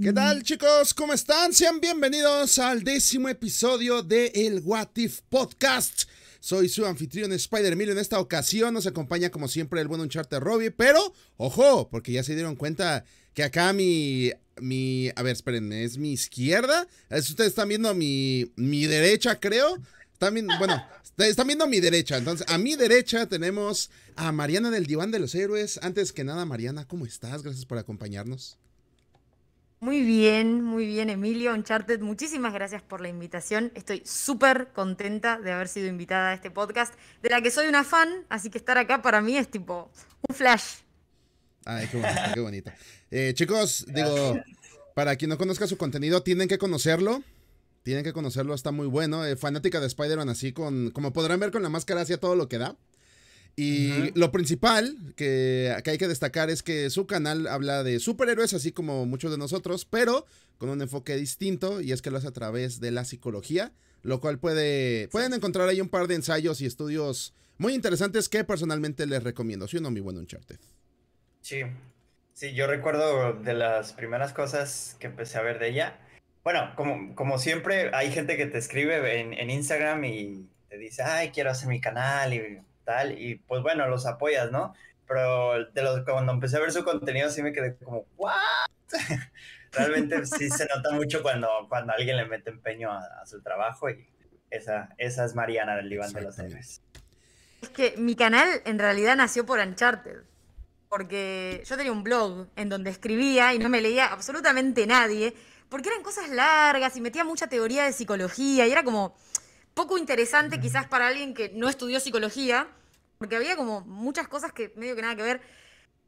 ¿Qué tal chicos? ¿Cómo están? Sean bienvenidos al décimo episodio de El What Podcast. Soy su anfitrión Spider Mill. En esta ocasión nos acompaña como siempre el buen Uncharted Robbie, pero ojo, porque ya se dieron cuenta que acá mi mi a ver, esperen, es mi izquierda. ustedes están viendo mi mi derecha, creo. También, bueno, están viendo mi derecha. Entonces, a mi derecha tenemos a Mariana del Diván de los Héroes. Antes que nada, Mariana, ¿cómo estás? Gracias por acompañarnos. Muy bien, muy bien, Emilio Uncharted. Muchísimas gracias por la invitación. Estoy súper contenta de haber sido invitada a este podcast, de la que soy una fan, así que estar acá para mí es tipo un flash. Ay, ah, qué bonito, qué bonito. Eh, chicos, digo, para quien no conozca su contenido, tienen que conocerlo. Tienen que conocerlo, está muy bueno. Eh, fanática de Spider-Man, así con, como podrán ver con la máscara, hacia todo lo que da. Y lo principal que, hay que destacar es que su canal habla de superhéroes, así como muchos de nosotros, pero con un enfoque distinto y es que lo hace a través de la psicología, lo cual puede, pueden encontrar ahí un par de ensayos y estudios muy interesantes que personalmente les recomiendo, si ¿sí mi buen Uncharted. Sí, sí, yo recuerdo de las primeras cosas que empecé a ver de ella. Bueno, como, como siempre, hay gente que te escribe en, en Instagram y te dice, ay, quiero hacer mi canal y y pues bueno, los apoyas, ¿no? Pero cuando empecé a ver su contenido sí me quedé como, ¿what? Realmente sí se nota mucho cuando, cuando alguien le mete empeño a, su trabajo y esa, esa es Mariana del Iván de los Héroes. Es que mi canal en realidad nació por Uncharted porque yo tenía un blog en donde escribía y no me leía absolutamente nadie, porque eran cosas largas y metía mucha teoría de psicología y era como, poco interesante quizás para alguien que no estudió psicología, porque había como muchas cosas que medio que nada que ver,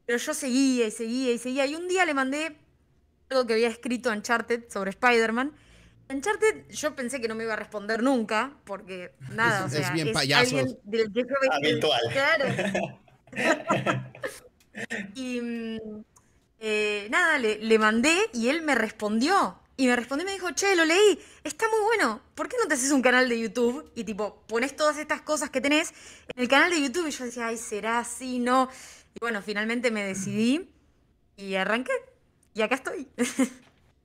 pero yo seguía y seguía y seguía, y un día le mandé algo que había escrito Uncharted sobre Spider-Man. Uncharted yo pensé que no me iba a responder nunca, porque nada, es, o sea, es bien payaso. habitual. Claro. y mm, eh, nada, le, le mandé y él me respondió. Y me respondió y me dijo, che, lo leí, está muy bueno, ¿por qué no te haces un canal de YouTube? Y tipo, pones todas estas cosas que tenés en el canal de YouTube. Y yo decía, ay, será así, no. Y bueno, finalmente me decidí y arranqué. Y acá estoy.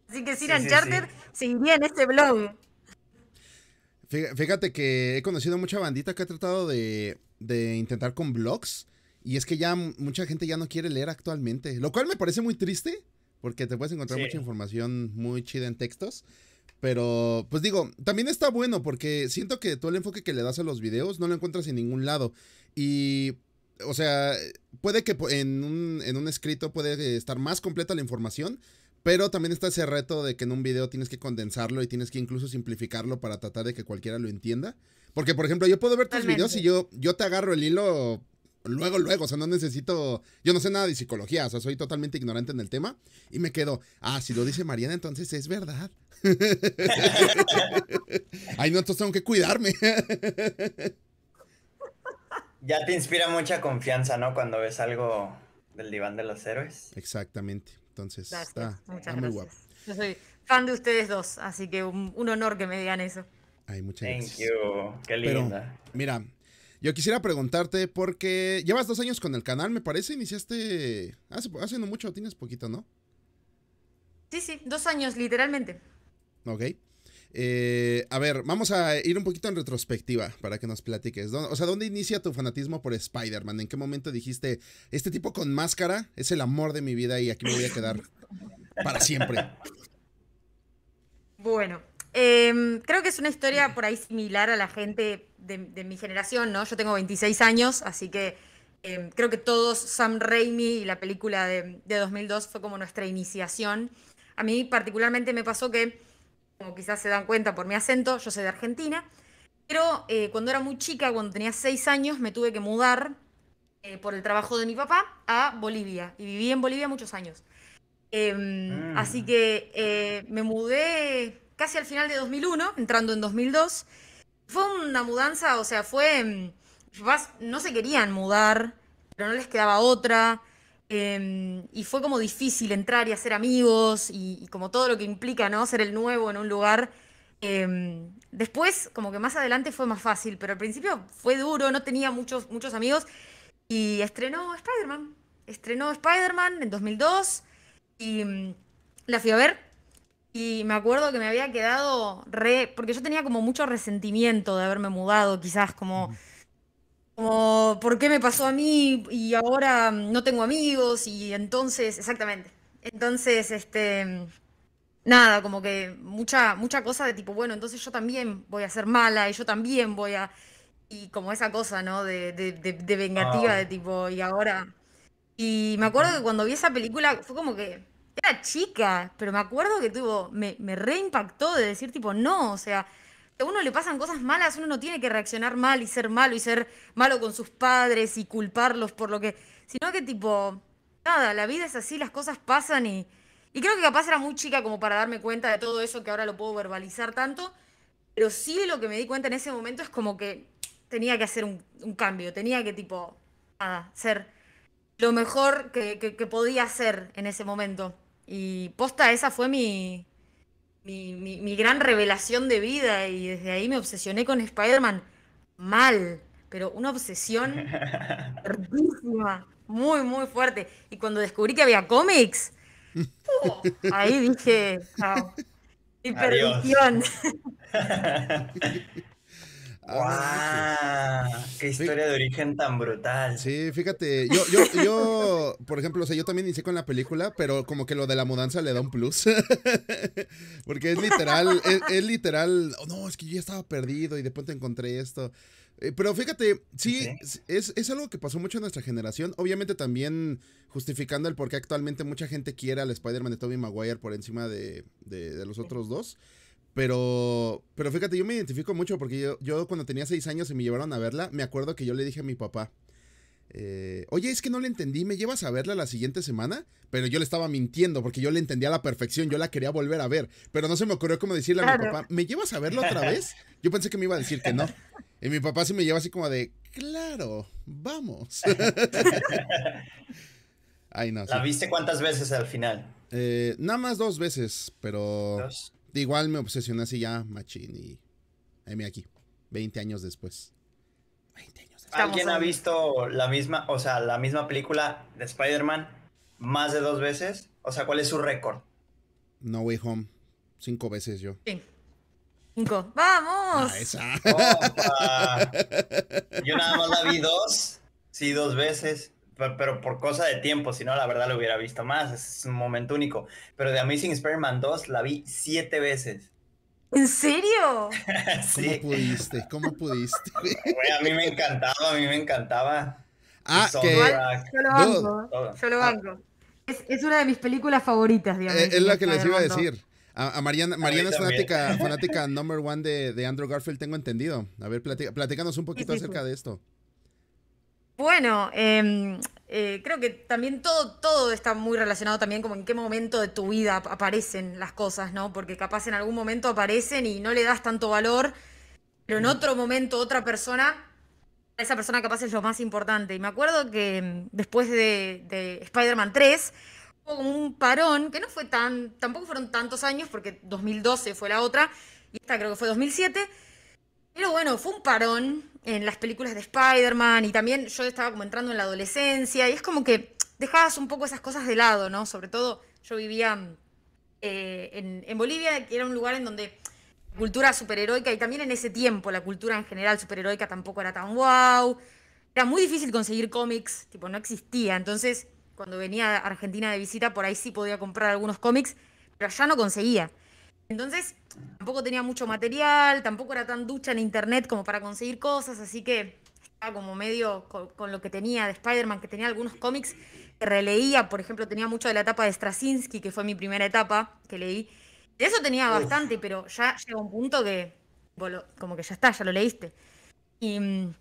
así que Sin sí, charter, se en este blog. Fíjate que he conocido mucha bandita que ha tratado de, de intentar con blogs. Y es que ya mucha gente ya no quiere leer actualmente. Lo cual me parece muy triste porque te puedes encontrar mucha información muy chida en textos. Pero, pues digo, también está bueno porque siento que todo el enfoque que le das a los videos no lo encuentras en ningún lado. Y, o sea, puede que en un, en un escrito puede estar más completa la información, pero también está ese reto de que en un video tienes que condensarlo y tienes que incluso simplificarlo para tratar de que cualquiera lo entienda. Porque, por ejemplo, yo puedo ver tus videos y yo, yo te agarro el hilo luego, luego, o sea, no necesito, yo no sé nada de psicología, o sea, soy totalmente ignorante en el tema y me quedo, ah, si lo dice Mariana, entonces es verdad. Ay, no, entonces tengo que cuidarme. ya te inspira mucha confianza, ¿no? Cuando ves algo del diván de los héroes. Exactamente, entonces está, muy guapo. Yo soy fan de ustedes dos, así que un, honor que me digan eso. Ay, muchas Thank You. Qué linda. mira, yo quisiera preguntarte porque llevas dos años con el canal, me parece. Iniciaste hace, no mucho, tienes poquito, ¿no? Sí, sí, dos años, literalmente. Ok. Eh, a ver, vamos a ir un poquito en retrospectiva para que nos platiques. O sea, ¿dónde inicia tu fanatismo por Spider-Man? ¿En qué momento dijiste, este tipo con máscara es el amor de mi vida y aquí me voy a quedar para siempre? Bueno, em, creo que es una historia por ahí similar a la gente de, mi generación, ¿no? Yo tengo 26 años, así que em, creo que todos, Sam Raimi y la película de, 2002 fue como nuestra iniciación. A mí particularmente me pasó que, como quizás se dan cuenta por mi acento, yo soy de Argentina, pero eh, cuando era muy chica, cuando tenía 6 años, me tuve que mudar eh, por el trabajo de mi papá a Bolivia y viví en Bolivia muchos años. Em, ah. Así que eh, me mudé casi al final de 2001, entrando en 2002, fue una mudanza, o sea, fue. Em, no se querían mudar, pero no les quedaba otra. Em, y fue como difícil entrar y hacer amigos y, como todo lo que implica, ¿no? Ser el nuevo en un lugar. Em, después, como que más adelante fue más fácil, pero al principio fue duro, no tenía muchos, muchos amigos. Y estrenó Spider-Man. Estrenó Spider-Man en 2002 y la fui a ver y me acuerdo que me había quedado re. Porque yo tenía como mucho resentimiento de haberme mudado, quizás, como. Como, ¿por qué me pasó a mí? Y ahora mm, no tengo amigos, y entonces. Exactamente. Entonces, este. Nada, como que mucha, mucha cosa de tipo, bueno, entonces yo también voy a ser mala, y yo también voy a. Y como esa cosa, ¿no? De, de, vengativa, ah, de tipo, y ahora. Y me acuerdo que cuando vi esa película fue como que era chica, pero me acuerdo que tuvo, me, reimpactó de decir tipo, no, o sea, a uno le pasan cosas malas, uno no tiene que reaccionar mal y ser malo y ser malo con sus padres y culparlos por lo que, sino que tipo, nada, la vida es así, las cosas pasan y, y creo que capaz era muy chica como para darme cuenta de todo eso que ahora lo puedo verbalizar tanto, pero sí lo que me di cuenta en ese momento es como que tenía que hacer un, cambio, tenía que tipo, nada, ser lo mejor que, que podía hacer en ese momento. Y posta, esa fue mi, mi, gran revelación de vida y desde ahí me obsesioné con Spider-Man mal, pero una obsesión muy, muy fuerte. Y cuando descubrí que había cómics, ahí dije, perdición. wow, ah, ¡Qué historia de origen tan brutal! Sí, fíjate, yo, yo, yo, por ejemplo, o sea, yo también inicié con la película, pero como que lo de la mudanza le da un plus. Porque es literal, es, literal, oh, no, es que yo ya estaba perdido y de pronto encontré esto. Eh, pero fíjate, sí, Es, algo que pasó mucho en nuestra generación. Obviamente también justificando el por qué actualmente mucha gente quiere al Spider-Man de Tobey Maguire por encima de los otros dos. Pero, pero fíjate, yo me identifico mucho porque yo, yo cuando tenía seis años y me llevaron a verla, me acuerdo que yo le dije a mi papá, eh, oye, es que no le entendí, ¿me llevas a verla la siguiente semana? Pero yo le estaba mintiendo porque yo le entendía a la perfección, yo la quería volver a ver, pero no se me ocurrió como decirle a mi papá, ¿me llevas a verla otra vez? Yo pensé que me iba a decir que no. Y mi papá se me lleva así como de, claro, vamos. Ay, no. ¿La viste cuántas veces al final? Eh, nada más dos veces, pero... Igual me obsesioné así ya, machín, y M aquí, 20 años después. 20 años después. ¿Alguien ha visto la misma, o sea, la misma película de Spider-Man más de dos veces? O sea, ¿cuál es su récord? No Way Home, cinco veces yo. Sí. Cinco. ¡Vamos! Ah, esa. Yo nada más la vi dos, sí, dos veces pero, por cosa de tiempo, si no, la verdad lo hubiera visto más. Es un momento único. Pero de Amazing Spider-Man 2 la vi siete veces. ¿En serio? sí. ¿Cómo pudiste? ¿Cómo pudiste? a mí me encantaba, a mí me encantaba. Ah, que... Yo lo banco, yo lo banco. Es, una de mis películas favoritas, digamos. Eh, es, la que les iba a decir. A, Mariana, Mariana es fanática, fanática number one de, de, Andrew Garfield, tengo entendido. A ver, platícanos un poquito acerca de esto. Bueno, em, eh, creo que también todo, todo está muy relacionado también como en qué momento de tu vida aparecen las cosas, ¿no? Porque capaz en algún momento aparecen y no le das tanto valor, pero en otro momento otra persona, esa persona capaz es lo más importante. Y me acuerdo que em, después de, Spider-Man 3 hubo un parón, que no fue tan, tampoco fueron tantos años, porque 2012 fue la otra, y esta creo que fue 2007, pero bueno, fue un parón en las películas de Spider-Man y también yo estaba como entrando en la adolescencia y es como que dejabas un poco esas cosas de lado, ¿no? Sobre todo yo vivía eh, en, en, Bolivia, que era un lugar en donde cultura superheroica y también en ese tiempo la cultura en general superheroica tampoco era tan wow. Era muy difícil conseguir cómics, tipo, no existía. Entonces, cuando venía a Argentina de visita, por ahí sí podía comprar algunos cómics, pero allá no conseguía. Entonces, tampoco tenía mucho material, tampoco era tan ducha en internet como para conseguir cosas, así que estaba como medio con, lo que tenía de Spider-Man, que tenía algunos cómics que releía, por ejemplo, tenía mucho de la etapa de Straczynski, que fue mi primera etapa que leí. De eso tenía bastante, pero ya llegó un punto que como que ya está, ya lo leíste. Y mm,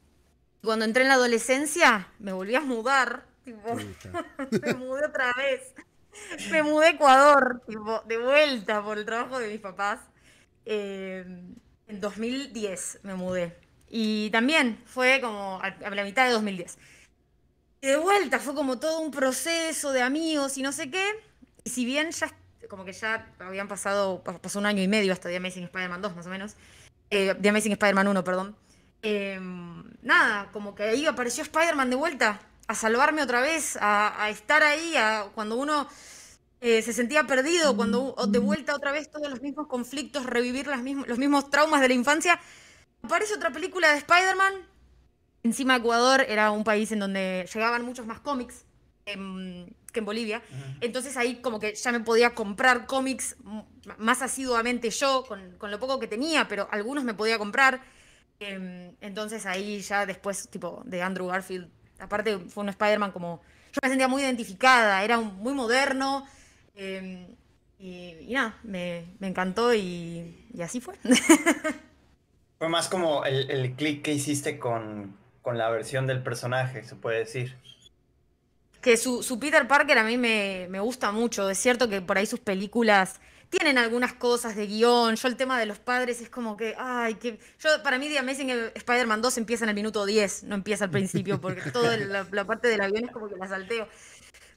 cuando entré en la adolescencia, me volví a mudar, tipo, me mudé otra vez. me mudé a Ecuador, tipo, de vuelta por el trabajo de mis papás. Eh, en 2010 me mudé. Y también fue como a, la mitad de 2010. Y de vuelta fue como todo un proceso de amigos y no sé qué. Y si bien ya, como que ya habían pasado, pasó un año y medio hasta The Amazing Spider-Man 2 más o menos. Eh, The Amazing Spider-Man 1, perdón. Em, nada, como que ahí apareció Spider-Man de vuelta a salvarme otra vez, a, estar ahí, cuando uno eh, se sentía perdido, cuando de vuelta otra vez todos los mismos conflictos, revivir los mismos traumas de la infancia. Aparece otra película de Spider-Man. Encima Ecuador era un país en donde llegaban muchos más cómics que en Bolivia. Entonces ahí como que ya me podía comprar cómics más asiduamente yo, con, lo poco que tenía, pero algunos me podía comprar. Em, entonces ahí ya después, tipo, de Andrew Garfield Aparte, fue un Spider-Man como. Yo me sentía muy identificada, era muy moderno. Em, y, nada, me, encantó y, así fue. fue más como el, el clic que hiciste con, la versión del personaje, se puede decir que su, Peter Parker a mí me, me, gusta mucho. Es cierto que por ahí sus películas tienen algunas cosas de guión. Yo el tema de los padres es como que, ay, que... Yo, para mí, The Amazing Spider-Man 2 empieza en el minuto 10, no empieza al principio, porque toda la, parte del avión es como que la salteo.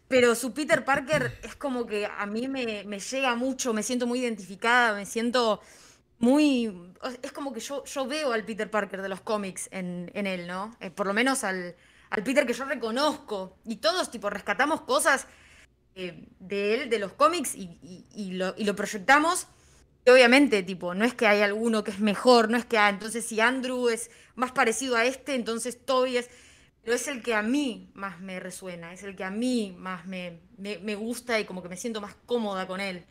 Pero su Peter Parker es como que a mí me, me llega mucho, me siento muy identificada, me siento muy... Es como que yo, yo veo al Peter Parker de los cómics en, en él, ¿no? Eh, por lo menos al, al Peter que yo reconozco. Y todos, tipo, rescatamos cosas eh, de él, de los cómics, y, lo, proyectamos. Y obviamente, tipo, no es que hay alguno que es mejor, no es que, ah, entonces si Andrew es más parecido a este, entonces Toby es... Pero es el que a mí más me resuena, es el que a mí más me, me, me gusta y como que me siento más cómoda con él.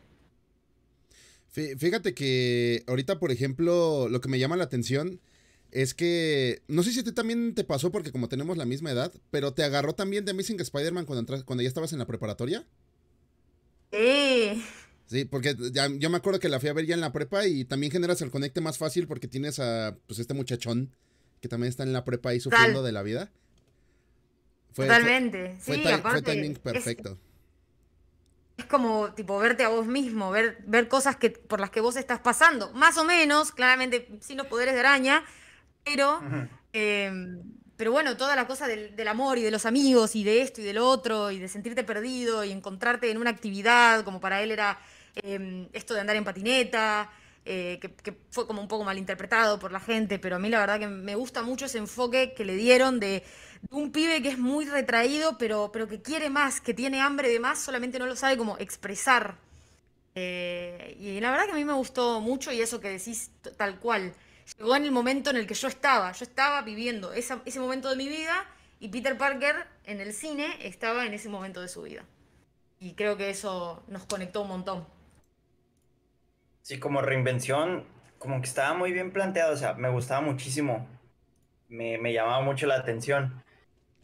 Fíjate que ahorita, por ejemplo, lo que me llama la atención es que no sé si a ti también te pasó porque como tenemos la misma edad, pero te agarró también de Amazing Spider-Man cuando, ya estabas en la preparatoria. Sí. Sí, porque yo me acuerdo que la fui a ver ya en la prepa y también generas el conecte más fácil porque tienes a pues este muchachón que también está en la prepa ahí sufriendo de la vida. Totalmente. Fue, sí, timing perfecto. Es como tipo verte a vos mismo, ver, ver cosas que, por las que vos estás pasando. Más o menos, claramente sin los poderes de araña, Em, pero, bueno, toda la cosa del, amor y de los amigos y de esto y del otro y de sentirte perdido y encontrarte en una actividad, como para él era em, esto de andar en patineta, eh, que, fue como un poco malinterpretado por la gente, pero a mí la verdad que me gusta mucho ese enfoque que le dieron de, un pibe que es muy retraído, pero, pero que quiere más, que tiene hambre de más, solamente no lo sabe como expresar. Eh, y la verdad que a mí me gustó mucho y eso que decís tal cual llegó en el momento en el que yo estaba. Yo estaba viviendo ese momento de mi vida y Peter Parker en el cine estaba en ese momento de su vida. Y creo que eso nos conectó un montón. Sí, como reinvención, como que estaba muy bien planteado, o sea, me gustaba muchísimo, me, llamaba mucho la atención.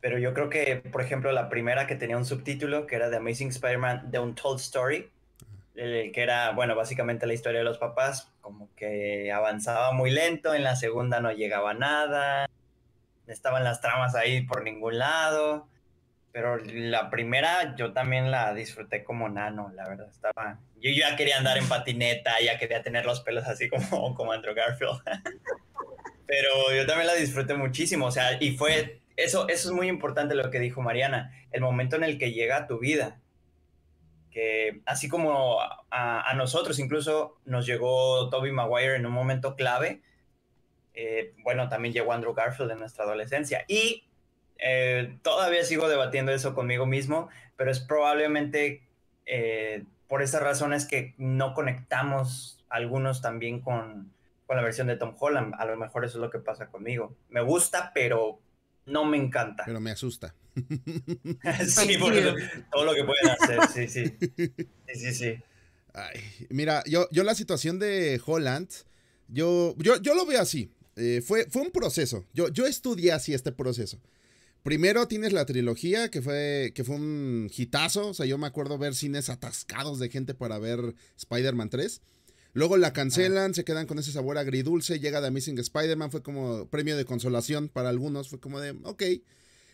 Pero yo creo que, por ejemplo, la primera que tenía un subtítulo, que era The Amazing Spider-Man, The Untold Story, eh, que era, bueno, básicamente la historia de los papás, como que avanzaba muy lento, en la segunda no llegaba nada, estaban las tramas ahí por ningún lado, pero la primera yo también la disfruté como nano, la verdad, estaba... Yo ya quería andar en patineta, ya quería tener los pelos así como, como Andrew Garfield. pero yo también la disfruté muchísimo, o sea, y fue... Eso, eso es muy importante lo que dijo Mariana, el momento en el que llega tu vida, que así como a, nosotros incluso nos llegó Toby Maguire en un momento clave, eh, bueno, también llegó Andrew Garfield en nuestra adolescencia. Y eh, todavía sigo debatiendo eso conmigo mismo, pero es probablemente eh, por esas razones que no conectamos algunos también con, con, la versión de Tom Holland. A lo mejor eso es lo que pasa conmigo. Me gusta, pero no me encanta. Pero me asusta. sí, todo lo que pueden hacer, sí, sí. Sí, sí, sí. mira, yo, yo la situación de Holland, yo, yo, lo veo así. Eh, fue, fue un proceso. Yo, yo estudié así este proceso. Primero tienes la trilogía, que fue, que fue un hitazo. O sea, yo me acuerdo ver cines atascados de gente para ver Spider-Man 3. Luego la cancelan, se quedan con ese sabor agridulce. Llega The Missing Spider-Man, fue como premio de consolación para algunos. Fue como de, ok.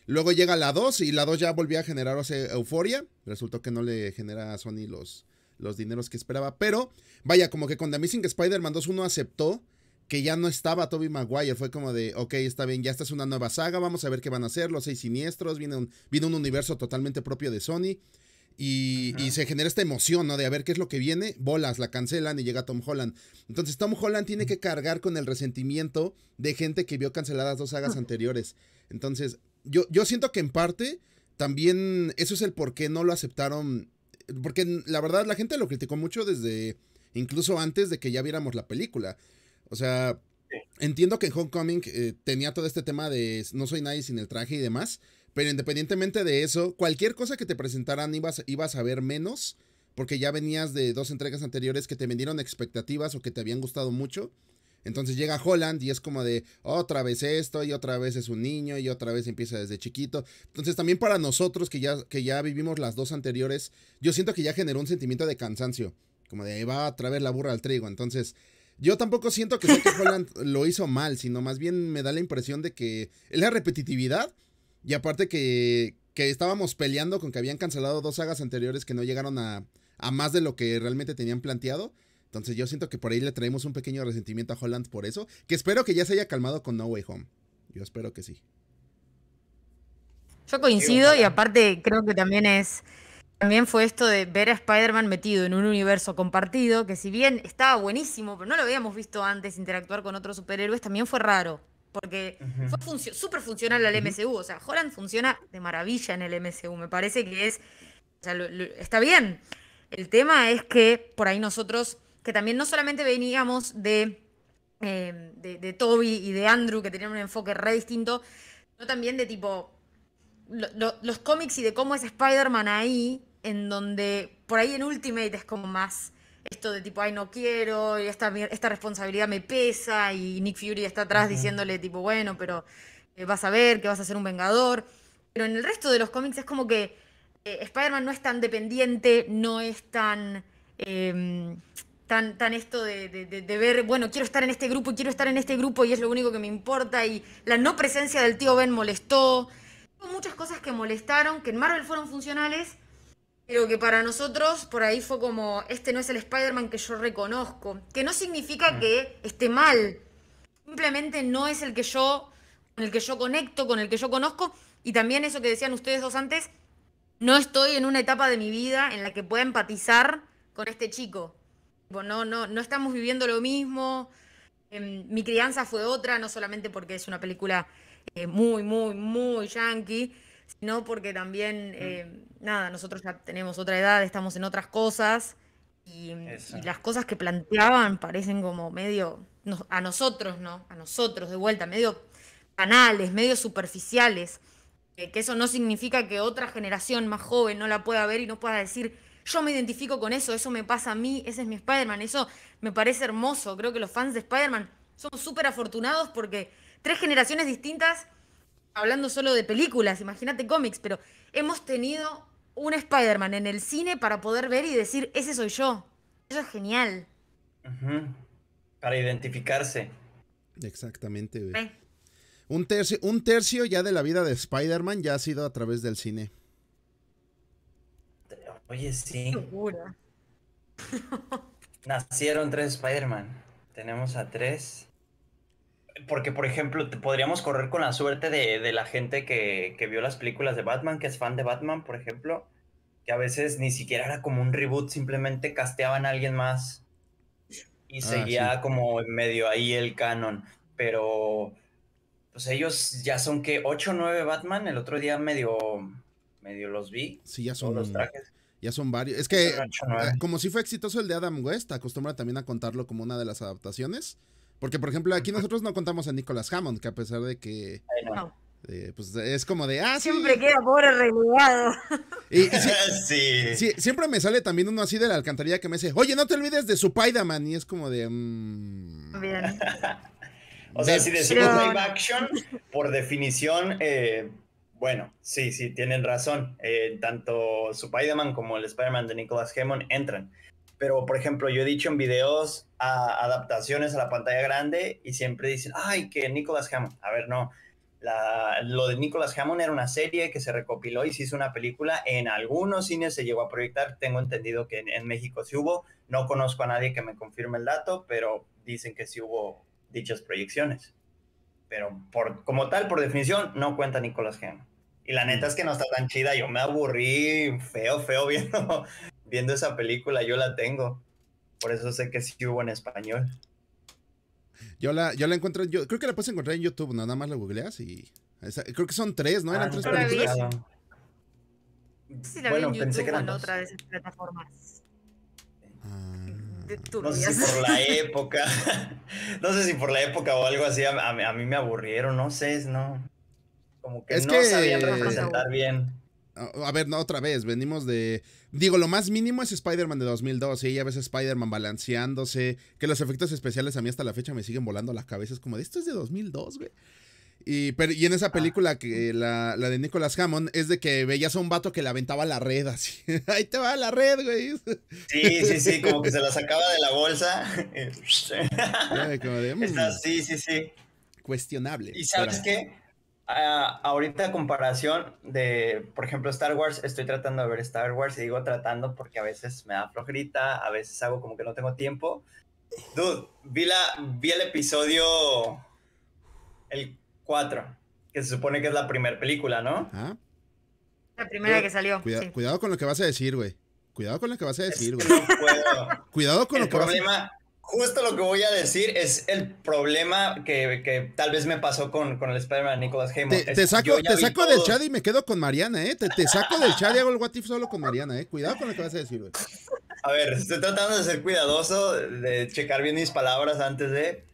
Luego llega la 2 y la 2 ya volvía a generar euforia. Resultó que no le genera a Sony los, los dineros que esperaba. Pero vaya, como que con The Amazing Spider-Man 2 uno aceptó que ya no estaba Toby Maguire. Fue como de, ok, está bien, ya esta es una nueva saga. Vamos a ver qué van a hacer. Los seis siniestros. Viene un, viene un universo totalmente propio de Sony. Y, y, se genera esta emoción, ¿no? De a ver qué es lo que viene, bolas, la cancelan y llega Tom Holland. Entonces Tom Holland tiene que cargar con el resentimiento de gente que vio canceladas dos sagas anteriores. Entonces, yo, yo siento que en parte también eso es el por qué no lo aceptaron. Porque la verdad la gente lo criticó mucho desde incluso antes de que ya viéramos la película. O sea, entiendo que en Homecoming eh, tenía todo este tema de no soy nadie sin el traje y demás. Pero independientemente de eso, cualquier cosa que te presentaran ibas, ibas a ver menos. Porque ya venías de dos entregas anteriores que te vendieron expectativas o que te habían gustado mucho. Entonces llega Holland y es como de otra vez esto y otra vez es un niño y otra vez empieza desde chiquito. Entonces también para nosotros que ya, que ya vivimos las dos anteriores, yo siento que ya generó un sentimiento de cansancio, como de va a traer la burra al trigo. Entonces yo tampoco siento que Holland lo hizo mal, sino más bien me da la impresión de que es la repetitividad y aparte que, estábamos peleando con que habían cancelado dos sagas anteriores que no llegaron a, a más de lo que realmente tenían planteado. Entonces yo siento que por ahí le traemos un pequeño resentimiento a Holland por eso, que espero que ya se haya calmado con No Way Home. Yo espero que sí. Yo coincido y aparte creo que también es... También fue esto de ver a Spider-Man metido en un universo compartido, que si bien estaba buenísimo, pero no lo habíamos visto antes interactuar con otros superhéroes, también fue raro, porque fue súper funcional al MCU, o sea, Holland funciona de maravilla en el MCU, me parece que es, está bien. El tema es que por ahí nosotros que también no solamente veníamos em, de, de, Toby y de Andrew, que tenían un enfoque re distinto, sino también de tipo los cómics y de cómo es Spider-Man ahí, en donde por ahí en Ultimate es como más esto de tipo, ay, no quiero, y esta, esta responsabilidad me pesa, y Nick Fury está atrás diciéndole tipo, bueno, pero eh, vas a ver que vas a ser un vengador. Pero en el resto de los cómics es como que eh, Spider-Man no es tan dependiente, no es tan... Em, tan, esto de, ver, bueno, quiero estar en este grupo, quiero estar en este grupo y es lo único que me importa y la no presencia del tío Ben molestó. Hubo muchas cosas que molestaron, que en Marvel fueron funcionales, pero que para nosotros por ahí fue como, este no es el Spider-Man que yo reconozco, que no significa mm. que esté mal, simplemente no es el que yo, el que yo conecto, con el que yo conozco y también eso que decían ustedes dos antes, no estoy en una etapa de mi vida en la que pueda empatizar con este chico no, no, no estamos viviendo lo mismo. Em, mi crianza fue otra, no solamente porque es una película eh, muy, muy, muy yankee, sino porque también, mm. eh, nada, nosotros ya tenemos otra edad, estamos en otras cosas y, las cosas que planteaban parecen como medio, a nosotros, ¿no? A nosotros, de vuelta, medio canales, medio superficiales. Eh, que eso no significa que otra generación más joven no la pueda ver y no pueda decir, yo me identifico con eso, eso me pasa a mí, ese es mi Spider-Man, eso me parece hermoso. Creo que los fans de Spider-Man son súper afortunados porque tres generaciones distintas, hablando solo de películas, imagínate cómics, pero hemos tenido un Spider-Man en el cine para poder ver y decir, ese soy yo. Eso es genial. Para identificarse. Exactamente. Un, tercio, un tercio ya de la vida de Spider-Man ya ha sido a través del cine. Oye, sí. Segura. Nacieron tres Spider-Man. Tenemos a tres. Porque, por ejemplo, podríamos correr con la suerte de, la gente que, vio las películas de Batman, que es fan de Batman, por ejemplo, que a veces ni siquiera era como un reboot, simplemente casteaban a alguien más y ah, seguía como en medio ahí el canon. Pero, pues ellos ya son que 8 o 9 Batman, el otro día medio, medio los vi. Sí, ya son los trajes. Ya son varios. Es que, eh, ¿eh? como si fue exitoso el de Adam West, acostumbra también a contarlo como una de las adaptaciones. Porque, por ejemplo, aquí nosotros no contamos a Nicolas Hammond, que a pesar de que. pues es como de. Ah, siempre queda pobre relegado. sí. siempre me sale también uno así de la alcantarilla que me dice, oye, no te olvides de su Paidaman. Y es como de. Mm. o sea, si decimos live action, por definición. Eh, bueno, sí, sí, tienen razón. Eh, tanto su Spider-Man como el Spider-Man de Nicolas Hammond entran. Pero, por ejemplo, yo he dicho en videos adaptaciones a la pantalla grande y siempre dicen, ay, que Nicolas Hammond. A ver, no. lo de Nicolas Hammond era una serie que se recopiló y se hizo una película. En algunos cines se llegó a proyectar. Tengo entendido que en, en México sí hubo. No conozco a nadie que me confirme el dato, pero dicen que sí hubo dichas proyecciones pero por, como tal, por definición, no cuenta Nicolás Geno. Y la neta mm. es que no está tan chida. Yo me aburrí feo, feo viendo, viendo esa película. Yo la tengo. Por eso sé que sí hubo en español. Yo la, yo la encuentro, yo creo que la puedes encontrar en YouTube, nada más la googleas y. creo que son tres, ¿no? Eran ah, tres películas. Sí, la vi en pensé en plataformas. Ah no sé si por la época, no sé si por la época o algo así, a, mí me aburrieron, no sé, no. Como que no sabían representar bien. A ver, no, otra vez, venimos de... Digo, lo más mínimo es Spider-Man de 2002, y a veces Spider-Man balanceándose, que los efectos especiales a mí hasta la fecha me siguen volando las cabezas como de esto es de 2002, güey. Y, en esa ah. película, que la, de Nicolas Hammond, es de que veías a un vato que le aventaba la red así. Ahí te va la red, güey. Sí, sí, sí, como que se la sacaba de la bolsa. Mm. sí, sí, sí. Cuestionable. ¿Y sabes qué? Ah, ahorita comparación de, por ejemplo, Star Wars, estoy tratando de ver Star Wars y digo tratando porque a veces me da flojerita, a veces hago como que no tengo tiempo. Dude, vi, la, el episodio, el 4, que se supone que es la primera película, ¿no? Ah. La primera que salió. Cuidado con lo que vas a decir, güey. Cuidado con lo que vas a decir, güey. Cuidado con lo que vas a decir. Justo lo que voy a decir es el problema que, tal vez me pasó con, con el Spider-Man Nicolas Nicolás Te, saco, del chat y me quedo con Mariana, ¿eh? Te, te saco del chat y hago el what if solo con Mariana, ¿eh? Cuidado con lo que vas a decir, güey. A ver, estoy tratando de ser cuidadoso, de checar bien mis palabras antes de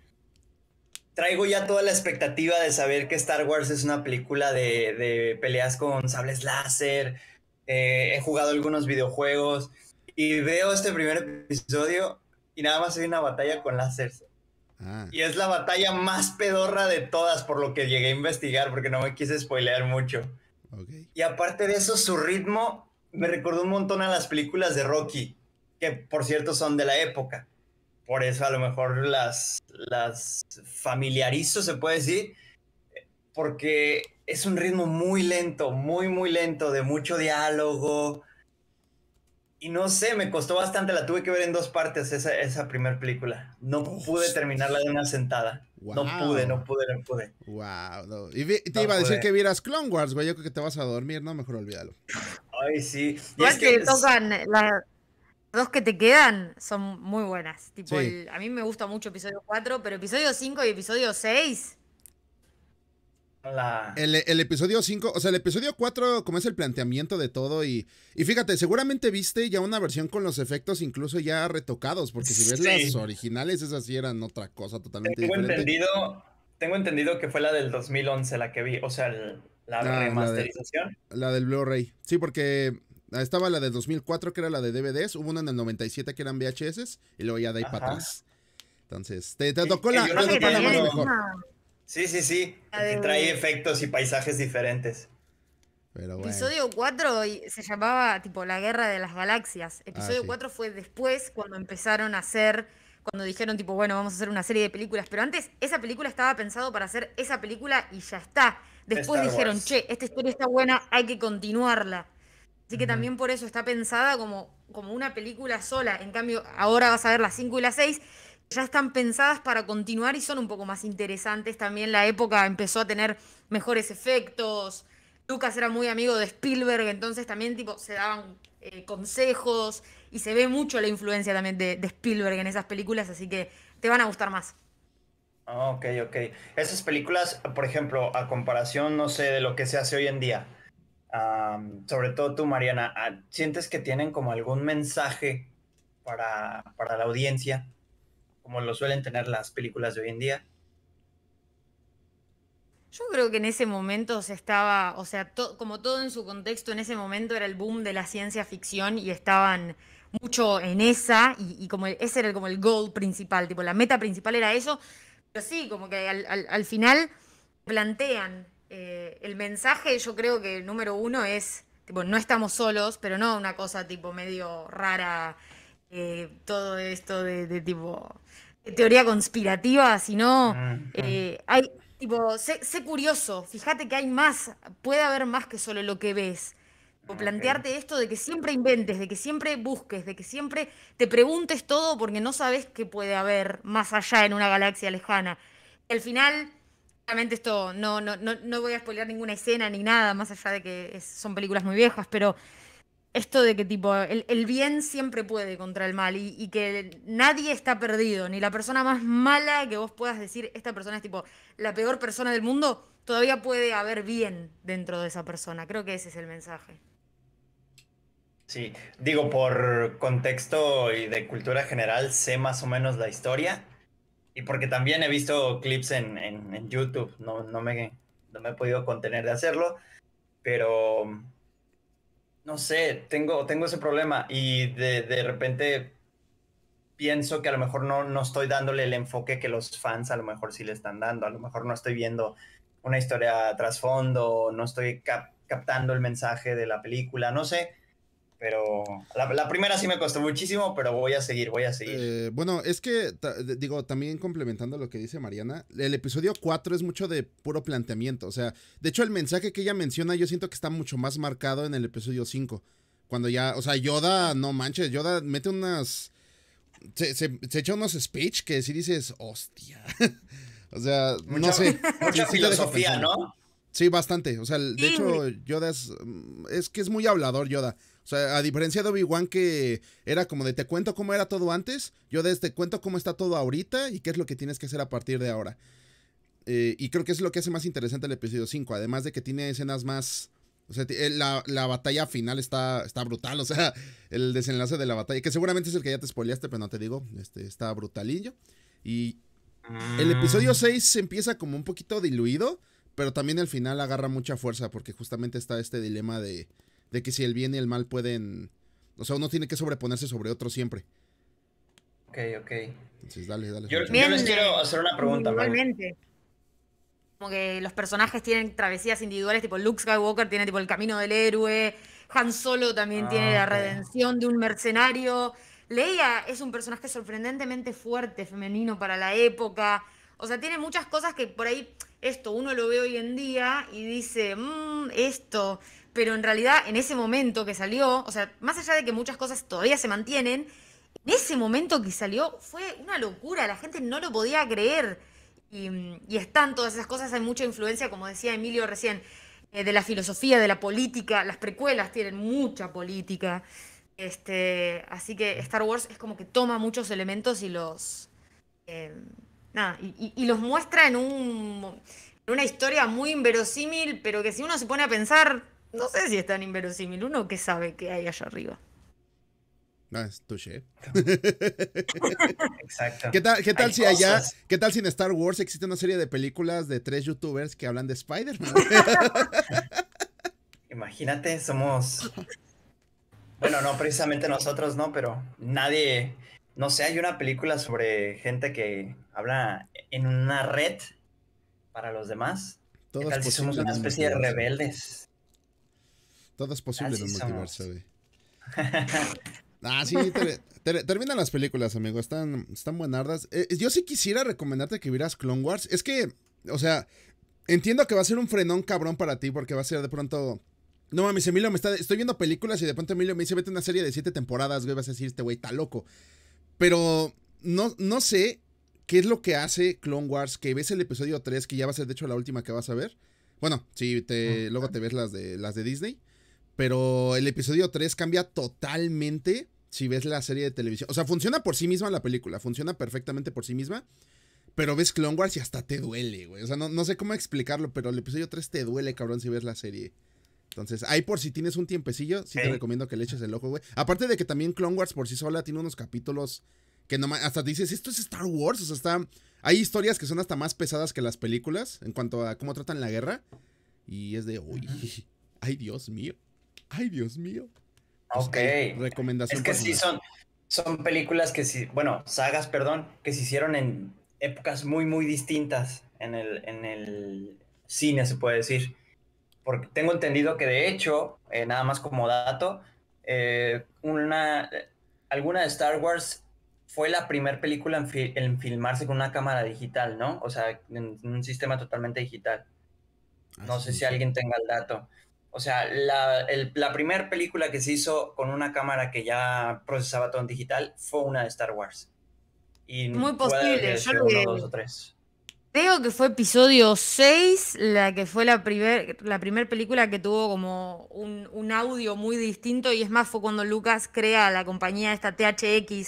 traigo ya toda la expectativa de saber que Star Wars es una película de, peleas con sables láser. Eh, he jugado algunos videojuegos y veo este primer episodio y nada más hay una batalla con láser. Ah. Y es la batalla más pedorra de todas, por lo que llegué a investigar, porque no me quise spoilear mucho. Y aparte de eso, su ritmo me recordó un montón a las películas de Rocky, que por cierto son de la época. Por eso a lo mejor las las familiarizo, se puede decir, porque es un ritmo muy lento, muy, muy lento, de mucho diálogo. Y no sé, me costó bastante, la tuve que ver en dos partes esa, esa primera película. No pude terminarla de una sentada. No pude, no pude, no pude. Wow. Y te iba a decir que vieras Clone Wars, güey. Yo creo que te vas a dormir, ¿no? Mejor olvídalo. Ay, sí. que tocan la, dos que te quedan son muy buenas. Tipo, a mí me gusta mucho episodio 4, pero episodio 5 y episodio 6. El, episodio 5, o sea, el episodio 4, como es el planteamiento de todo y, y fíjate, seguramente viste ya una versión con los efectos incluso ya retocados, porque si ves las originales, esas sí eran otra cosa totalmente diferente. Entendido, tengo entendido que fue la del 2011 la que vi, o sea, la ah, remasterización. la del Blu-ray, sí, porque estaba la de 2004 que era la de DVDs, hubo una en el 97 que eran VHS y luego ya de ahí para atrás. Entonces, te, eh, tocó eh, la, Sí, sí, sí. trae efectos y paisajes diferentes. Episodio 4 se llamaba tipo La Guerra de las Galaxias. Episodio 4 ah, fue después cuando empezaron a hacer, cuando dijeron tipo, bueno, vamos a hacer una serie de películas. Pero antes esa película estaba pensado para hacer esa película y ya está. Después dijeron, che, esta historia está buena, hay que continuarla. Así que también por eso está pensada como, como una película sola. En cambio, ahora vas a ver las 5 y las 6, ya están pensadas para continuar y son un poco más interesantes. También la época empezó a tener mejores efectos. Lucas era muy amigo de Spielberg, entonces también tipo, se daban eh, consejos y se ve mucho la influencia también de Spielberg en esas películas, así que te van a gustar más. Ah, ok, ok. Esas películas, por ejemplo, a comparación, no sé, de lo que se hace hoy en día, sobre todo tú, Mariana, ah, ¿sientes que tienen como algún mensaje para, para la audiencia, como lo suelen tener las películas de hoy en día? Yo creo que en ese momento se estaba, o sea, como todo en su contexto, en ese momento era el boom de la ciencia ficción y estaban mucho en esa y, como ese era como el goal principal, tipo la meta principal era eso, pero sí, como que al final plantean eh, el mensaje yo creo que el número uno es, no estamos solos, pero no una cosa tipo medio rara, eh, todo esto de, tipo teoría conspirativa, sino mm, mm. Eh, hay, tipo, sé, curioso, fíjate que hay más, puede haber más que solo lo que ves. O plantearte esto de que siempre inventes, de que siempre busques, de que siempre te preguntes todo porque no sabes qué puede haber más allá en una galaxia lejana. Al final, Claramente esto no, no, voy a spoilear ninguna escena ni nada, más allá de que son películas muy viejas, pero esto de que tipo el, bien siempre puede contra el mal y, y, que nadie está perdido, ni la persona más mala que vos puedas decir, esta persona es tipo la peor persona del mundo, todavía puede haber bien dentro de esa persona. Creo que ese es el mensaje. Sí, digo, por contexto y de cultura general, sé más o menos la historia. Y porque también he visto clips en, YouTube, no, no, me, no me he podido contener de hacerlo, pero mm, no sé, tengo, tengo ese problema y de, repente pienso que a lo mejor no, no estoy dándole el enfoque que los fans a lo mejor sí le están dando, a lo mejor no estoy viendo una historia trasfondo, no estoy captando el mensaje de la película, no sé pero la, primera sí me costó muchísimo, pero voy a seguir, voy a seguir. Eh, bueno, es que, digo, también complementando lo que dice Mariana, el episodio 4 es mucho de puro planteamiento, o sea, de hecho el mensaje que ella menciona yo siento que está mucho más marcado en el episodio 5, cuando ya, o sea, Yoda, no manches, Yoda mete unas, se, se, echa unos speech que si dices, hostia, o sea, no sé. Mucha filosofía, ¿no? Sí, bastante, o sea, de hecho Yoda es, es que es muy hablador Yoda. O sea, a diferencia de Obi-Wan que era como de te cuento cómo era todo antes, yo de te este, cuento cómo está todo ahorita y qué es lo que tienes que hacer a partir de ahora. Eh, y creo que es lo que hace más interesante el episodio 5, además de que tiene escenas más... O sea, eh, la, la, batalla final está, está brutal, o sea, el desenlace de la batalla, que seguramente es el que ya te spoileaste, pero no te digo, este, está brutalillo. Y el episodio 6 mm. empieza como un poquito diluido, pero también al final agarra mucha fuerza porque justamente está este dilema de de que si el bien y el mal pueden, o sea, uno tiene que sobreponerse sobre otro siempre. Ok, ok. Entonces, dale, dale. Yo, les quiero eh, hacer una pregunta. realmente Como que los personajes tienen travesías individuales, tipo Luke Skywalker tiene tipo el camino del héroe, Han Solo también ah, tiene la redención de un mercenario. Leia es un personaje sorprendentemente fuerte, femenino para la época. O sea, tiene muchas cosas que por ahí, esto uno lo ve hoy en día y dice, mmm, esto, pero en realidad en ese momento que salió, o sea, más allá de que muchas cosas todavía se mantienen, en ese momento que salió fue una locura, la gente no lo podía creer. Y, están todas esas cosas, hay mucha influencia, como decía Emilio recién, eh, de la filosofía, de la política, las precuelas tienen mucha política. Este, así que Star Wars es como que toma muchos elementos y los. Eh, y, los muestra en, en una historia muy inverosímil, pero que si uno se pone a pensar, no sé si es tan inverosímil. Uno que sabe que hay allá arriba. No, es shit. Exacto. ¿Qué tal, qué si allá, qué tal si en Star Wars existe una serie de películas de tres youtubers que hablan de Spider-Man? Imagínate, somos. Bueno, no precisamente nosotros, ¿no? Pero nadie. No sé, hay una película sobre gente que habla en una red para los demás. ¿Qué si somos una especie de rebeldes? Todo es posible en el multiverso, güey. ah, sí, terminan las películas, amigo. Están, están buenardas. Eh, eh, yo sí quisiera recomendarte que vieras Clone Wars. Es que, o sea, entiendo que va a ser un frenón cabrón para ti porque va a ser de pronto... No mames, Emilio me está... Estoy viendo películas y de pronto Emilio me dice, vete una serie de siete temporadas, güey, vas a decir, este güey está loco. Pero no, no sé qué es lo que hace Clone Wars, que ves el episodio 3, que ya va a ser de hecho la última que vas a ver. Bueno, si luego te ves las de, las de Disney. Pero el episodio 3 cambia totalmente si ves la serie de televisión. O sea, funciona por sí misma la película, funciona perfectamente por sí misma. Pero ves Clone Wars y hasta te duele, güey. O sea, no, sé cómo explicarlo, pero el episodio 3 te duele, cabrón, si ves la serie. Entonces, ahí por si tienes un tiempecillo, sí, te recomiendo que le eches el ojo, güey. Aparte de que también Clone Wars por sí sola tiene unos capítulos que nomás, hasta dices, esto es Star Wars, o sea, está, hay historias que son hasta más pesadas que las películas en cuanto a cómo tratan la guerra. Y es de, uy, ay Dios mío ay Dios mío. Pues recomendación. Es que sí son, son películas que sí, bueno, sagas, perdón, que se hicieron en épocas muy, muy distintas en el, en el cine, se puede decir. Porque tengo entendido que de hecho, eh, nada más como dato, eh, una, alguna de Star Wars fue la primera película en, filmarse con una cámara digital, ¿no? O sea, en, un sistema totalmente digital. no sé si alguien tenga el dato. O sea, la, primera película que se hizo con una cámara que ya procesaba todo en digital fue una de Star Wars. Muy posible, yo lo dos o tres. Creo que fue episodio 6, la que fue la primera la primer película que tuvo como un, audio muy distinto y es más fue cuando Lucas crea la compañía esta THX,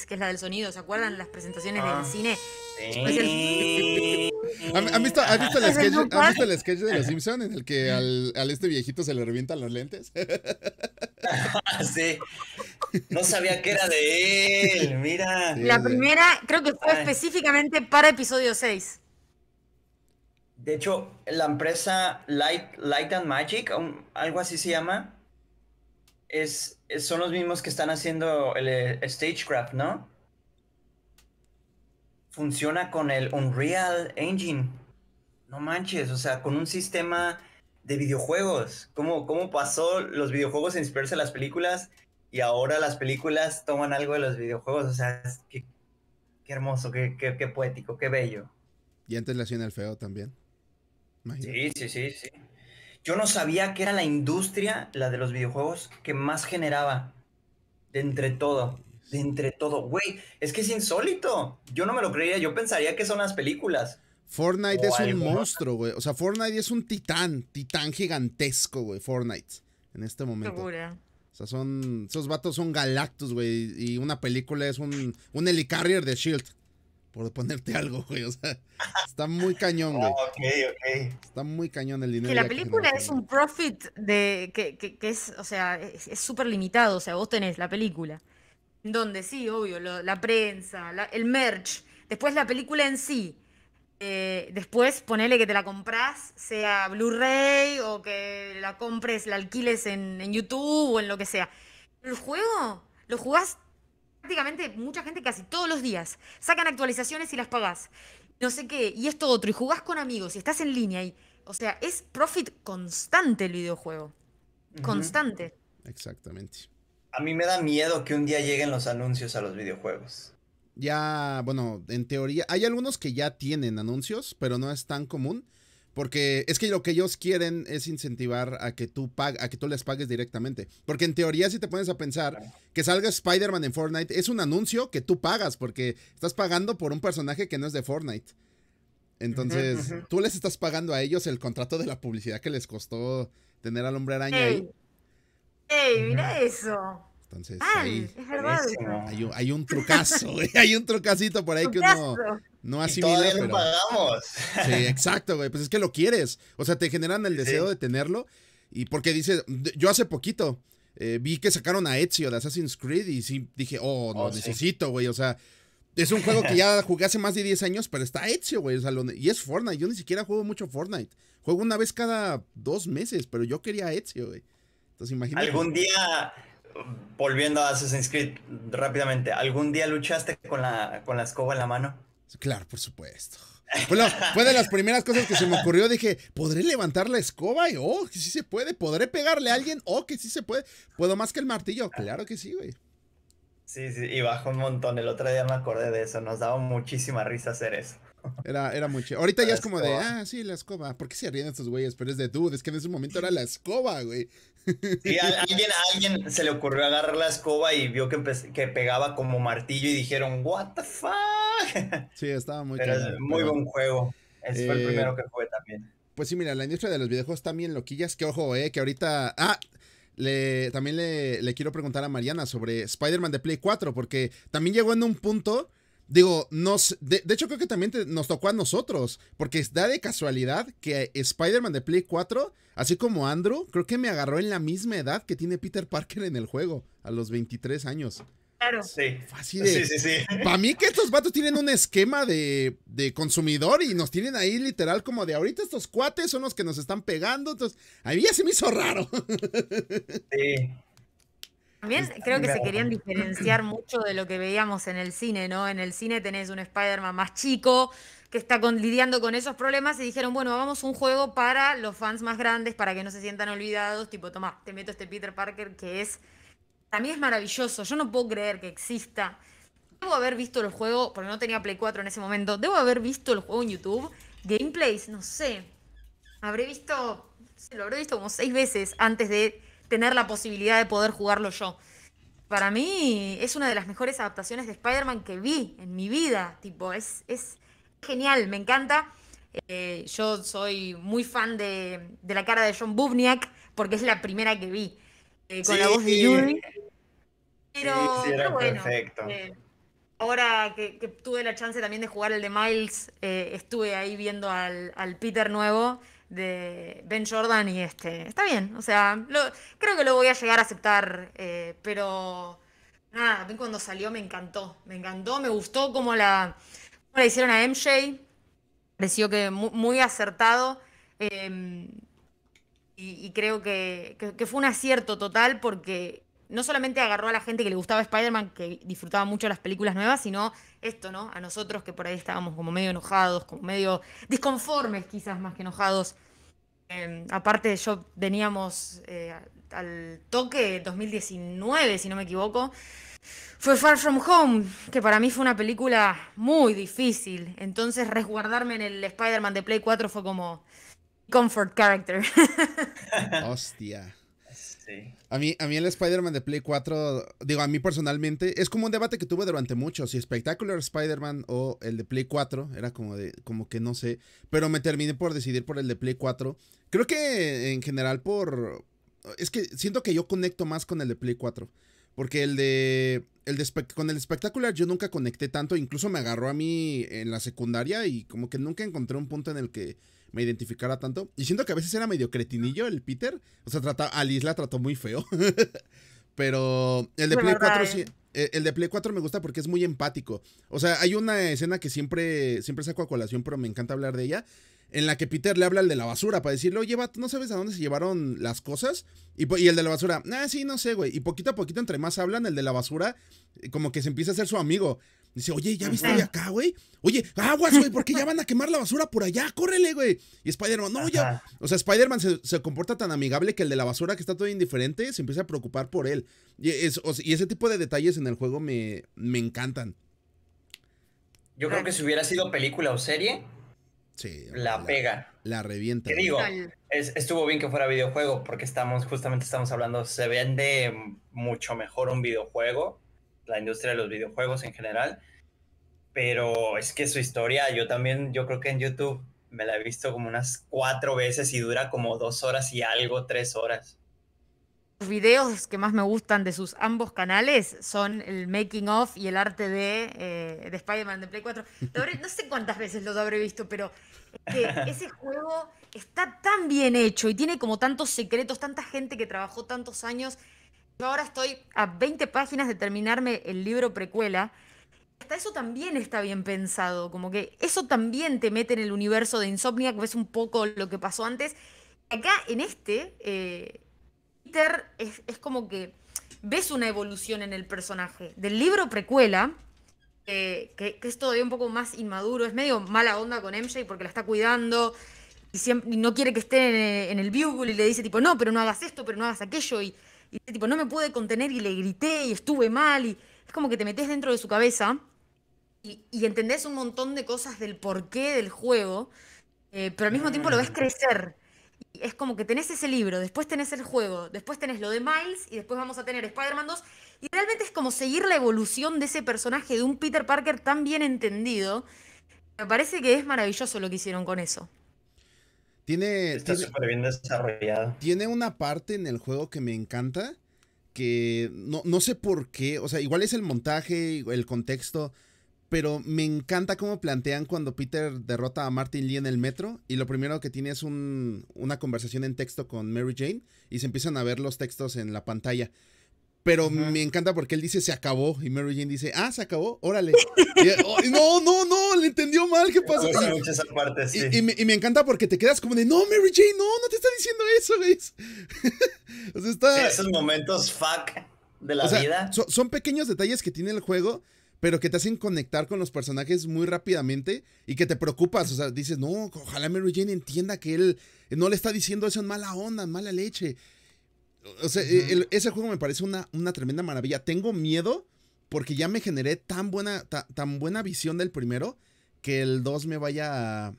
que es la del sonido, ¿se acuerdan las presentaciones del ah, cine? Sí. Pues ¿Han, visto, el sketch, de Los Simpsons en el que al, este viejito se le revientan los lentes? sí. No sabía que era de él, mira. La primera creo que fue específicamente para episodio 6. De hecho, la empresa Light, Light and Magic, algo así se llama, es, son los mismos que están haciendo el, eh, Stagecraft, ¿no? Funciona con el Unreal Engine. No manches, o sea, con un sistema de videojuegos. ¿Cómo, pasó los videojuegos a inspirarse a las películas y ahora las películas toman algo de los videojuegos? O sea, qué, hermoso, qué, qué poético, qué bello. Y antes le hacían el feo también. Sí, sí, sí, sí. Yo no sabía que era la industria, la de los videojuegos, que más generaba. De entre todo. De entre todo. Güey, es que es insólito. Yo no me lo creía. Yo pensaría que son las películas. Fortnite es un monstruo, güey. O sea, Fortnite es un titán. Titán gigantesco, güey. Fortnite. En este momento. Segura. O sea, son. Esos vatos son Galactus, güey. Y una película es un. Un Helicarrier de Shield por ponerte algo, güey. O sea, está muy cañón, ah, güey. Está muy cañón el dinero. Que la película es un profit de que, es, o sea, es súper limitado. O sea, vos tenés la película, donde sí, obvio, la prensa, el merch, después la película en sí. Eh, después ponele que te la compras, sea Blu-ray o que la compres, la alquiles en, YouTube o en lo que sea. El juego lo jugás prácticamente mucha gente casi todos los días sacan actualizaciones y las pagas, No sé qué, y esto otro, y jugás con amigos, y estás en línea, y, o sea, es profit constante el videojuego. Constante. Exactamente. A mí me da miedo que un día lleguen los anuncios a los videojuegos. Ya, bueno, en teoría, hay algunos que ya tienen anuncios, pero no es tan común. Porque es que lo que ellos quieren es incentivar a que tú a que tú les pagues directamente. Porque en teoría, si te pones a pensar que salga Spider-Man en Fortnite, es un anuncio que tú pagas, porque estás pagando por un personaje que no es de Fortnite. Entonces, tú les estás pagando a ellos el contrato de la publicidad que les costó tener al hombre araña ahí. ¡Ey, mira eso! Entonces, Ay, es Hay, un, hay, un trucazo, hay un trucacito por ahí que uno no así Y pero... Sí, exacto, güey. Pues es que lo quieres. O sea, te generan el deseo de tenerlo. Y porque dice... yo hace poquito eh, vi que sacaron a Ezio de Assassin's Creed y sí dije, oh, no, oh, necesito, güey. O sea, es un juego que ya jugué hace más de 10 años, pero está Ezio, güey. y es Fortnite. Yo ni siquiera juego mucho Fortnite. Juego una vez cada dos meses, pero yo quería a Ezio, güey. Entonces imagínate. Algún día, volviendo a Assassin's Creed rápidamente, ¿algún día luchaste con la, con la escoba en la mano? Claro, por supuesto. Pues fue, de las primeras cosas que se me ocurrió. Dije, ¿podré levantar la escoba? Y oh, que sí se puede. ¿Podré pegarle a alguien? Oh, que sí se puede. ¿Puedo más que el martillo? Claro que sí, güey. Sí, sí, y bajó un montón. El otro día me acordé de eso. Nos daba muchísima risa hacer eso. Era, era mucho Ahorita ya es como de, ah, sí, la escoba. ¿Por qué se ríen estos güeyes? Pero es de dude. Es que en ese momento era la escoba, güey. Y alguien, se le ocurrió agarrar la escoba y vio que, que pegaba como martillo y dijeron, ¿What the fuck? Sí, estaba muy muy buen juego. Ese fue el eh, primero que jugué también. Pues sí, mira, la industria de los videojuegos también loquillas. Que ojo, eh, que ahorita. ¡Ah! Le, también le, le quiero preguntar a Mariana sobre Spider-Man de Play 4, porque también llegó en un punto Digo, nos, de, hecho creo que también nos tocó a nosotros, porque da de casualidad que Spider-Man de Play 4, así como Andrew, creo que me agarró en la misma edad que tiene Peter Parker en el juego, a los 23 años. Claro. Sí. Fácil. sí, sí, sí. Para mí que estos vatos tienen un esquema de, de, consumidor y nos tienen ahí literal como de ahorita estos cuates son los que nos están pegando, entonces a mí ya se me hizo raro. Sí. También creo que se querían diferenciar mucho de lo que veíamos en el cine, ¿no? En el cine tenés un Spider-Man más chico que está lidiando con esos problemas y dijeron, bueno, vamos un juego para los fans más grandes, para que no se sientan olvidados, tipo, toma, te meto este Peter Parker que es, también es maravilloso, yo no puedo creer que exista. Debo haber visto el juego, porque no tenía Play 4 en ese momento, debo haber visto el juego en YouTube, gameplays, no sé, habré visto, lo habré visto como seis veces antes de tener la posibilidad de poder jugarlo yo. Para mí es una de las mejores adaptaciones de Spider-Man que vi en mi vida. Tipo, es, es genial, me encanta. Eh, yo soy muy fan de, de, la cara de John Bubniak porque es la primera que vi. Eh, con la voz de Yuri. Pero, bueno. Eh, ahora que, tuve la chance también de jugar el de Miles, estuve ahí viendo al, al Peter nuevo de Ben Jordan y este. Está bien, o sea, creo que lo voy a llegar a aceptar, eh, pero nada, mí cuando salió me encantó, me encantó, me gustó cómo la, hicieron a MJ, pareció que muy, acertado. Em, y, creo que, fue un acierto total porque no solamente agarró a la gente que le gustaba Spider-Man, que disfrutaba mucho las películas nuevas, sino esto, ¿no? A nosotros que por ahí estábamos como medio enojados, como medio disconformes quizás más que enojados. Em, aparte yo veníamos eh, al toque 2019, si no me equivoco, fue Far From Home, que para mí fue una película muy difícil. Entonces resguardarme en el Spider-Man de Play 4 fue como comfort character. Hostia. Sí. A mí, a el Spider-Man de Play 4, digo, a mí personalmente, es como un debate que tuve durante mucho, si Spectacular Spider-Man o el de Play 4, era como, de, como que no sé, pero me terminé por decidir por el de Play 4. Creo que en general por... Es que siento que yo conecto más con el de Play 4, porque el de... El de con el Spectacular yo nunca conecté tanto, incluso me agarró a mí en la secundaria y como que nunca encontré un punto en el que me identificara tanto. Y siento que a veces era medio cretinillo el Peter. O sea, trata, a la trató muy feo. Pero el de Play 4 eh. sí. Eh, el de Play 4 me gusta porque es muy empático. O sea, hay una escena que siempre, siempre saco a colación, pero me encanta hablar de ella en la que Peter le habla al de la basura para decirle, oye, ¿no sabes a dónde se llevaron las cosas? Y, el de la basura, ah, sí, no sé, güey. Y poquito a poquito, entre más hablan, el de la basura, eh, como que se empieza a ser su amigo. Dice, oye, ¿ya viste de acá, güey? Oye, aguas, güey, porque ya van a quemar la basura por allá, córrele, güey. Y Spider-Man, no, ya. O sea, Spider-Man se, comporta tan amigable que el de la basura que está todo indiferente se empieza a preocupar por él. Y, ese tipo de detalles en el juego me, me encantan. Yo creo que si hubiera sido película o serie, sí, la, pega. La revienta. Te digo, estuvo bien que fuera videojuego, porque estamos, justamente estamos hablando, se vende mucho mejor un videojuego la industria de los videojuegos en general. Pero es que su historia, yo también, yo creo que en YouTube me la he visto como unas cuatro veces y dura como dos horas y algo, tres horas. Los videos que más me gustan de sus ambos canales son el making of y el arte de, eh, de Spider-Man de Play 4. no sé cuántas veces los habré visto, pero que ese juego está tan bien hecho y tiene como tantos secretos, tanta gente que trabajó tantos años yo ahora estoy a 20 páginas de terminarme el libro precuela. Hasta eso también está bien pensado, como que eso también te mete en el universo de Insomnia, que ves un poco lo que pasó antes. Acá en este, eh, Peter es, como que ves una evolución en el personaje. Del libro precuela, eh, que, es todavía un poco más inmaduro, es medio mala onda con MJ porque la está cuidando y, no quiere que esté en, el bugle y le dice tipo, no, pero no hagas esto, pero no hagas aquello y y tipo, no me pude contener y le grité y estuve mal y es como que te metes dentro de su cabeza y, entendés un montón de cosas del porqué del juego, eh, pero al mismo tiempo lo ves mm. crecer. es como que tenés ese libro, después tenés el juego, después tenés lo de Miles y después vamos a tener Spider-Man 2 y realmente es como seguir la evolución de ese personaje, de un Peter Parker tan bien entendido. Me parece que es maravilloso lo que hicieron con eso. Tiene, Está súper bien desarrollado. Tiene una parte en el juego que me encanta, que no, no sé por qué, o sea, igual es el montaje, el contexto, pero me encanta cómo plantean cuando Peter derrota a Martin Lee en el metro y lo primero que tiene es un, una conversación en texto con Mary Jane y se empiezan a ver los textos en la pantalla. Pero me encanta porque él dice se acabó y Mary Jane dice, ah, se acabó, órale. Oh, no, no, no, le entendió mal, ¿qué pasa? y, me, encanta porque te quedas como de, no, Mary Jane, no, no te está diciendo eso, güey. o está... Esos momentos fuck de la vida. Son, son pequeños detalles que tiene el juego, pero que te hacen conectar con los personajes muy rápidamente y que te preocupas. O sea, dices, no, ojalá Mary Jane entienda que él no le está diciendo eso en mala onda, en mala leche. O sea, el, ese juego me parece una, una tremenda maravilla. Tengo miedo porque ya me generé tan buena, tan buena visión del primero que el 2 me vaya...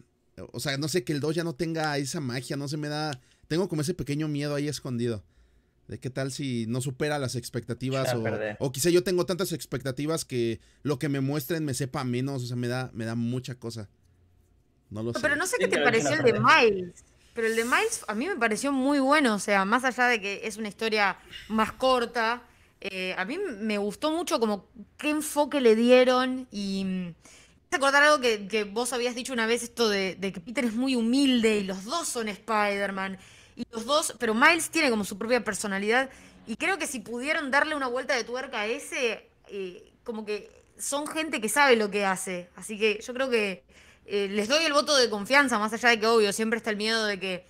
o sea, no sé, que el 2 ya no tenga esa magia, no se me da... Tengo como ese pequeño miedo ahí escondido. De qué tal si no supera las expectativas o, quizá yo tengo tantas expectativas que lo que me muestren me sepa menos, o sea, me da, me da mucha cosa. No lo sé. Pero no sé qué te pareció el de Miles. Pero el de Miles a mí me pareció muy bueno, o sea, más allá de que es una historia más corta, eh, a mí me gustó mucho como qué enfoque le dieron y mm, acordar algo que, vos habías dicho una vez, esto de, que Peter es muy humilde y los dos son Spider-Man. Y los dos, pero Miles tiene como su propia personalidad. Y creo que si pudieron darle una vuelta de tuerca a ese, eh, como que son gente que sabe lo que hace. Así que yo creo que eh, les doy el voto de confianza, más allá de que, obvio, siempre está el miedo de que,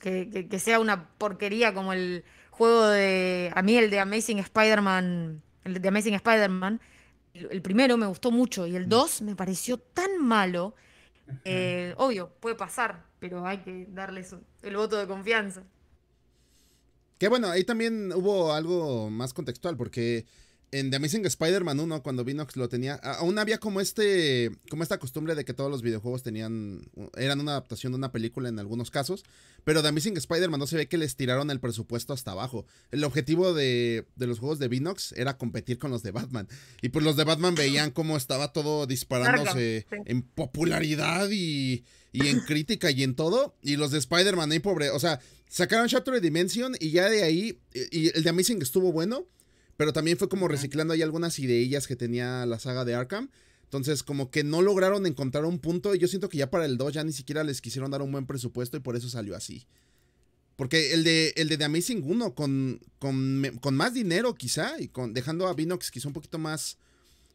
que, sea una porquería como el juego de. A mí, el de Amazing Spider-Man. El de Amazing Spider-Man. El, primero me gustó mucho y el mm. dos me pareció tan malo. Eh, obvio, puede pasar, pero hay que darles el voto de confianza. Qué bueno, ahí también hubo algo más contextual, porque en The Amazing Spider-Man 1, cuando Vinox lo tenía, aún había como este, como esta costumbre de que todos los videojuegos tenían, eran una adaptación de una película en algunos casos, pero The Amazing Spider-Man no se ve que les tiraron el presupuesto hasta abajo. El objetivo de, de los juegos de Vinox era competir con los de Batman, y pues los de Batman veían cómo estaba todo disparándose en popularidad y, y en crítica y en todo, y los de Spider-Man ahí pobre, o sea, sacaron Shattered Dimension y ya de ahí, y, el de Amazing estuvo bueno, pero también fue como reciclando ahí algunas ideillas que tenía la saga de Arkham. Entonces, como que no lograron encontrar un punto. yo siento que ya para el 2 ya ni siquiera les quisieron dar un buen presupuesto y por eso salió así. Porque el de, el de The Amazing 1, con, con, con más dinero quizá, y con, dejando a Vinox quizá un poquito más,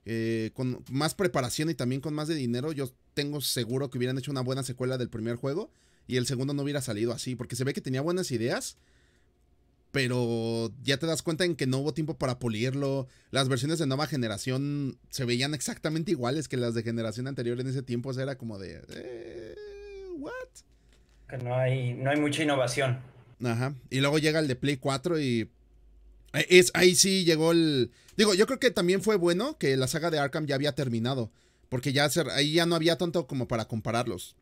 eh, con más preparación y también con más de dinero, yo tengo seguro que hubieran hecho una buena secuela del primer juego y el segundo no hubiera salido así, porque se ve que tenía buenas ideas, pero ya te das cuenta en que no hubo tiempo para pulirlo. Las versiones de nueva generación se veían exactamente iguales que las de generación anterior en ese tiempo. era como de. Eh, ¿What? Que no hay, no hay mucha innovación. Ajá. Y luego llega el de Play 4 y. Eh, es, ahí sí llegó el. Digo, yo creo que también fue bueno que la saga de Arkham ya había terminado. Porque ya ahí ya no había tanto como para compararlos.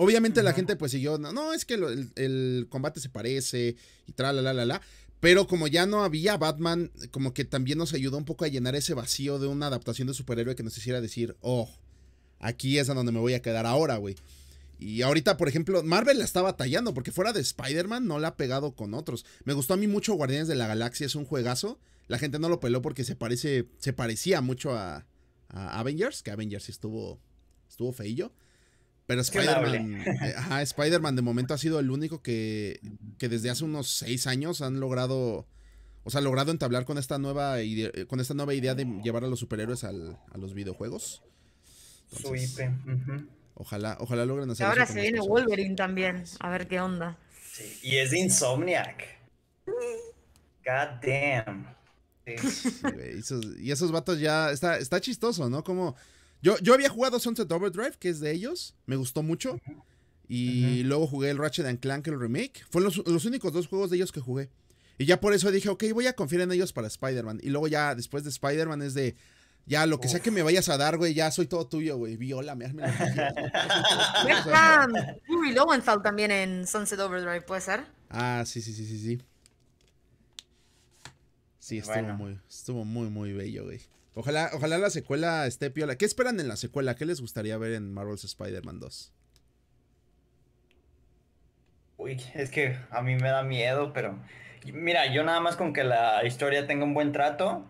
Obviamente la gente pues siguió, no, no es que el, combate se parece y tra, la, la, la, la. Pero como ya no había Batman, como que también nos ayudó un poco a llenar ese vacío de una adaptación de superhéroe que nos hiciera decir, oh, aquí es a donde me voy a quedar ahora, güey. Y ahorita, por ejemplo, Marvel la está batallando porque fuera de Spider-Man no la ha pegado con otros. Me gustó a mí mucho Guardianes de la Galaxia, es un juegazo. La gente no lo peló porque se parece, se parecía mucho a, a Avengers, que Avengers estuvo, estuvo feillo. Pero Spider-Man, eh, ajá, Spider-Man de momento ha sido el único que, desde hace unos seis años han logrado, o sea, logrado entablar con esta nueva idea, eh, con esta nueva idea de llevar a los superhéroes a los videojuegos. Su Ojalá, ojalá logren hacer. Ahora se viene Wolverine también, a ver qué onda. Sí. Y es Insomniac. God y, esos, vatos ya. Está, está chistoso, ¿no? Como yo, había jugado Sunset Overdrive, que es de ellos, me gustó mucho. Y luego jugué el Ratchet and Clank, el remake. Fueron los, únicos dos juegos de ellos que jugué. Y ya por eso dije, ok, voy a confiar en ellos para Spider-Man. Y luego ya después de Spider-Man es de, ya lo que sea que me vayas a dar, güey, ya soy todo tuyo, güey. me hazme la Yuri Lowenthal también en Sunset Overdrive, ¿puede ser? Ah, sí, sí, sí, sí, sí. Sí, estuvo, muy, estuvo muy, muy bello, güey. Ojalá, la secuela esté piola. ¿Qué esperan en la secuela? ¿Qué les gustaría ver en Marvel's Spider-Man 2? Uy, es que a mí me da miedo, pero mira, yo nada más con que la historia tenga un buen trato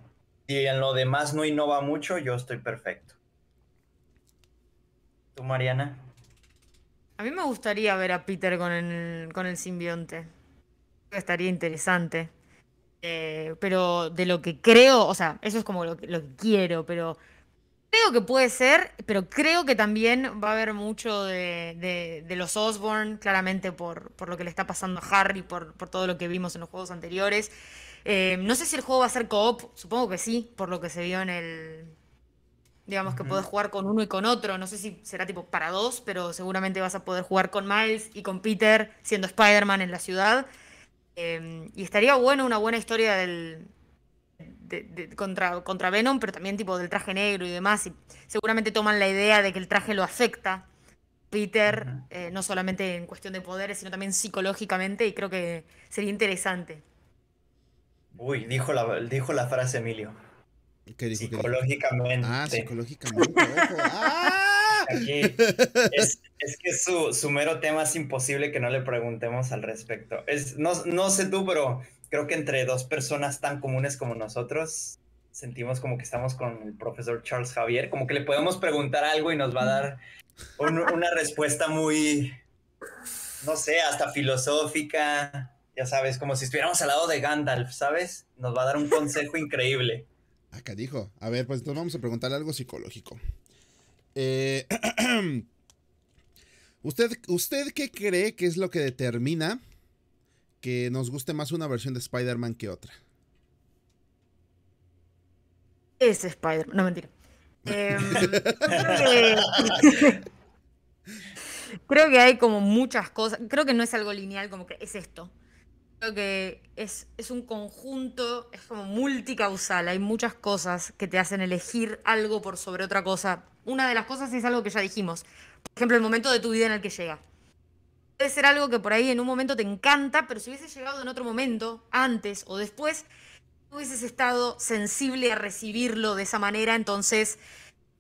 y en lo demás no innova mucho, yo estoy perfecto. ¿Tú, Mariana? A mí me gustaría ver a Peter con el, con el simbionte. Estaría interesante. Eh, pero de lo que creo, o sea, eso es como lo, que quiero, pero creo que puede ser, pero creo que también va a haber mucho de, los Osborn claramente por, lo que le está pasando a Harry, por, todo lo que vimos en los juegos anteriores. Eh, no sé si el juego va a ser co-op, supongo que sí, por lo que se vio en el... Digamos que puedes jugar con uno y con otro, no sé si será tipo para dos, pero seguramente vas a poder jugar con Miles y con Peter siendo Spider-Man en la ciudad. Em, y estaría bueno una buena historia del, contra, contra Venom, pero también tipo del traje negro y demás. Y seguramente toman la idea de que el traje lo afecta. Peter, eh, no solamente en cuestión de poderes, sino también psicológicamente, y creo que sería interesante. Uy, dijo la, dijo la frase Emilio. ¿Qué psicológicamente. Ah, psicológicamente, es, que su, mero tema es imposible que no le preguntemos al respecto. Es, no, no sé tú, pero creo que entre dos personas tan comunes como nosotros, sentimos como que estamos con el profesor Charles Javier, como que le podemos preguntar algo y nos va a dar una respuesta muy, no sé, hasta filosófica, ya sabes, como si estuviéramos al lado de Gandalf, ¿sabes? Nos va a dar un consejo increíble. Acá dijo, a ver, pues entonces vamos a preguntarle algo psicológico. Eh, ¿usted, ¿Usted qué cree que es lo que determina que nos guste más una versión de Spider-Man que otra? Es Spider-Man, no mentira. Em, creo, que... creo que hay como muchas cosas, creo que no es algo lineal como que es esto creo que es, es un conjunto, es como multicausal, hay muchas cosas que te hacen elegir algo por sobre otra cosa. Una de las cosas es algo que ya dijimos, por ejemplo, el momento de tu vida en el que llega. Puede ser algo que por ahí en un momento te encanta, pero si hubiese llegado en otro momento, antes o después, hubieses estado sensible a recibirlo de esa manera, entonces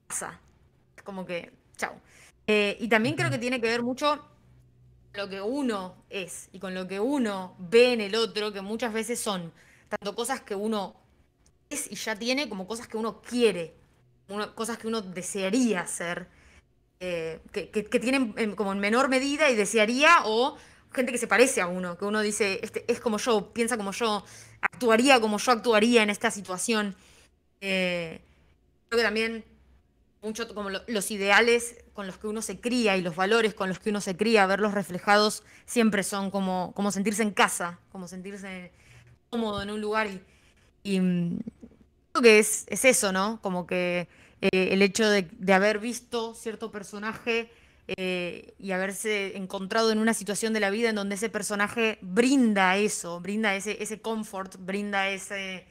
pasa. Como que, chao. Eh, y también creo que tiene que ver mucho lo que uno es y con lo que uno ve en el otro, que muchas veces son tanto cosas que uno es y ya tiene, como cosas que uno quiere, cosas que uno desearía hacer, eh, que, tienen como en menor medida y desearía, o gente que se parece a uno, que uno dice, este es como yo, piensa como yo, actuaría como yo actuaría en esta situación. Eh, creo que también mucho como los ideales con los que uno se cría y los valores con los que uno se cría, verlos reflejados siempre son como, como sentirse en casa, como sentirse cómodo en un lugar. Y, mm, creo que es, es, eso, ¿no? Como que eh, el hecho de, haber visto cierto personaje eh, y haberse encontrado en una situación de la vida en donde ese personaje brinda eso, brinda ese, ese confort, brinda ese,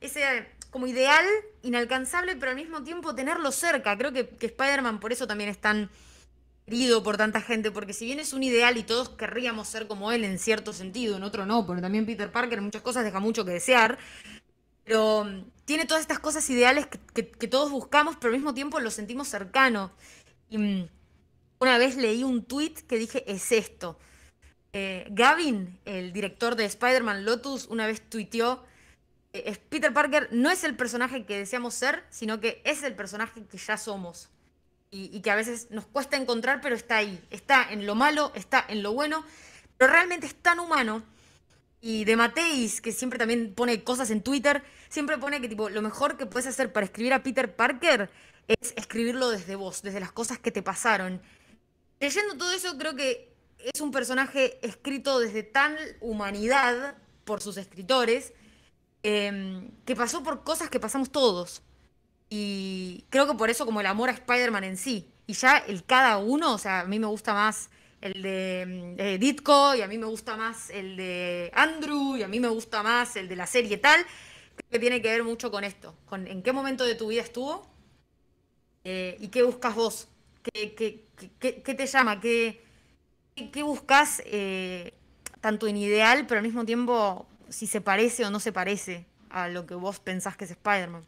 ese como ideal, inalcanzable, pero al mismo tiempo tenerlo cerca. Creo que, Spider-Man por eso también es tan querido por tanta gente, porque si bien es un ideal y todos querríamos ser como él en cierto sentido, en otro no, porque también Peter Parker en muchas cosas deja mucho que desear, pero mm, tiene todas estas cosas ideales que, todos buscamos, pero al mismo tiempo lo sentimos cercano. Y mm, una vez leí un tweet que dije, es esto. Eh, Gavin, el director de Spider-Man Lotus, una vez tuiteó, eh, Peter Parker no es el personaje que deseamos ser, sino que es el personaje que ya somos. Y, que a veces nos cuesta encontrar, pero está ahí. Está en lo malo, está en lo bueno, pero realmente es tan humano. Y de Mateis, que siempre también pone cosas en Twitter, siempre pone que tipo, lo mejor que puedes hacer para escribir a Peter Parker es escribirlo desde vos, desde las cosas que te pasaron. Leyendo todo eso, creo que es un personaje escrito desde tal humanidad por sus escritores, Em, que pasó por cosas que pasamos todos. Y creo que por eso como el amor a Spider-Man en sí. Y ya el cada uno, o sea, a mí me gusta más el de, em, eh, Ditko, y a mí me gusta más el de Andrew, y a mí me gusta más el de la serie tal, que tiene que ver mucho con esto, con en qué momento de tu vida estuvo eh, y qué buscas vos, qué, te llama, qué, buscas eh, tanto en ideal, pero al mismo tiempo si se parece o no se parece a lo que vos pensás que es Spider-Man.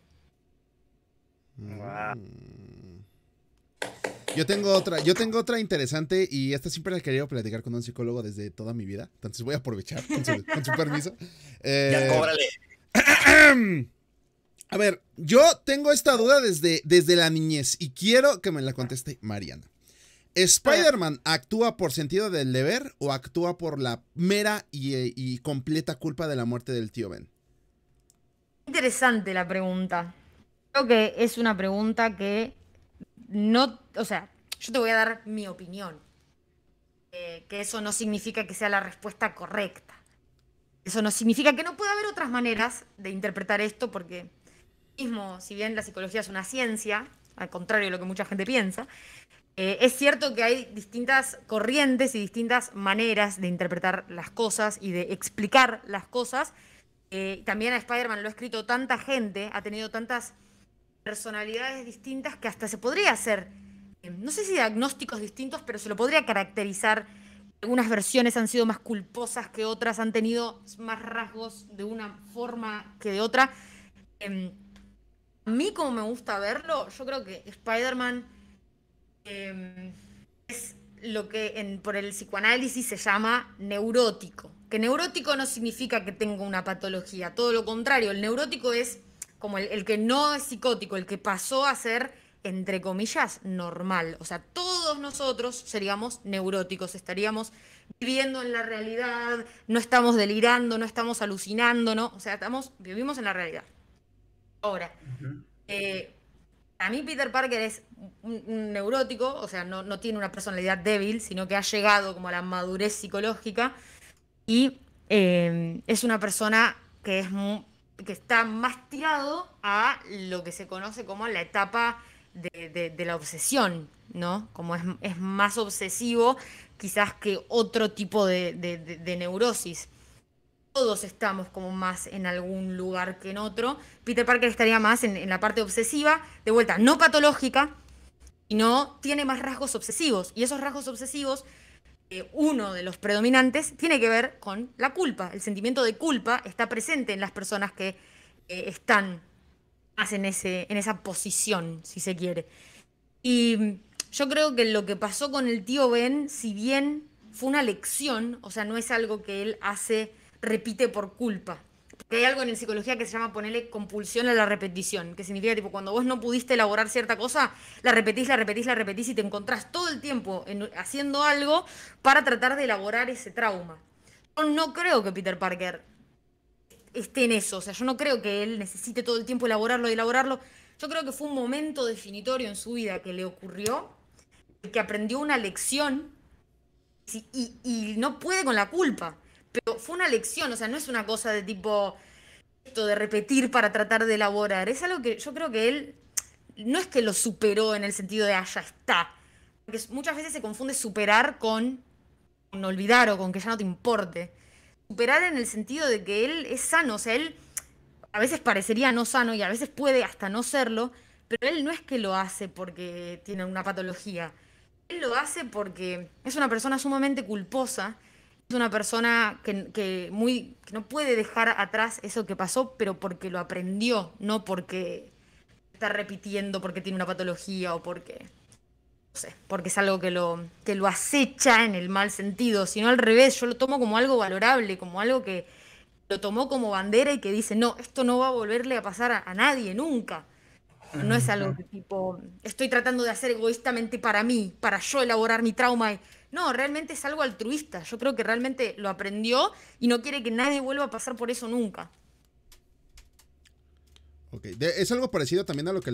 Yo tengo otra, yo tengo otra interesante y esta siempre la he querido platicar con un psicólogo desde toda mi vida, entonces voy a aprovechar con su, permiso. ya eh, cóbrale. A ver, yo tengo esta duda desde, desde la niñez y quiero que me la conteste Mariana. ¿Spider-Man actúa por sentido del deber o actúa por la mera eh, y, completa culpa de la muerte del tío Ben? Interesante la pregunta. Creo que es una pregunta que no, o sea, yo te voy a dar mi opinión. Eh, que eso no significa que sea la respuesta correcta. Eso no significa que no pueda haber otras maneras de interpretar esto, porque mismo, si bien la psicología es una ciencia, al contrario de lo que mucha gente piensa, eh, es cierto que hay distintas corrientes y distintas maneras de interpretar las cosas y de explicar las cosas. Eh, también a Spider-Man lo ha escrito tanta gente, ha tenido tantas personalidades distintas que hasta se podría hacer, eh, no sé si diagnósticos distintos, pero se lo podría caracterizar. Algunas versiones han sido más culposas que otras, han tenido más rasgos de una forma que de otra. Em, a mí, como me gusta verlo, yo creo que Spider-Man Em, es lo que por el psicoanálisis se llama neurótico. Que neurótico no significa que tengo una patología, todo lo contrario, el neurótico es como el, que no es psicótico, el que pasó a ser, entre comillas, normal. O sea, todos nosotros seríamos neuróticos, estaríamos viviendo en la realidad, no estamos delirando, no estamos alucinando, ¿no? O sea, estamos, vivimos en la realidad. Ahora, a mí Peter Parker es un, neurótico, o sea, no, tiene una personalidad débil, sino que ha llegado como a la madurez psicológica y em, es una persona que, es, que está más tirado a lo que se conoce como la etapa de, la obsesión, ¿no? Como es, más obsesivo quizás que otro tipo de neurosis todos estamos como más en algún lugar que en otro. Peter Parker estaría más en, la parte obsesiva, de vuelta, no patológica, y no tiene más rasgos obsesivos. Y esos rasgos obsesivos, eh, uno de los predominantes, tiene que ver con la culpa. El sentimiento de culpa está presente en las personas que eh, están más ese, en esa posición, si se quiere. Y yo creo que lo que pasó con el tío Ben, si bien fue una lección, o sea, no es algo que él hace repite por culpa. que hay algo en psicología que se llama ponerle compulsión a la repetición, que significa tipo cuando vos no pudiste elaborar cierta cosa, la repetís, la repetís, la repetís y te encontrás todo el tiempo haciendo algo para tratar de elaborar ese trauma. Yo no creo que Peter Parker esté en eso, o sea, yo no creo que él necesite todo el tiempo elaborarlo y elaborarlo. Yo creo que fue un momento definitorio en su vida que le ocurrió, que aprendió una lección y no puede con la culpa pero fue una lección, o sea, no es una cosa de tipo esto de repetir para tratar de elaborar, es algo que yo creo que él no es que lo superó en el sentido de allá ah, está, porque muchas veces se confunde superar con, con olvidar o con que ya no te importe. Superar en el sentido de que él es sano, o sea, él a veces parecería no sano y a veces puede hasta no serlo, pero él no es que lo hace porque tiene una patología. Él lo hace porque es una persona sumamente culposa es una persona que, muy, no puede dejar atrás eso que pasó, pero porque lo aprendió, no porque está repitiendo, porque tiene una patología o porque... No sé, porque es algo que lo, que lo acecha en el mal sentido, sino al revés, yo lo tomo como algo valorable, como algo que lo tomó como bandera y que dice, no, esto no va a volverle a pasar a, nadie nunca. No es algo que tipo, estoy tratando de hacer egoístamente para mí, para yo elaborar mi trauma. Y, no, realmente es algo altruista. Yo creo que realmente lo aprendió y no quiere que nadie vuelva a pasar por eso nunca. Ok, es algo parecido también a lo que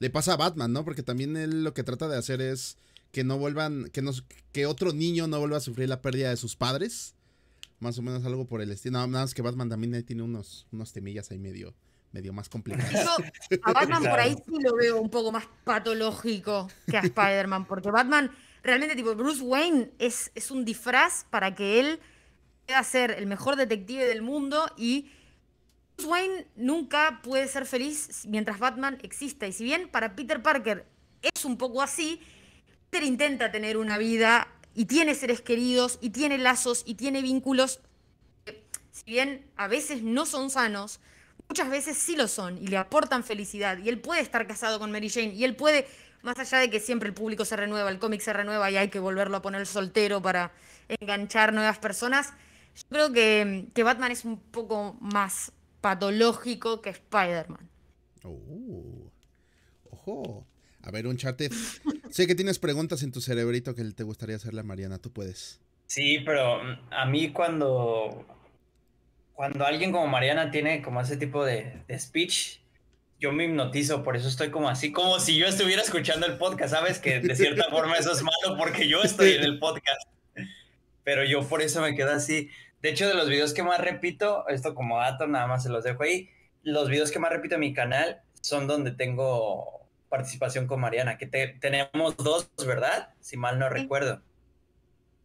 le, pasa a Batman, ¿no? Porque también él lo que trata de hacer es que no vuelvan, que, no, que otro niño no vuelva a sufrir la pérdida de sus padres. Más o menos algo por el estilo. nada más que Batman también tiene unos, unos temillas ahí medio, medio más complicadas. a Batman por ahí sí lo veo un poco más patológico que a Spider-Man, porque Batman realmente tipo Bruce Wayne es, es un disfraz para que él pueda ser el mejor detective del mundo y Bruce Wayne nunca puede ser feliz mientras Batman exista. Y si bien para Peter Parker es un poco así, Peter intenta tener una vida y tiene seres queridos y tiene lazos y tiene vínculos que, si bien a veces no son sanos, muchas veces sí lo son y le aportan felicidad. Y él puede estar casado con Mary Jane y él puede más allá de que siempre el público se renueva, el cómic se renueva y hay que volverlo a poner soltero para enganchar nuevas personas, yo creo que, Batman es un poco más patológico que Spider-Man. Oh, ojo. A ver, un chat. sé que tienes preguntas en tu cerebrito que te gustaría hacerle a Mariana, tú puedes. Sí, pero mm, a mí cuando, cuando alguien como Mariana tiene como ese tipo de speech, yo me hipnotizo, por eso estoy como así, como si yo estuviera escuchando el podcast, ¿sabes? Que de cierta forma eso es malo porque yo estoy en el podcast. Pero yo por eso me quedo así. De hecho, de los videos que más repito, esto como dato, nada más se los dejo ahí. Los videos que más repito en mi canal son donde tengo participación con Mariana, que tenemos dos, ¿verdad? Si mal no recuerdo.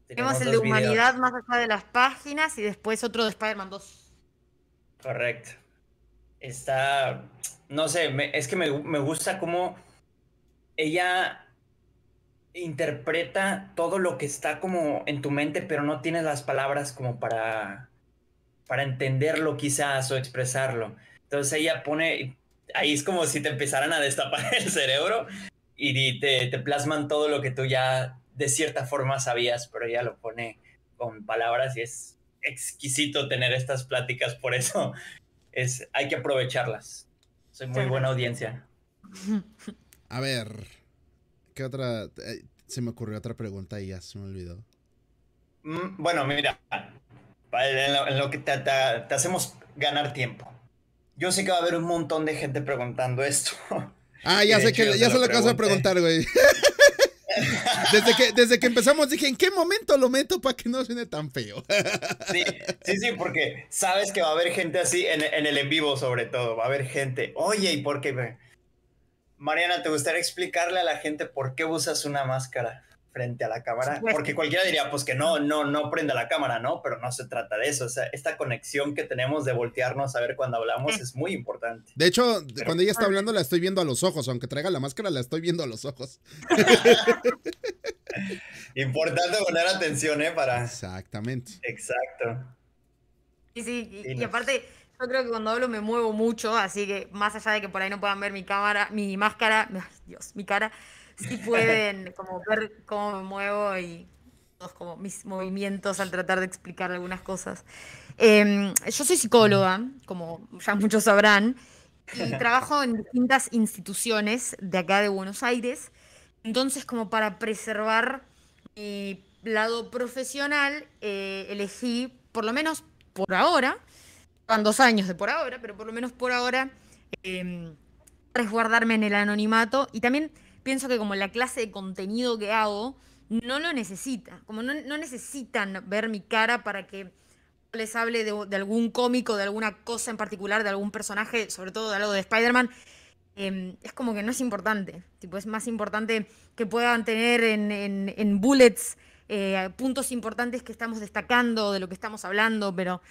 Tenemos, el de Humanidad más allá de las páginas y después otro de Spider-Man 2. Correcto está, no sé, es que me, gusta cómo ella interpreta todo lo que está como en tu mente, pero no tienes las palabras como para, para entenderlo quizás o expresarlo. Entonces ella pone, ahí es como si te empezaran a destapar el cerebro y te, te plasman todo lo que tú ya de cierta forma sabías, pero ella lo pone con palabras y es exquisito tener estas pláticas por eso es, hay que aprovecharlas. Soy muy buena audiencia. A ver, ¿qué otra? Eh, se me ocurrió otra pregunta y ya se me olvidó. Mm, bueno, mira, en lo, que te, hacemos ganar tiempo. Yo sé que va a haber un montón de gente preguntando esto. Ah, ya sé, que, ya lo a preguntar, güey. Desde que, desde que empezamos dije, ¿en qué momento lo meto para que no suene tan feo? Sí, sí, porque sabes que va a haber gente así en, en el en vivo sobre todo, va a haber gente, oye, ¿y por qué? Mariana, ¿te gustaría explicarle a la gente por qué usas una máscara? frente a la cámara, porque cualquiera diría, pues que no, no, no prenda la cámara, ¿no? Pero no se trata de eso, o sea, esta conexión que tenemos de voltearnos a ver cuando hablamos eh. es muy importante. De hecho, cuando ella está hablando la estoy viendo a los ojos, aunque traiga la máscara la estoy viendo a los ojos. importante poner atención, ¿eh? Para... Exactamente. Exacto. Y sí, y aparte... Yo creo que cuando hablo me muevo mucho, así que más allá de que por ahí no puedan ver mi cámara, mi máscara, Dios, mi cara, si pueden como ver cómo me muevo y todos como mis movimientos al tratar de explicar algunas cosas. Em, yo soy psicóloga, como ya muchos sabrán, y trabajo en distintas instituciones de acá de Buenos Aires. Entonces, como para preservar mi lado profesional, eh, elegí, por lo menos por ahora, van dos años de por ahora, pero por lo menos por ahora, em, resguardarme en el anonimato y también pienso que como la clase de contenido que hago, no lo necesita. Como no, necesitan ver mi cara para que les hable de, algún cómico, de alguna cosa en particular, de algún personaje, sobre todo de algo de Spider-Man. Em, es como que no es importante. Tipo, es más importante que puedan tener en, bullets eh, puntos importantes que estamos destacando, de lo que estamos hablando, pero.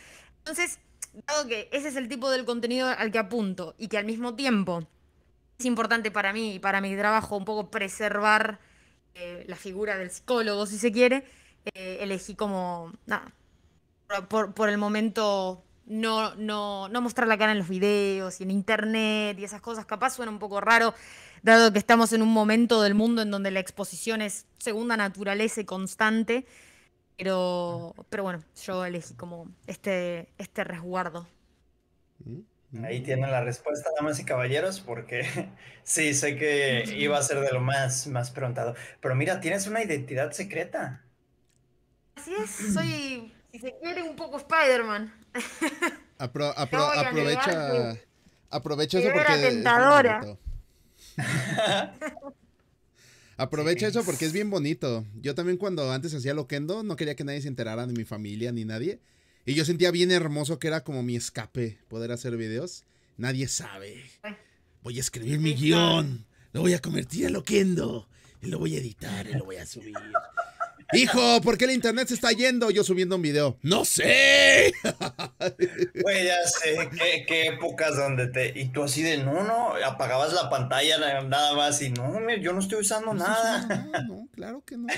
Entonces, dado que ese es el tipo del contenido al que apunto y que al mismo tiempo es importante para mí y para mi trabajo un poco preservar eh, la figura del psicólogo, si se quiere, eh, elegí como, nada, por, el momento no, no, mostrar la cara en los videos y en internet y esas cosas. Capaz suena un poco raro, dado que estamos en un momento del mundo en donde la exposición es segunda naturaleza y constante. Pero, pero bueno, yo elegí como este, este resguardo. Mm. Ahí tienen la respuesta, damas y caballeros, porque sí, sé que iba a ser de lo más, más preguntado. Pero mira, tienes una identidad secreta. Así es, soy, si se quiere, un poco Spider-Man. aprovecha eso porque... tentadora. Es aprovecha eso porque es bien bonito. Yo también cuando antes hacía loquendo no quería que nadie se enterara, ni mi familia, ni nadie. Y yo sentía bien hermoso que era como mi escape poder hacer videos. Nadie sabe. Voy a escribir mi guión. Lo voy a convertir en loquendo. Y lo voy a editar y lo voy a subir. Hijo, ¿por qué el internet se está yendo? Yo subiendo un video. ¡No sé! Güey, ya sé. Qué, épocas donde te. Y tú así de no, no. Apagabas la pantalla nada más y no, yo no estoy usando nada. no, claro que no.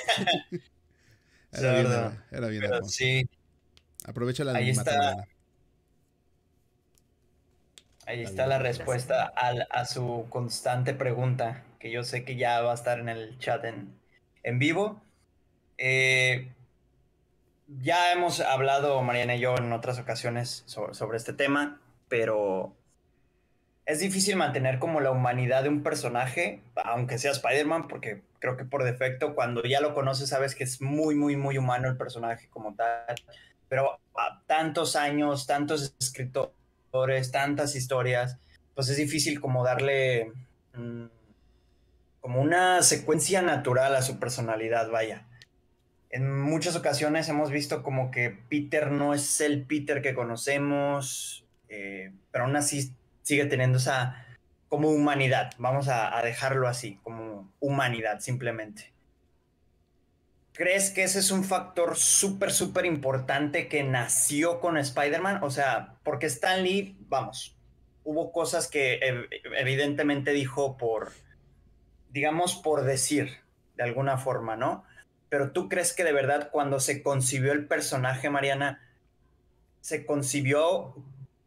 Era, verdad era, bien, sí. Aprovecha la Ahí está. Ahí está la respuesta a su constante pregunta, que yo sé que ya va a estar en el chat en, vivo. Eh, ya hemos hablado, Mariana y yo, en otras ocasiones sobre, sobre, este tema, pero es difícil mantener como la humanidad de un personaje, aunque sea Spider-Man, porque creo que por defecto, cuando ya lo conoces, sabes que es muy, muy, muy humano el personaje como tal pero a tantos años, tantos escritores, tantas historias, pues es difícil como darle mm, como una secuencia natural a su personalidad, vaya. En muchas ocasiones hemos visto como que Peter no es el Peter que conocemos, eh, pero aún así sigue teniendo esa como humanidad, vamos a dejarlo así, como humanidad simplemente. ¿Crees que ese es un factor súper, súper importante que nació con Spider-Man? O sea, porque Stan Lee, vamos, hubo cosas que evidentemente dijo por, digamos, por decir, de alguna forma, ¿no? Pero tú crees que de verdad cuando se concibió el personaje, Mariana, se concibió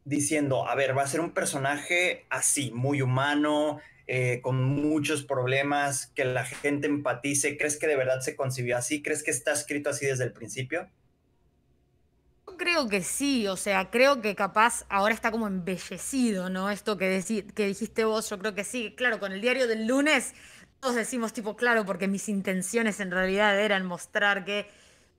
diciendo, a ver, va a ser un personaje así, muy humano, eh, con muchos problemas, que la gente empatice. ¿Crees que de verdad se concibió así? ¿Crees que está escrito así desde el principio? Creo que sí, o sea, creo que capaz ahora está como embellecido, ¿no? Esto que, que dijiste vos, yo creo que sí. Claro, con el diario del lunes todos decimos tipo, claro, porque mis intenciones en realidad eran mostrar que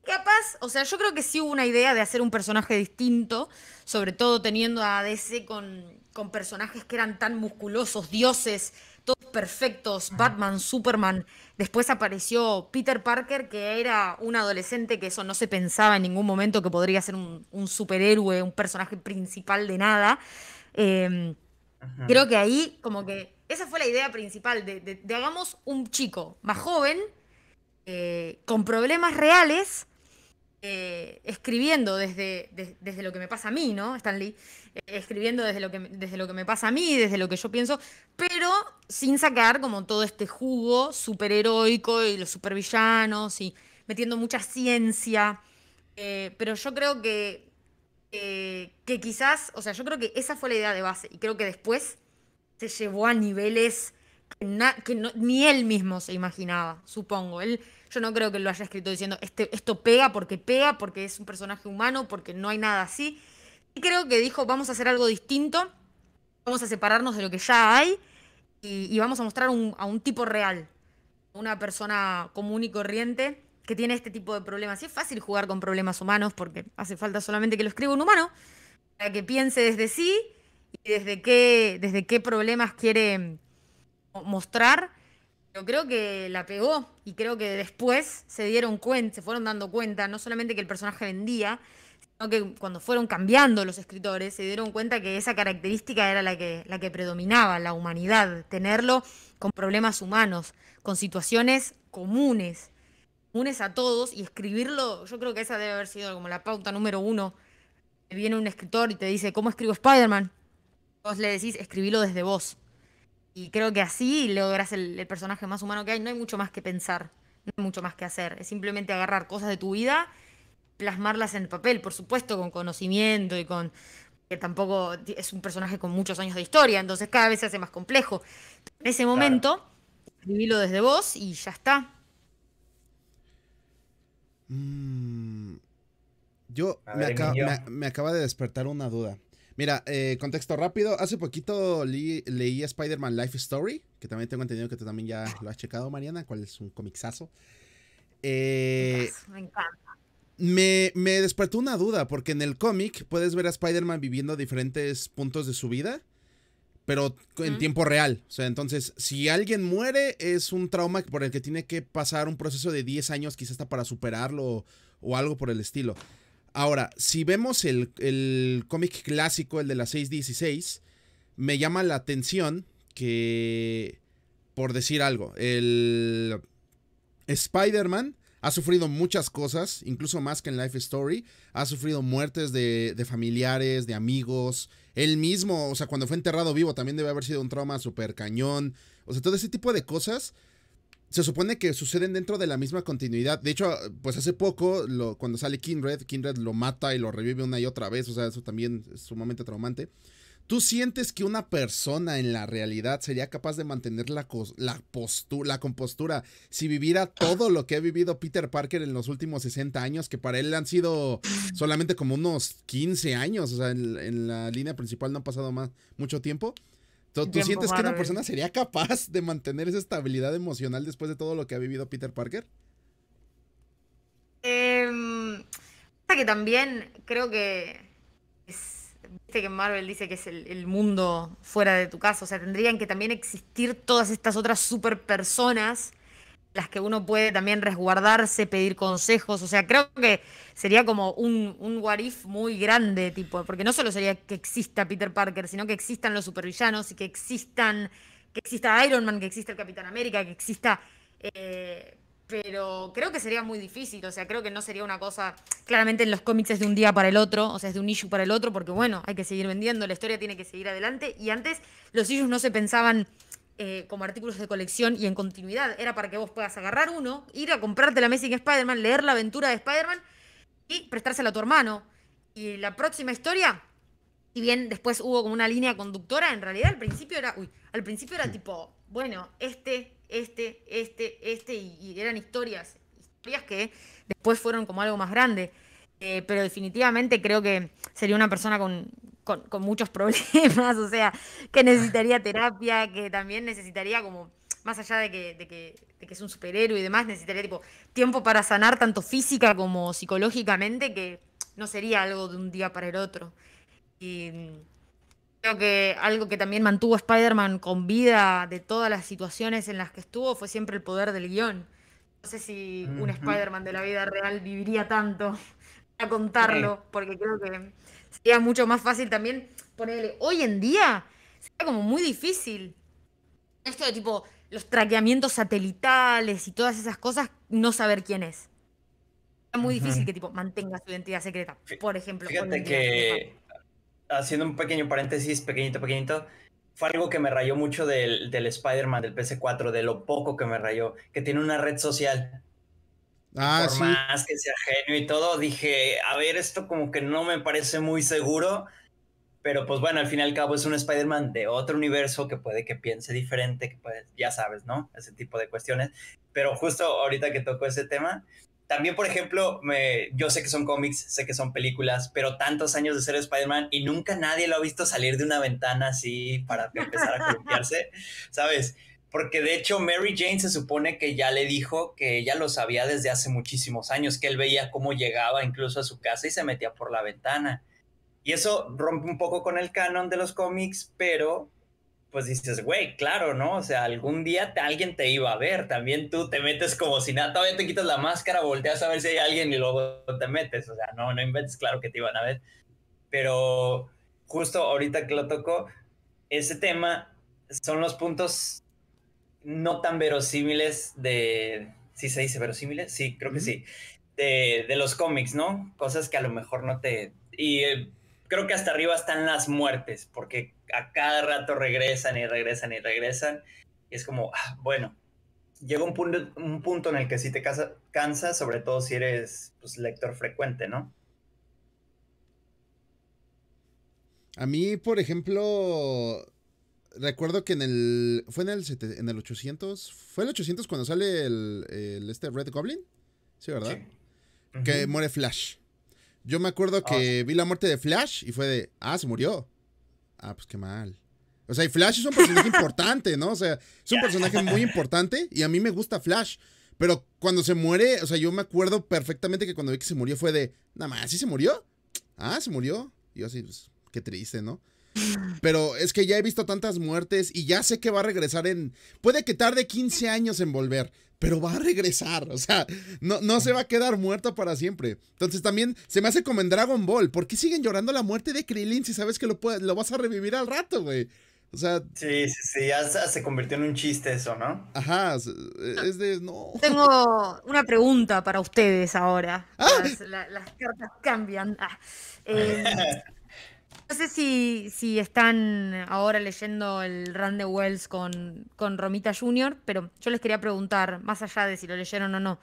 Capaz, o sea, yo creo que sí hubo una idea de hacer un personaje distinto, sobre todo teniendo a DC con, personajes que eran tan musculosos, dioses, todos perfectos, Batman, Superman. Después apareció Peter Parker, que era un adolescente que eso no se pensaba en ningún momento que podría ser un, superhéroe, un personaje principal de nada. Em, creo que ahí, como que esa fue la idea principal, de, de, hagamos un chico más joven, eh, con problemas reales eh, escribiendo desde, desde lo que me pasa a mí, ¿no? Stanley, eh, escribiendo desde lo, que, desde lo que me pasa a mí, desde lo que yo pienso, pero sin sacar como todo este jugo superheroico y los supervillanos y metiendo mucha ciencia. Eh, pero yo creo que, que quizás, o sea, yo creo que esa fue la idea de base y creo que después se llevó a niveles que, ni él mismo se imaginaba, supongo. Él yo no creo que lo haya escrito diciendo este, esto pega porque pega, porque es un personaje humano, porque no hay nada así. Y creo que dijo, vamos a hacer algo distinto, vamos a separarnos de lo que ya hay y, vamos a mostrar a un tipo real, una persona común y corriente que tiene este tipo de problemas. Y es fácil jugar con problemas humanos porque hace falta solamente que lo escriba un humano para que piense desde sí y desde qué, desde qué problemas quiere mostrar yo creo que la pegó y creo que después se dieron cuenta, se fueron dando cuenta, no solamente que el personaje vendía, sino que cuando fueron cambiando los escritores, se dieron cuenta que esa característica era la que, la que predominaba, la humanidad, tenerlo con problemas humanos, con situaciones comunes, comunes a todos, y escribirlo, yo creo que esa debe haber sido como la pauta número uno. Viene un escritor y te dice, ¿cómo escribo Spider-Man? Vos le decís, escribilo desde vos y creo que así logras el, el, personaje más humano que hay. No hay mucho más que pensar, no hay mucho más que hacer. Es simplemente agarrar cosas de tu vida, plasmarlas en el papel, por supuesto, con conocimiento y con. que tampoco es un personaje con muchos años de historia, entonces cada vez se hace más complejo. En ese momento, vivilo desde vos y ya está. Mm, yo me, me acaba de despertar una duda. Mira, eh, contexto rápido. Hace poquito leí leí Spider-Man Life Story, que también tengo entendido que tú también ya lo has checado, Mariana, cuál es un comixazo. Eh, me encanta. Me, despertó una duda, porque en el cómic puedes ver a Spider-Man viviendo diferentes puntos de su vida, pero en tiempo real. O sea, entonces, si alguien muere, es un trauma por el que tiene que pasar un proceso de 10 años, quizás hasta para superarlo o algo por el estilo. Ahora, si vemos el, cómic clásico, el de la 616, me llama la atención que, por decir algo, el Spider-Man ha sufrido muchas cosas, incluso más que en Life Story. Ha sufrido muertes de, de, familiares, de amigos. Él mismo, o sea, cuando fue enterrado vivo también debe haber sido un trauma súper cañón. O sea, todo ese tipo de cosas se supone que suceden dentro de la misma continuidad. De hecho, pues hace poco, lo, cuando sale Kindred, Kindred lo mata y lo revive una y otra vez. O sea, eso también es sumamente traumante. ¿Tú sientes que una persona en la realidad sería capaz de mantener la, la compostura si viviera todo lo que ha vivido Peter Parker en los últimos 60 años, que para él han sido solamente como unos 15 años? O sea, en, la línea principal no ha pasado más mucho tiempo. ¿Tú, sientes que una persona sería capaz de mantener esa estabilidad emocional después de todo lo que ha vivido Peter Parker? Eh, que también creo que viste que Marvel dice que es el, el, mundo fuera de tu casa, o sea, tendrían que también existir todas estas otras super personas las que uno puede también resguardarse, pedir consejos. O sea, creo que sería como un, un what muy grande, tipo, porque no solo sería que exista Peter Parker, sino que existan los supervillanos y que existan, que exista Iron Man, que exista el Capitán América, que exista. Eh, pero creo que sería muy difícil, o sea, creo que no sería una cosa, claramente en los cómics es de un día para el otro, o sea, es de un issue para el otro, porque bueno, hay que seguir vendiendo, la historia tiene que seguir adelante, y antes los issues no se pensaban eh, como artículos de colección y en continuidad. Era para que vos puedas agarrar uno, ir a comprarte la Amazing Spider-Man, leer la aventura de Spider-Man y prestársela a tu hermano. Y la próxima historia, si bien después hubo como una línea conductora, en realidad al principio era, uy, al principio era tipo, bueno, este, este, este, este, y, eran historias, historias que después fueron como algo más grande. Eh, pero definitivamente creo que sería una persona con con, muchos problemas, o sea, que necesitaría terapia, que también necesitaría como más allá de que, es un superhéroe y demás, necesitaría tipo, tiempo para sanar tanto física como psicológicamente, que no sería algo de un día para el otro. Y creo que algo que también mantuvo Spider-Man con vida de todas las situaciones en las que estuvo fue siempre el poder del guión. No sé si un Spider-Man de la vida real viviría tanto a contarlo, porque creo que sería mucho más fácil también ponerle. Hoy en día sería como muy difícil. Esto de tipo los traqueamientos satelitales y todas esas cosas, no saber quién es. Es muy difícil que tipo mantenga su identidad secreta, por ejemplo. Fíjate que, haciendo un pequeño paréntesis, pequeñito, pequeñito, fue algo que me rayó mucho del, del Spider-Man del PC4, de lo poco que me rayó, que tiene una red social. Ah, por más que sea genio y todo, dije, a ver, esto como que no me parece muy seguro. Pero pues bueno, al fin y al cabo es un Spider-Man de otro universo que puede que piense diferente, que pues ya sabes, ¿no? Ese tipo de cuestiones. Pero justo ahorita que tocó ese tema, también, por ejemplo, yo sé que son cómics, sé que son películas, pero tantos años de ser Spider-Man y nunca nadie lo ha visto salir de una ventana así para empezar a columpiarse, ¿sabes? porque de hecho Mary Jane se supone que ya le dijo que ella lo sabía desde hace muchísimos años, que él veía cómo llegaba incluso a su casa y se metía por la ventana. Y eso rompe un poco con el canon de los cómics, pero pues dices, güey, claro, ¿no? O sea, algún día alguien te iba a ver, también tú te metes como si nada, todavía te quitas la máscara, volteas a ver si hay alguien y luego te metes, o sea, no, no inventes, claro que te iban a ver. Pero justo ahorita que lo tocó, ese tema son los puntos no tan verosímiles de, sí se dice verosímiles, sí, creo que sí, de, los cómics, ¿no? Cosas que a lo mejor no te... Y eh, creo que hasta arriba están las muertes, porque a cada rato regresan y regresan y regresan. Y es como, ah, bueno, llega un punto, un punto en el que sí te cansa, sobre todo si eres pues, lector frecuente, ¿no? A mí, por ejemplo, recuerdo que en el. ¿Fue en el, en el 800? ¿Fue el 800 cuando sale el, este Red Goblin? Sí, ¿verdad? Que muere Flash. Yo me acuerdo ah, que vi la muerte de Flash y fue de. Ah, se murió. Ah, pues qué mal. O sea, y Flash es un personaje importante, ¿no? O sea, es un personaje muy importante y a mí me gusta Flash. Pero cuando se muere, o sea, yo me acuerdo perfectamente que cuando vi que se murió fue de. Nada más, ¿sí se murió? Ah, se murió. Y yo así, pues, qué triste, ¿no? Pero es que ya he visto tantas muertes y ya sé que va a regresar en. Puede que tarde 15 años en volver, pero va a regresar. O sea, no, no se va a quedar muerto para siempre. Entonces también se me hace como en Dragon Ball. ¿Por qué siguen llorando la muerte de Krillin si sabes que lo, lo vas a revivir al rato, güey? O sea. Sí, sí, sí, ya se convirtió en un chiste eso, ¿no? Ajá, es de. No. Tengo una pregunta para ustedes ahora. Ah. Las, cartas cambian. Ah, eh, No sé si, si están ahora leyendo el Run de Wells con, con Romita Jr., pero yo les quería preguntar, más allá de si lo leyeron o no,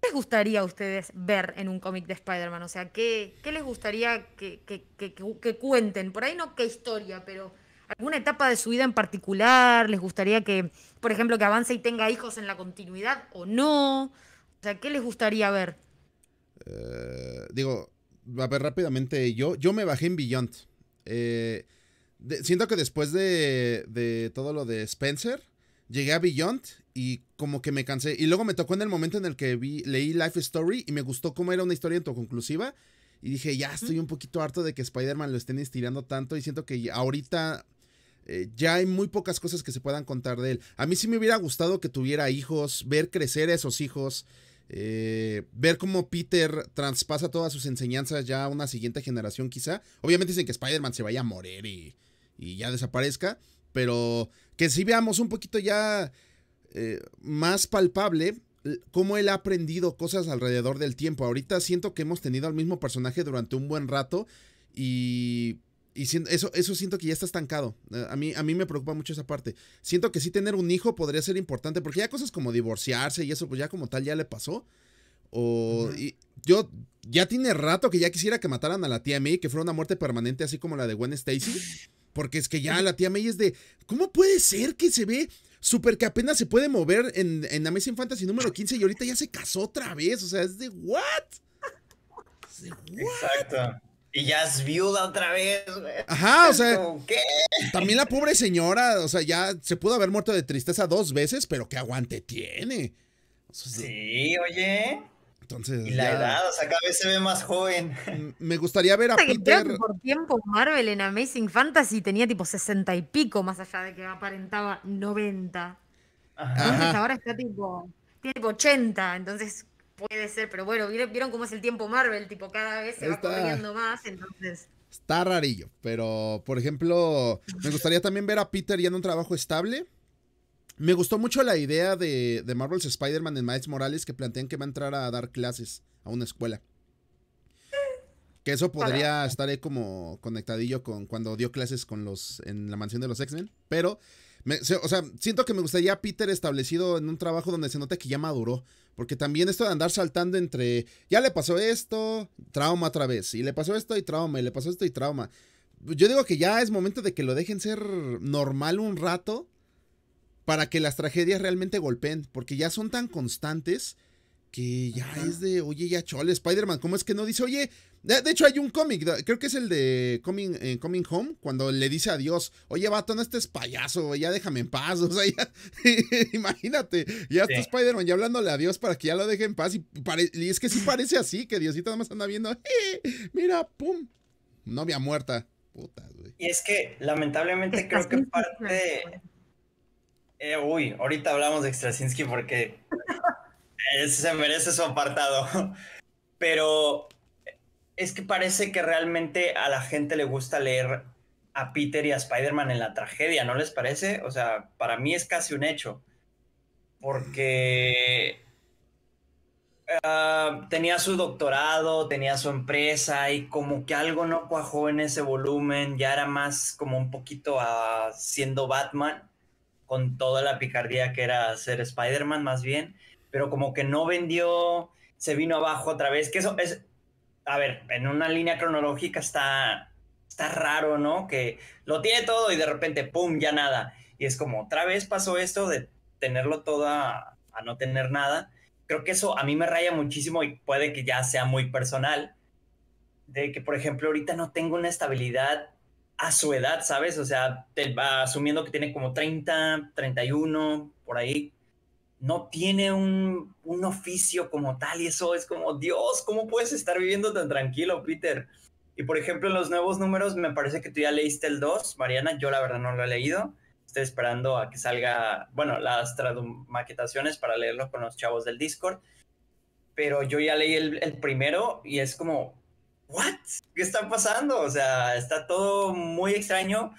¿qué les gustaría a ustedes ver en un cómic de Spider-Man? O sea, ¿qué, qué les gustaría que, que, cuenten? Por ahí no qué historia, pero alguna etapa de su vida en particular, les gustaría que, por ejemplo, que avance y tenga hijos en la continuidad o no. O sea, ¿qué les gustaría ver? Eh, digo, digo, a ver, rápidamente, yo, yo me bajé en Beyond. Eh, siento que después de, todo lo de Spencer, llegué a Beyond y como que me cansé. Y luego me tocó en el momento en el que vi, leí Life Story y me gustó cómo era una historia autoconclusiva. Y dije, ya estoy un poquito harto de que Spider-Man lo estén estirando tanto y siento que ahorita eh, ya hay muy pocas cosas que se puedan contar de él. A mí sí me hubiera gustado que tuviera hijos, ver crecer esos hijos, eh, ver cómo Peter traspasa todas sus enseñanzas ya a una siguiente generación quizá. Obviamente dicen que Spider-Man se vaya a morir y, ya desaparezca, pero que si veamos un poquito ya eh, más palpable cómo él ha aprendido cosas alrededor del tiempo. Ahorita siento que hemos tenido al mismo personaje durante un buen rato y y eso, eso siento que ya está estancado. Eh, a mí, a mí me preocupa mucho esa parte. Siento que sí tener un hijo podría ser importante, porque ya cosas como divorciarse y eso, pues ya como tal ya le pasó. O y yo ya tiene rato que ya quisiera que mataran a la tía May, que fuera una muerte permanente así como la de Gwen Stacy. Porque es que ya la tía May es de, ¿cómo puede ser que se ve súper que apenas se puede mover en, en Amazing Fantasy número 15 y ahorita ya se casó otra vez? O sea, es de, ¿what? Es de, ¿what? Y ya es viuda otra vez, güey. Ajá, o sea. También la pobre señora, o sea, ya se pudo haber muerto de tristeza dos veces, pero qué aguante tiene. sí, oye. Entonces. Y la edad, o sea, cada vez se ve más joven. Me gustaría ver a Peter. por tiempo Marvel en Amazing Fantasy tenía tipo sesenta y pico, más allá de que aparentaba 90. Ajá. Entonces ahora está tipo, tiene tipo 80, entonces Puede ser, pero bueno, vieron cómo es el tiempo Marvel, tipo, cada vez se va corriendo más, entonces. Está rarillo, pero por ejemplo, me gustaría también ver a Peter ya en un trabajo estable. Me gustó mucho la idea de, de Marvel's Spider-Man en Miles Morales que plantean que va a entrar a dar clases a una escuela. Que eso podría estar ahí como conectadillo con cuando dio clases con los en la mansión de los X-Men, pero o sea, siento que me gustaría Peter establecido en un trabajo donde se note que ya maduró. Porque también esto de andar saltando entre, ya le pasó esto, trauma otra vez, y le pasó esto y trauma, y le pasó esto y trauma. Yo digo que ya es momento de que lo dejen ser normal un rato para que las tragedias realmente golpeen, porque ya son tan constantes que ya es de, oye, ya chole, Spider-Man, ¿cómo es que no dice, oye? De, hecho, hay un cómic, creo que es el de Coming, eh, Coming Home, cuando le dice a Dios, oye, vato, no estés payaso, ya déjame en paz, o sea, imagínate, ya está Spider-Man ya hablándole a Dios para que ya lo deje en paz, y, es que sí parece así, que Diosito nada más anda viendo, mira, pum, novia muerta, puta, güey. Y es que, lamentablemente, creo que parte... Eh, uy, ahorita hablamos de Straczynski porque... Eh, se merece su apartado. Pero es que parece que realmente a la gente le gusta leer a Peter y a Spider-Man en la tragedia, ¿no les parece? O sea, para mí es casi un hecho. Porque ah, tenía su doctorado, tenía su empresa y como que algo no cuajó en ese volumen, ya era más como un poquito ah, siendo Batman, con toda la picardía que era ser Spider-Man más bien pero como que no vendió, se vino abajo otra vez, que eso es, a ver, en una línea cronológica está, está raro, ¿no? Que lo tiene todo y de repente, ¡pum!, ya nada. Y es como, otra vez pasó esto de tenerlo todo a, no tener nada. Creo que eso a mí me raya muchísimo y puede que ya sea muy personal, de que, por ejemplo, ahorita no tengo una estabilidad a su edad, ¿sabes? O sea, te, asumiendo que tiene como 30, 31, por ahí no tiene un, oficio como tal y eso es como, Dios, ¿cómo puedes estar viviendo tan tranquilo, Peter? Y por ejemplo, en los nuevos números, me parece que tú ya leíste el 2, Mariana, yo la verdad no lo he leído. Estoy esperando a que salga, bueno, las maquetaciones para leerlo con los chavos del Discord. Pero yo ya leí el, primero y es como, ¿what? ¿Qué está pasando? O sea, está todo muy extraño.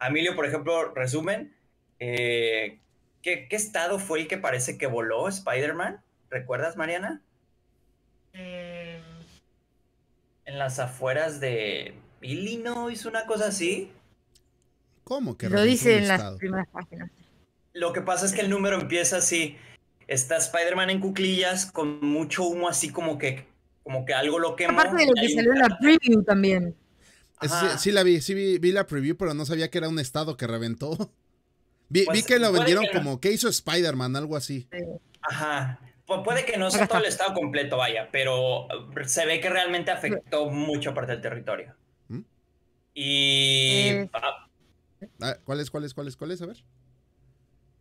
Emilio, por ejemplo, resumen, eh, ¿Qué, estado fue el que parece que voló Spider-Man? ¿Recuerdas, Mariana? Eh, en las afueras de hizo una cosa así. ¿Cómo que Lo dice en las primeras páginas. Lo que pasa es que el número empieza así. Está Spider-Man en cuclillas con mucho humo así como que como que algo lo quemó. Aparte de lo que salió en la preview también. Sí, la vi, sí vi la preview, pero no sabía que era un estado que reventó. Vi, pues, que lo vendieron como, ¿qué hizo Spider-Man? Algo así. Ajá. puede que no sea todo el estado completo, vaya, pero se ve que realmente afectó mucho parte del territorio. ¿Mm? Y... Eh. Ah. Ah, ¿Cuál es, cuál es, cuál es, cuál es? A ver.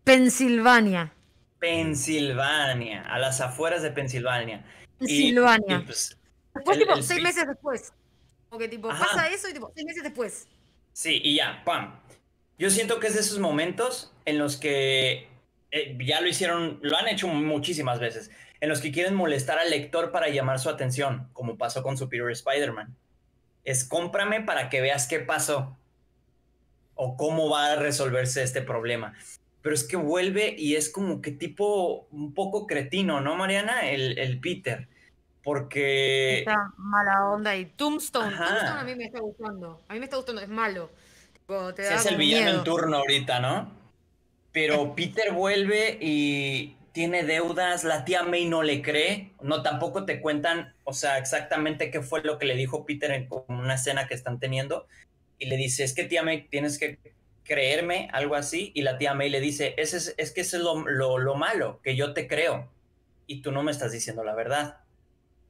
Pensilvania. Pensilvania, a las afueras de Pensilvania. Pensilvania. Pues, después, tipo, seis meses después. Porque, tipo, pasa eso y, tipo, seis meses después. Sí, y ya, pam, yo siento que es de esos momentos en los que eh, ya lo hicieron, lo han hecho muchísimas veces, en los que quieren molestar al lector para llamar su atención, como pasó con Superior Spider-Man. Es cómprame para que veas qué pasó o cómo va a resolverse este problema. Pero es que vuelve y es como que tipo un poco cretino, ¿no, Mariana? El, Peter. Porque. Está mala onda y Tombstone. Tombstone a mí me está gustando. A mí me está gustando, es malo es el villano en turno ahorita, ¿no? Pero Peter vuelve y tiene deudas, la tía May no le cree, no tampoco te cuentan, o sea, exactamente qué fue lo que le dijo Peter en una escena que están teniendo y le dice, es que tía May tienes que creerme, algo así, y la tía May le dice, es, es, que es lo, lo malo, que yo te creo y tú no me estás diciendo la verdad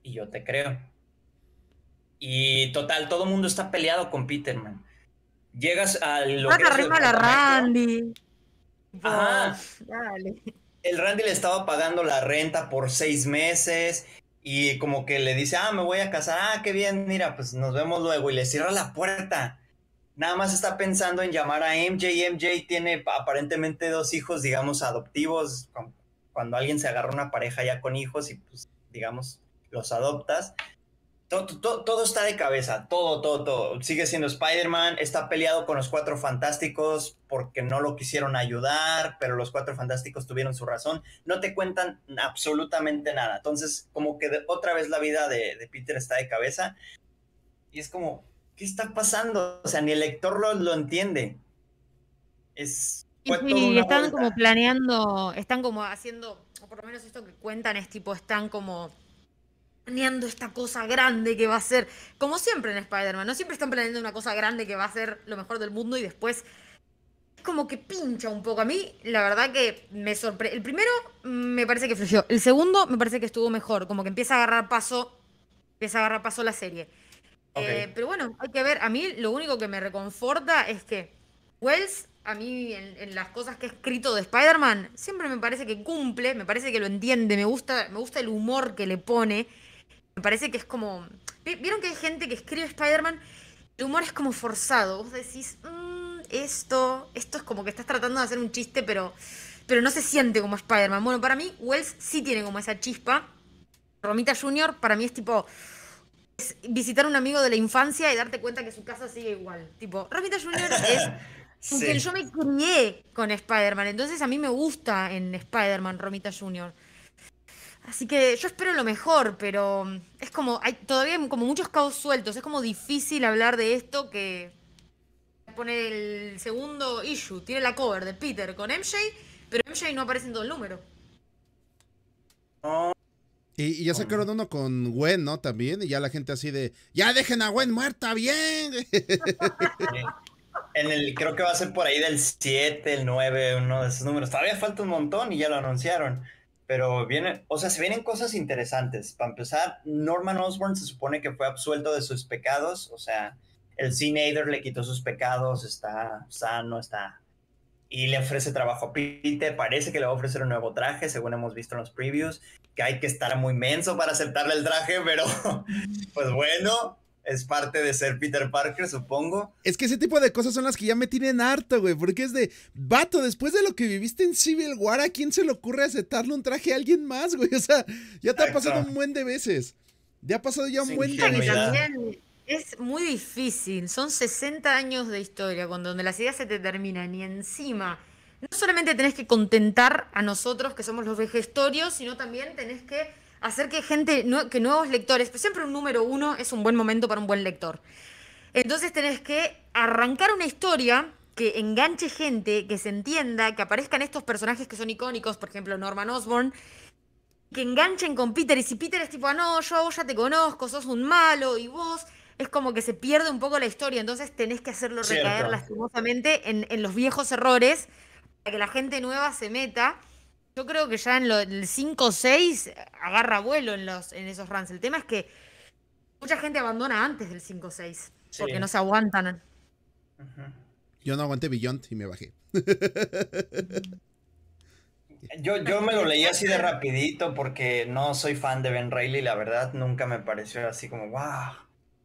y yo te creo. Y total, todo el mundo está peleado con Peter, man. Llegas al... lo ah, la Randy. Ajá. El Randy le estaba pagando la renta por seis meses y como que le dice, ah, me voy a casar, ah, qué bien, mira, pues nos vemos luego y le cierra la puerta. Nada más está pensando en llamar a MJ. MJ tiene aparentemente dos hijos, digamos, adoptivos. Cuando alguien se agarra una pareja ya con hijos y pues, digamos, los adoptas. Todo, está de cabeza, todo, todo, todo. Sigue siendo Spider-Man, está peleado con los cuatro fantásticos porque no lo quisieron ayudar, pero los cuatro fantásticos tuvieron su razón. No te cuentan absolutamente nada. Entonces, como que otra vez la vida de, Peter está de cabeza. Y es como, ¿qué está pasando? O sea, ni el lector lo, entiende. Es. Sí, están como planeando, están como haciendo, o por lo menos esto que cuentan es tipo, están como planeando esta cosa grande que va a ser, como siempre en Spider-Man, no siempre están planeando una cosa grande que va a ser lo mejor del mundo y después como que pincha un poco. A mí, la verdad que me sorprende. El primero me parece que fluyó. El segundo me parece que estuvo mejor. Como que empieza a agarrar paso. Empieza a agarrar paso la serie. Eh, pero bueno, hay que ver. A mí lo único que me reconforta es que Wells, a mí en, las cosas que he escrito de Spider-Man, siempre me parece que cumple, me parece que lo entiende, me gusta, me gusta el humor que le pone. Me parece que es como. ¿Vieron que hay gente que escribe Spider-Man? El humor es como forzado. Vos decís, mm, esto, esto es como que estás tratando de hacer un chiste, pero, pero no se siente como Spider-Man. Bueno, para mí, Wells sí tiene como esa chispa. Romita Jr., para mí es tipo. Es visitar a un amigo de la infancia y darte cuenta que su casa sigue igual. Tipo, Romita Jr. es yo me crié con Spider-Man, entonces a mí me gusta en Spider-Man Romita Jr. Así que yo espero lo mejor, pero mm, es como, hay todavía como muchos caos sueltos, es como difícil hablar de esto que pone el segundo issue, tiene la cover de Peter con MJ, pero MJ no aparece en todo el número. Y, y ya sacaron uno con Gwen, ¿no? También, y ya la gente así de, ya dejen a Gwen muerta, bien. En el, creo que va a ser por ahí del 7, el 9, uno de esos números. Todavía falta un montón y ya lo anunciaron. Pero vienen, o sea, se vienen cosas interesantes. Para empezar, Norman Osborn se supone que fue absuelto de sus pecados. O sea, el Cinader le quitó sus pecados, está sano, está. Y le ofrece trabajo a Peter. Parece que le va a ofrecer un nuevo traje, según hemos visto en los previews. Que hay que estar muy menso para aceptarle el traje, pero pues bueno es parte de ser Peter Parker, supongo. Es que ese tipo de cosas son las que ya me tienen harto, güey, porque es de, vato, después de lo que viviste en Civil War, ¿a quién se le ocurre aceptarle un traje a alguien más, güey? O sea, ya te ha pasado un buen de veces. Ya ha pasado ya un buen de veces. Es muy difícil, son 60 años de historia, cuando donde las ideas se te terminan y encima no solamente tenés que contentar a nosotros que somos los vejestorios, sino también tenés que hacer que gente, que nuevos lectores, pero pues, siempre un número uno es un buen momento para un buen lector. Entonces tenés que arrancar una historia que enganche gente, que se entienda, que aparezcan estos personajes que son icónicos, por ejemplo Norman Osborn, que enganchen con Peter. Y si Peter es tipo, ah, no, yo ya te conozco, sos un malo, y vos, es como que se pierde un poco la historia. Entonces tenés que hacerlo recaer lastimosamente en, en los viejos errores para que la gente nueva se meta. Yo creo que ya en el 5 o 6 agarra vuelo en, los, en esos runs. El tema es que mucha gente abandona antes del 5 6 porque no se aguantan. Yo no aguanté Beyond y me bajé. Yo, me lo leí así de rapidito porque no soy fan de Ben Reilly, la verdad nunca me pareció así como wow.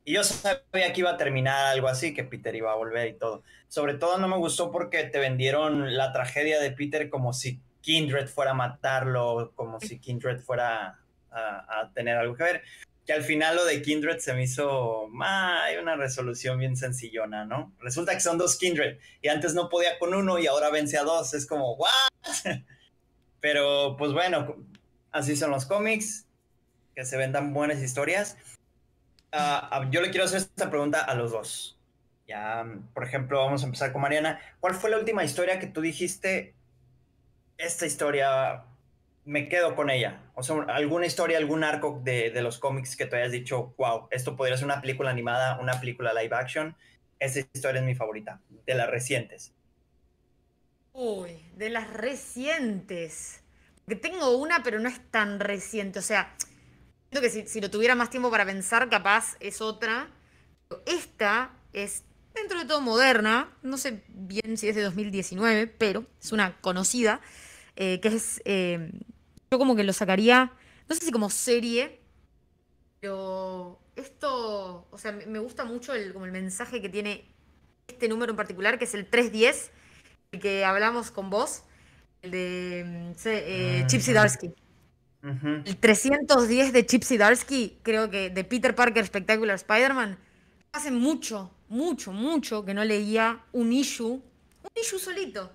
Y yo sabía que iba a terminar algo así, que Peter iba a volver y todo. Sobre todo no me gustó porque te vendieron la tragedia de Peter como si Kindred fuera a matarlo, como si Kindred fuera a, tener algo que ver. Que al final lo de Kindred se me hizo, ah, hay una resolución bien sencillona, ¿no? Resulta que son dos Kindred y antes no podía con uno y ahora vence a dos, es como, ¿what? Pero pues bueno, así son los cómics, que se vendan buenas historias. Ah, ah, yo le quiero hacer esta pregunta a los dos. Ya, por ejemplo, vamos a empezar con Mariana. ¿Cuál fue la última historia que tú dijiste esta historia me quedo con ella. O sea, alguna historia, algún arco de, los cómics que te hayas dicho, wow, esto podría ser una película animada, una película live action. Esa historia es mi favorita, de las recientes. Uy, de las recientes. Que tengo una, pero no es tan reciente. O sea, siento que si, si lo tuviera más tiempo para pensar, capaz es otra. Esta es dentro de todo moderna. No sé bien si es de 2019, pero es una conocida eh, que es, em, yo como que lo sacaría, no sé si como serie, pero esto, o sea, me gusta mucho el, como el mensaje que tiene este número en particular, que es el 310, el que hablamos con vos, el de em, eh, ah, Chipsy Darsky. El 310 de Chipsy Darsky, creo que de Peter Parker Spectacular Spider-Man, hace mucho, mucho, mucho que no leía un issue, un issue solito,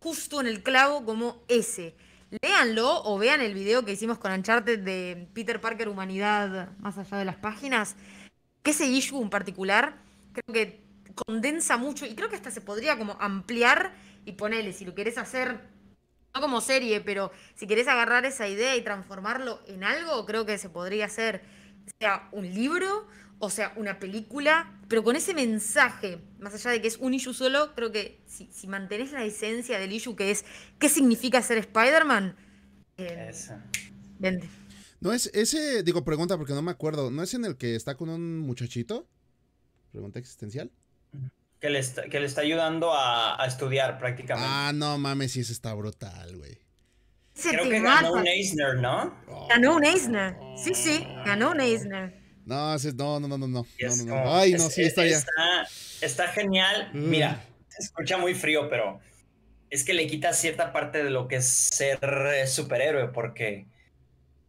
justo en el clavo como ese. Léanlo o vean el video que hicimos con Ancharte de Peter Parker Humanidad más allá de las páginas. Que ese issue en particular creo que condensa mucho y creo que hasta se podría como ampliar y ponerle, si lo querés hacer, no como serie, pero si querés agarrar esa idea y transformarlo en algo, creo que se podría hacer, sea un libro o sea, una película, pero con ese mensaje, más allá de que es un issue solo, creo que si, si mantenés la esencia del issue que es qué significa ser Spider-Man, eh, vende. No es ese, digo, pregunta porque no me acuerdo, ¿no es en el que está con un muchachito? Pregunta existencial. Que le está, que le está ayudando a, estudiar prácticamente. Ah, no mames, sí, ese está brutal, güey. Creo que ganó un Eisner, ¿no? Ganó un Eisner. Sí, sí, ganó un oh. Eisner. No, no, no, no, no, Ay, no, sí, está, ya. Está, genial. Mm. Mira, se escucha muy frío, pero es que le quita cierta parte de lo que es ser eh, superhéroe, porque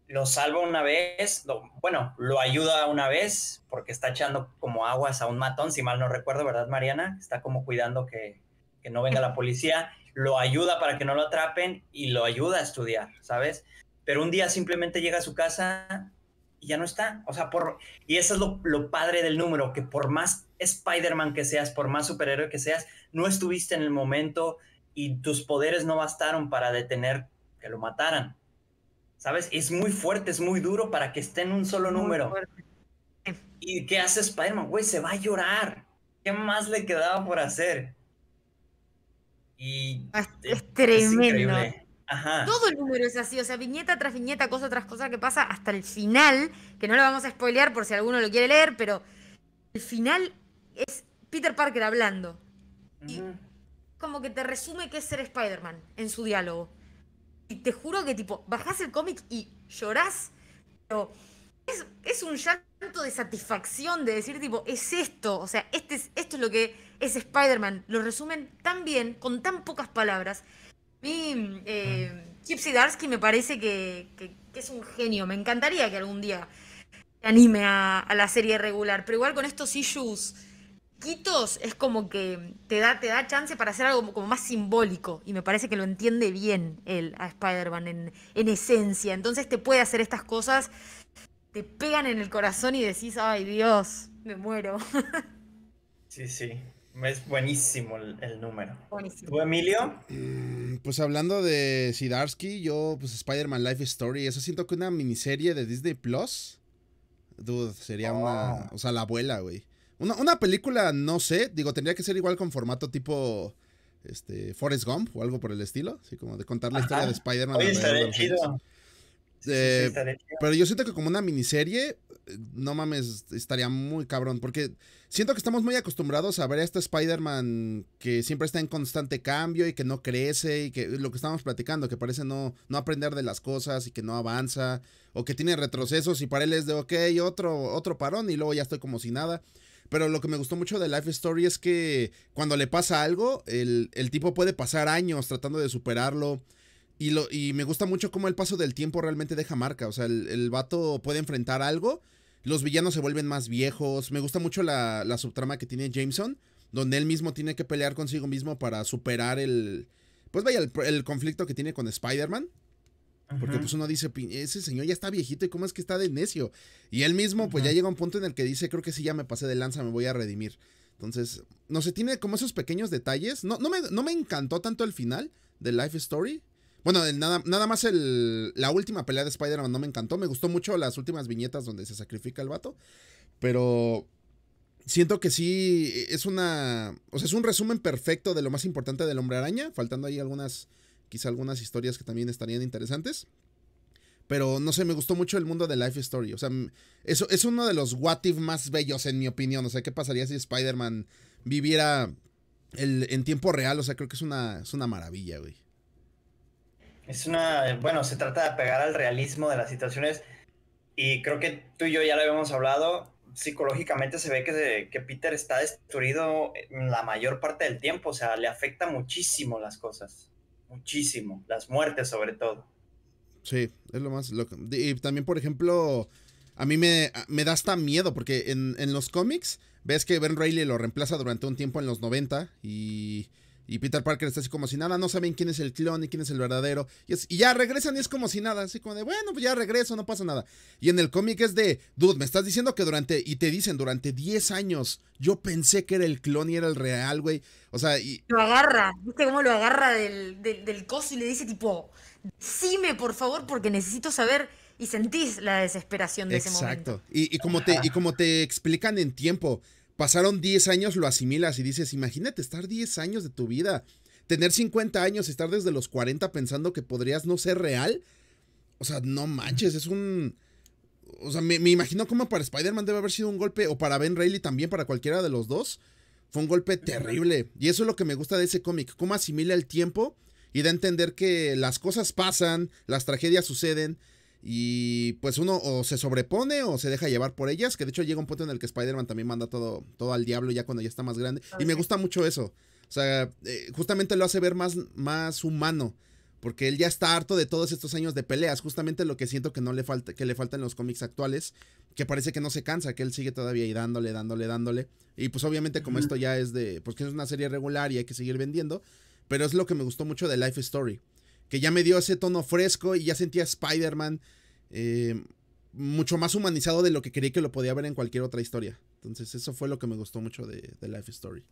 lo salva una vez, bueno, lo ayuda una vez, porque está echando como aguas a un matón, si mal no recuerdo, ¿verdad, Mariana? Está como cuidando que, que no venga la policía, lo ayuda para que no lo atrapen y lo ayuda a estudiar, ¿sabes? Pero un día simplemente llega a su casa y ya no está. O sea, por, y eso es lo, padre del número, que por más Spider-Man que seas, por más superhéroe que seas, no estuviste en el momento y tus poderes no bastaron para detener que lo mataran. ¿Sabes? Es muy fuerte, es muy duro para que esté en un solo número. ¿Y qué hace Spider-Man? Güey, se va a llorar. ¿Qué más le quedaba por hacer? Y ah, es, tremendo. Todo el número es así, o sea, viñeta tras viñeta, cosa tras cosa que pasa hasta el final, que no lo vamos a spoilear por si alguno lo quiere leer, pero el final es Peter Parker hablando. Y como que te resume qué es ser Spider-Man en su diálogo. Y te juro que tipo, bajás el cómic y llorás, pero es, es, un llanto de satisfacción de decir tipo, es esto, o sea, este es, esto es lo que es Spider-Man. Lo resumen tan bien, con tan pocas palabras mí, eh, ah. Darsky me parece que, es un genio. Me encantaría que algún día te anime a, la serie regular. Pero igual con estos issues quitos es como que te da, te da chance para hacer algo como, más simbólico. Y me parece que lo entiende bien él a Spider-Man en esencia. Entonces te puede hacer estas cosas, te pegan en el corazón y decís, ay Dios, me muero. Sí, sí, es buenísimo el, número. ¿Tú, Emilio? Eh, pues hablando de Sidarsky, yo, pues Spider-Man Life Story, eso siento que una miniserie de Disney Plus. Dude, sería oh. una. O sea, la abuela, güey. Una, película, no sé, digo, tendría que ser igual con formato tipo. Este, Forrest Gump o algo por el estilo, así como de contar la historia de Spider-Man. Eh, pero yo siento que como una miniserie, eh, no mames, estaría muy cabrón. Porque siento que estamos muy acostumbrados a ver a este Spider-Man que siempre está en constante cambio y que no crece y que lo que estamos platicando, que parece no, no aprender de las cosas y que no avanza o que tiene retrocesos y para él es de, ok, otro, otro parón y luego ya estoy como si nada. Pero lo que me gustó mucho de Life Story es que cuando le pasa algo, el, el tipo puede pasar años tratando de superarlo y, lo, y me gusta mucho cómo el paso del tiempo realmente deja marca. O sea, el, el vato puede enfrentar algo. Los villanos se vuelven más viejos. Me gusta mucho la, subtrama que tiene Jameson. Donde él mismo tiene que pelear consigo mismo para superar el. Pues vaya, el, conflicto que tiene con Spider-Man. Porque pues uno dice, ese señor ya está viejito y cómo es que está de necio. Y él mismo pues ya llega a un punto en el que dice, creo que sí, ya me pasé de lanza, me voy a redimir. Entonces, no sé, tiene como esos pequeños detalles. No, no, me, no me encantó tanto el final de Life Story, bueno, nada, nada más el, la última pelea de Spider-Man no me encantó. Me gustó mucho las últimas viñetas donde se sacrifica el vato. Pero siento que sí es una. O sea, es un resumen perfecto de lo más importante del Hombre Araña. Faltando ahí algunas. Quizá algunas historias que también estarían interesantes. Pero no sé, me gustó mucho el mundo de Life Story. O sea, eso es uno de los what if más bellos, en mi opinión. O sea, ¿qué pasaría si Spider-Man viviera en tiempo real? O sea, creo que es una, es una maravilla, güey. Es una, bueno, se trata de apegar al realismo de las situaciones y creo que tú y yo ya lo habíamos hablado, psicológicamente se ve que, que Peter está destruido la mayor parte del tiempo, o sea, le afecta muchísimo las cosas, muchísimo, las muertes sobre todo. Sí, es lo más Y también, por ejemplo, a mí me, me da hasta miedo, porque en, en los cómics ves que Ben Reilly lo reemplaza durante un tiempo en los 90 y y Peter Parker está así como si nada, no saben quién es el clon y quién es el verdadero. Y, ya regresan y es como si nada, así como de, bueno, pues ya regreso, no pasa nada. Y en el cómic es de, dude, me estás diciendo que durante, y te dicen, durante 10 años yo pensé que era el clon y era el real, güey. O sea, y... Lo agarra, ¿viste cómo lo agarra del, del, coso y le dice tipo, síme, por favor porque necesito saber y sentís la desesperación de ese momento. Exacto. Y, y, como te, y como te explican en tiempo, Pasaron 10 años, lo asimilas y dices, imagínate estar 10 años de tu vida, tener 50 años, estar desde los 40 pensando que podrías no ser real. O sea, no manches, es un... O sea, me, imagino como para Spider-Man debe haber sido un golpe, o para Ben Reilly también, para cualquiera de los dos. Fue un golpe terrible. Y eso es lo que me gusta de ese cómic, cómo asimila el tiempo y da a entender que las cosas pasan, las tragedias suceden, y pues uno o se sobrepone o se deja llevar por ellas, que de hecho llega un punto en el que Spider-Man también manda todo, todo al diablo ya cuando ya está más grande. Y me gusta mucho eso. O sea, eh, justamente lo hace ver más, más humano. Porque él ya está harto de todos estos años de peleas. Justamente lo que siento que no le falta, que le en los cómics actuales. Que parece que no se cansa, que él sigue todavía ahí dándole, dándole, dándole. Y pues obviamente, como esto ya es de. Pues que es una serie regular y hay que seguir vendiendo. Pero es lo que me gustó mucho de Life Story que ya me dio ese tono fresco y ya sentía Spider-Man eh, mucho más humanizado de lo que creí que lo podía ver en cualquier otra historia. Entonces eso fue lo que me gustó mucho de, Life Story.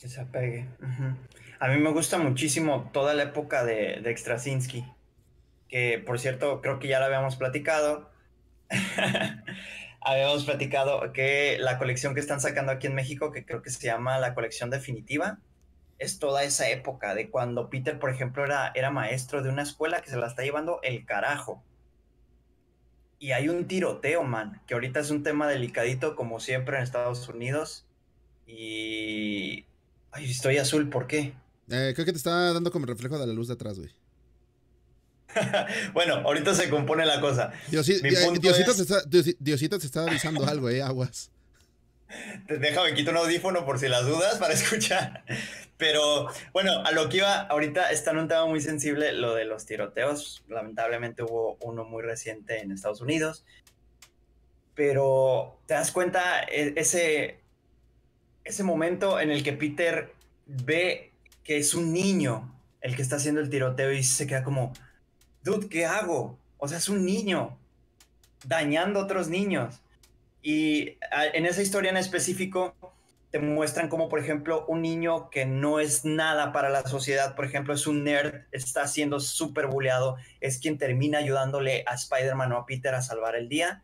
Que se apegue. A mí me gusta muchísimo toda la época de, de que por cierto creo que ya la habíamos platicado. habíamos platicado que la colección que están sacando aquí en México, que creo que se llama la colección definitiva, es toda esa época de cuando Peter, por ejemplo, era, era maestro de una escuela que se la está llevando el carajo. Y hay un tiroteo, man, que ahorita es un tema delicadito como siempre en Estados Unidos. Y... Ay, estoy azul, ¿por qué? Eh, creo que te está dando como reflejo de la luz de atrás, güey. bueno, ahorita se compone la cosa. Diosito, eh, te está, avisando algo, eh, aguas. Te me quito un audífono por si las dudas para escuchar. Pero bueno, a lo que iba, ahorita está en un tema muy sensible, lo de los tiroteos. Lamentablemente hubo uno muy reciente en Estados Unidos. Pero te das cuenta e, ese, ese momento en el que Peter ve que es un niño el que está haciendo el tiroteo y se queda como, dude, ¿qué hago? O sea, es un niño dañando a otros niños. Y ah, en esa historia en específico te muestran como, por ejemplo, un niño que no es nada para la sociedad, por ejemplo, es un nerd, está siendo súper buleado, es quien termina ayudándole a Spider-Man o a Peter a salvar el día.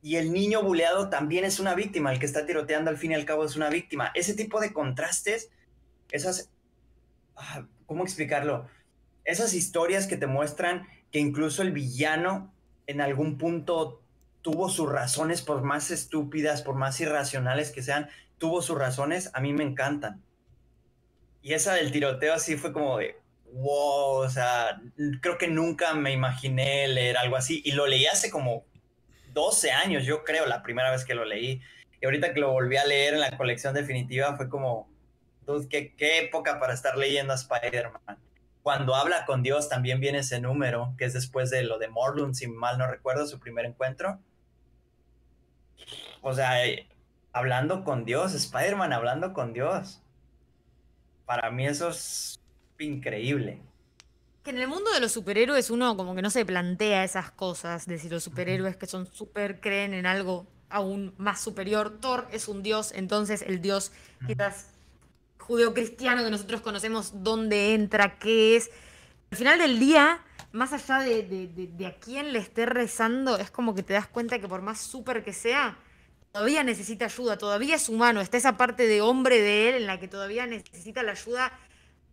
Y el niño buleado también es una víctima, el que está tiroteando al fin y al cabo es una víctima. Ese tipo de contrastes, esas... Ah, ¿Cómo explicarlo? Esas historias que te muestran que incluso el villano en algún punto tuvo sus razones, por más estúpidas, por más irracionales que sean, tuvo sus razones, a mí me encantan. Y esa del tiroteo así fue como de, wow, o sea, creo que nunca me imaginé leer algo así. Y lo leí hace como 12 años, yo creo, la primera vez que lo leí. Y ahorita que lo volví a leer en la colección definitiva fue como, qué, época para estar leyendo a Spider-Man. Cuando habla con Dios también viene ese número, que es después de lo de Morlun si mal no recuerdo, su primer encuentro. O sea, hablando con Dios, Spider-Man hablando con Dios. Para mí eso es increíble. Que en el mundo de los superhéroes uno como que no se plantea esas cosas de si los superhéroes que son super creen en algo aún más superior. Thor es un dios, entonces el dios quizás judeocristiano que nosotros conocemos, dónde entra, qué es. Al final del día, más allá de, de, de, a quién le esté rezando, es como que te das cuenta que por más súper que sea, todavía necesita ayuda, todavía es humano, está esa parte de hombre de él en la que todavía necesita la ayuda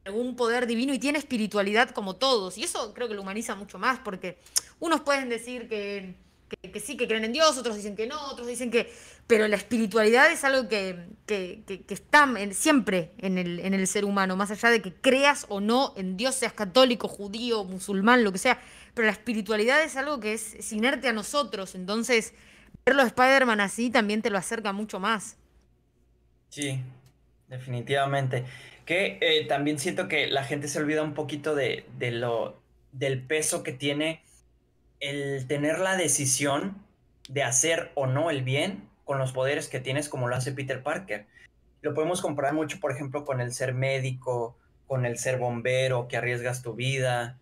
de algún poder divino y tiene espiritualidad como todos. Y eso creo que lo humaniza mucho más, porque unos pueden decir que que, sí, que creen en Dios, otros dicen que no, otros dicen que... Pero la espiritualidad es algo que, que, que está siempre en el, en el ser humano, más allá de que creas o no en Dios, seas católico, judío, musulmán, lo que sea. Pero la espiritualidad es algo que es, inerte a nosotros, entonces verlo a Spider-Man así también te lo acerca mucho más. Sí, definitivamente. Que eh, también siento que la gente se olvida un poquito de, de lo, del peso que tiene el tener la decisión de hacer o no el bien con los poderes que tienes como lo hace Peter Parker. Lo podemos comparar mucho, por ejemplo, con el ser médico, con el ser bombero, que arriesgas tu vida.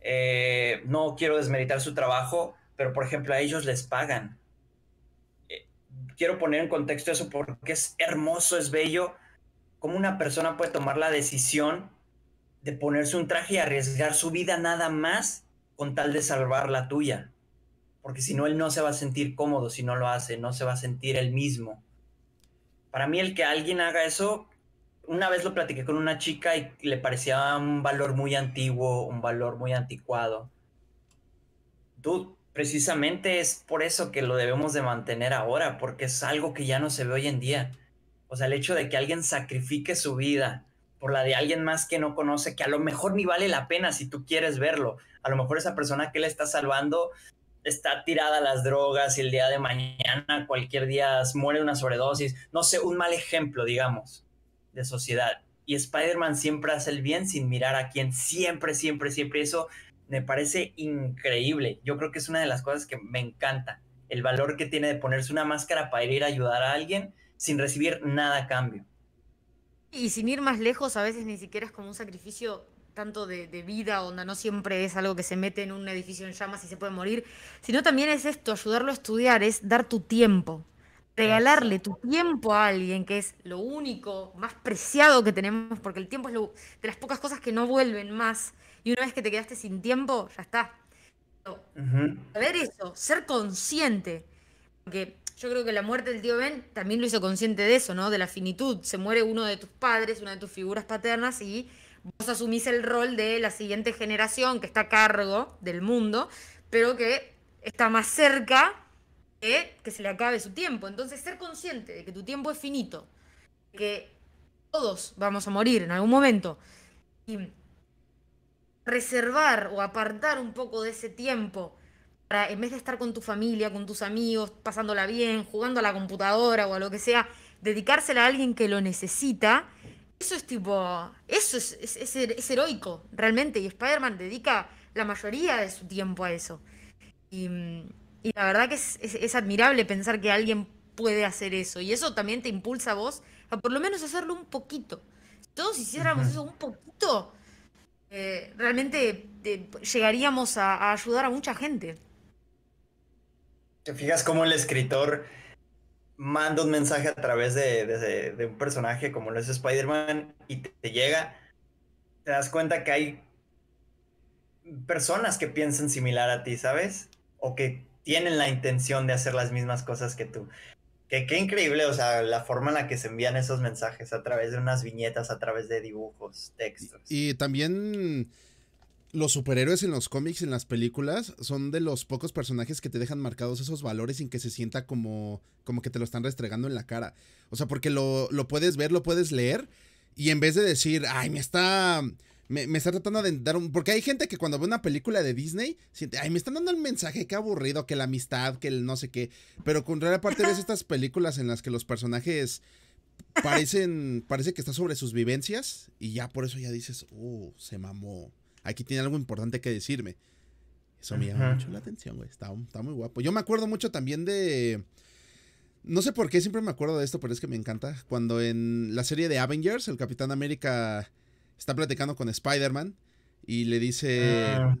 Eh, no quiero desmeritar su trabajo, pero por ejemplo a ellos les pagan. Eh, quiero poner en contexto eso porque es hermoso, es bello, cómo una persona puede tomar la decisión de ponerse un traje y arriesgar su vida nada más con tal de salvar la tuya. Porque si no, él no se va a sentir cómodo si no lo hace, no se va a sentir él mismo. Para mí el que alguien haga eso, una vez lo platiqué con una chica y le parecía un valor muy antiguo, un valor muy anticuado. Tú, precisamente es por eso que lo debemos de mantener ahora, porque es algo que ya no se ve hoy en día. O sea, el hecho de que alguien sacrifique su vida por la de alguien más que no conoce, que a lo mejor ni vale la pena si tú quieres verlo, a lo mejor esa persona que le está salvando está tirada a las drogas y el día de mañana, cualquier día, muere una sobredosis. No sé, un mal ejemplo, digamos, de sociedad. Y Spider-Man siempre hace el bien sin mirar a quién. Siempre, siempre, siempre. Eso me parece increíble. Yo creo que es una de las cosas que me encanta. El valor que tiene de ponerse una máscara para ir a ayudar a alguien sin recibir nada a cambio. Y sin ir más lejos, a veces ni siquiera es como un sacrificio tanto de, vida, onda, no siempre es algo que se mete en un edificio en llamas y se puede morir, sino también es esto, ayudarlo a estudiar, es dar tu tiempo, regalarle tu tiempo a alguien, que es lo único, más preciado que tenemos, porque el tiempo es de las pocas cosas que no vuelven más, y una vez que te quedaste sin tiempo, ya está. Uh Saber eso, ser consciente, porque yo creo que la muerte del tío Ben también lo hizo consciente de eso, ¿no? De la finitud, se muere uno de tus padres, una de tus figuras paternas, y vos asumís el rol de la siguiente generación que está a cargo del mundo, pero que está más cerca que se le acabe su tiempo. Entonces, ser consciente de que tu tiempo es finito, que todos vamos a morir en algún momento, y reservar o apartar un poco de ese tiempo para, en vez de estar con tu familia, con tus amigos, pasándola bien, jugando a la computadora o a lo que sea, dedicársela a alguien que lo necesita, eso es tipo, eso es, es, heroico, realmente, y Spider-Man dedica la mayoría de su tiempo a eso. Y, mm, la verdad que es, admirable pensar que alguien puede hacer eso, y eso también te impulsa a vos a por lo menos hacerlo un poquito. Si todos hiciéramos eso un poquito, eh, realmente eh, llegaríamos a, a ayudar a mucha gente. ¿Te fijas cómo el escritor manda un mensaje a través de, un personaje como lo es Spider-Man y te, llega, te das cuenta que hay personas que piensan similar a ti, ¿sabes? O que tienen la intención de hacer las mismas cosas que tú. Que qué increíble, o sea, la forma en la que se envían esos mensajes a través de unas viñetas, a través de dibujos, textos. y también los superhéroes en los cómics, en las películas, son de los pocos personajes que te dejan marcados esos valores sin que se sienta como, como que te lo están restregando en la cara. O sea, porque lo, puedes ver, lo puedes leer, y en vez de decir, ay, me está... Me, está tratando de dar un... Porque hay gente que cuando ve una película de Disney, siente, ay, me están dando el mensaje, qué aburrido, que la amistad, que el no sé qué. Pero con rara parte ves estas películas en las que los personajes parecen, parece que está sobre sus vivencias y ya por eso ya dices, oh, se mamó aquí tiene algo importante que decirme. Eso me llama mucho la atención, güey. Está, está, muy guapo. Yo me acuerdo mucho también de. No sé por qué siempre me acuerdo de esto, pero es que me encanta. Cuando en la serie de Avengers, el Capitán América está platicando con Spider-Man y le dice. Ah.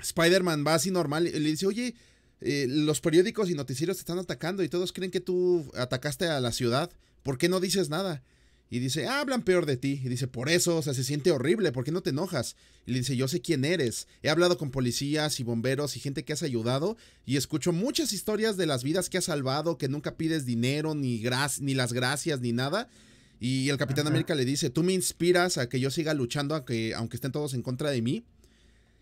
Spider-Man va así normal. le dice, oye, eh, los periódicos y noticieros te están atacando y todos creen que tú atacaste a la ciudad. ¿Por qué no dices nada? Y dice, ah, hablan peor de ti. Y dice, por eso, o sea, se siente horrible, ¿por qué no te enojas? Y le dice, yo sé quién eres. He hablado con policías y bomberos y gente que has ayudado y escucho muchas historias de las vidas que has salvado, que nunca pides dinero, ni, ni las gracias, ni nada. Y el Capitán América le dice, tú me inspiras a que yo siga luchando aunque, estén todos en contra de mí.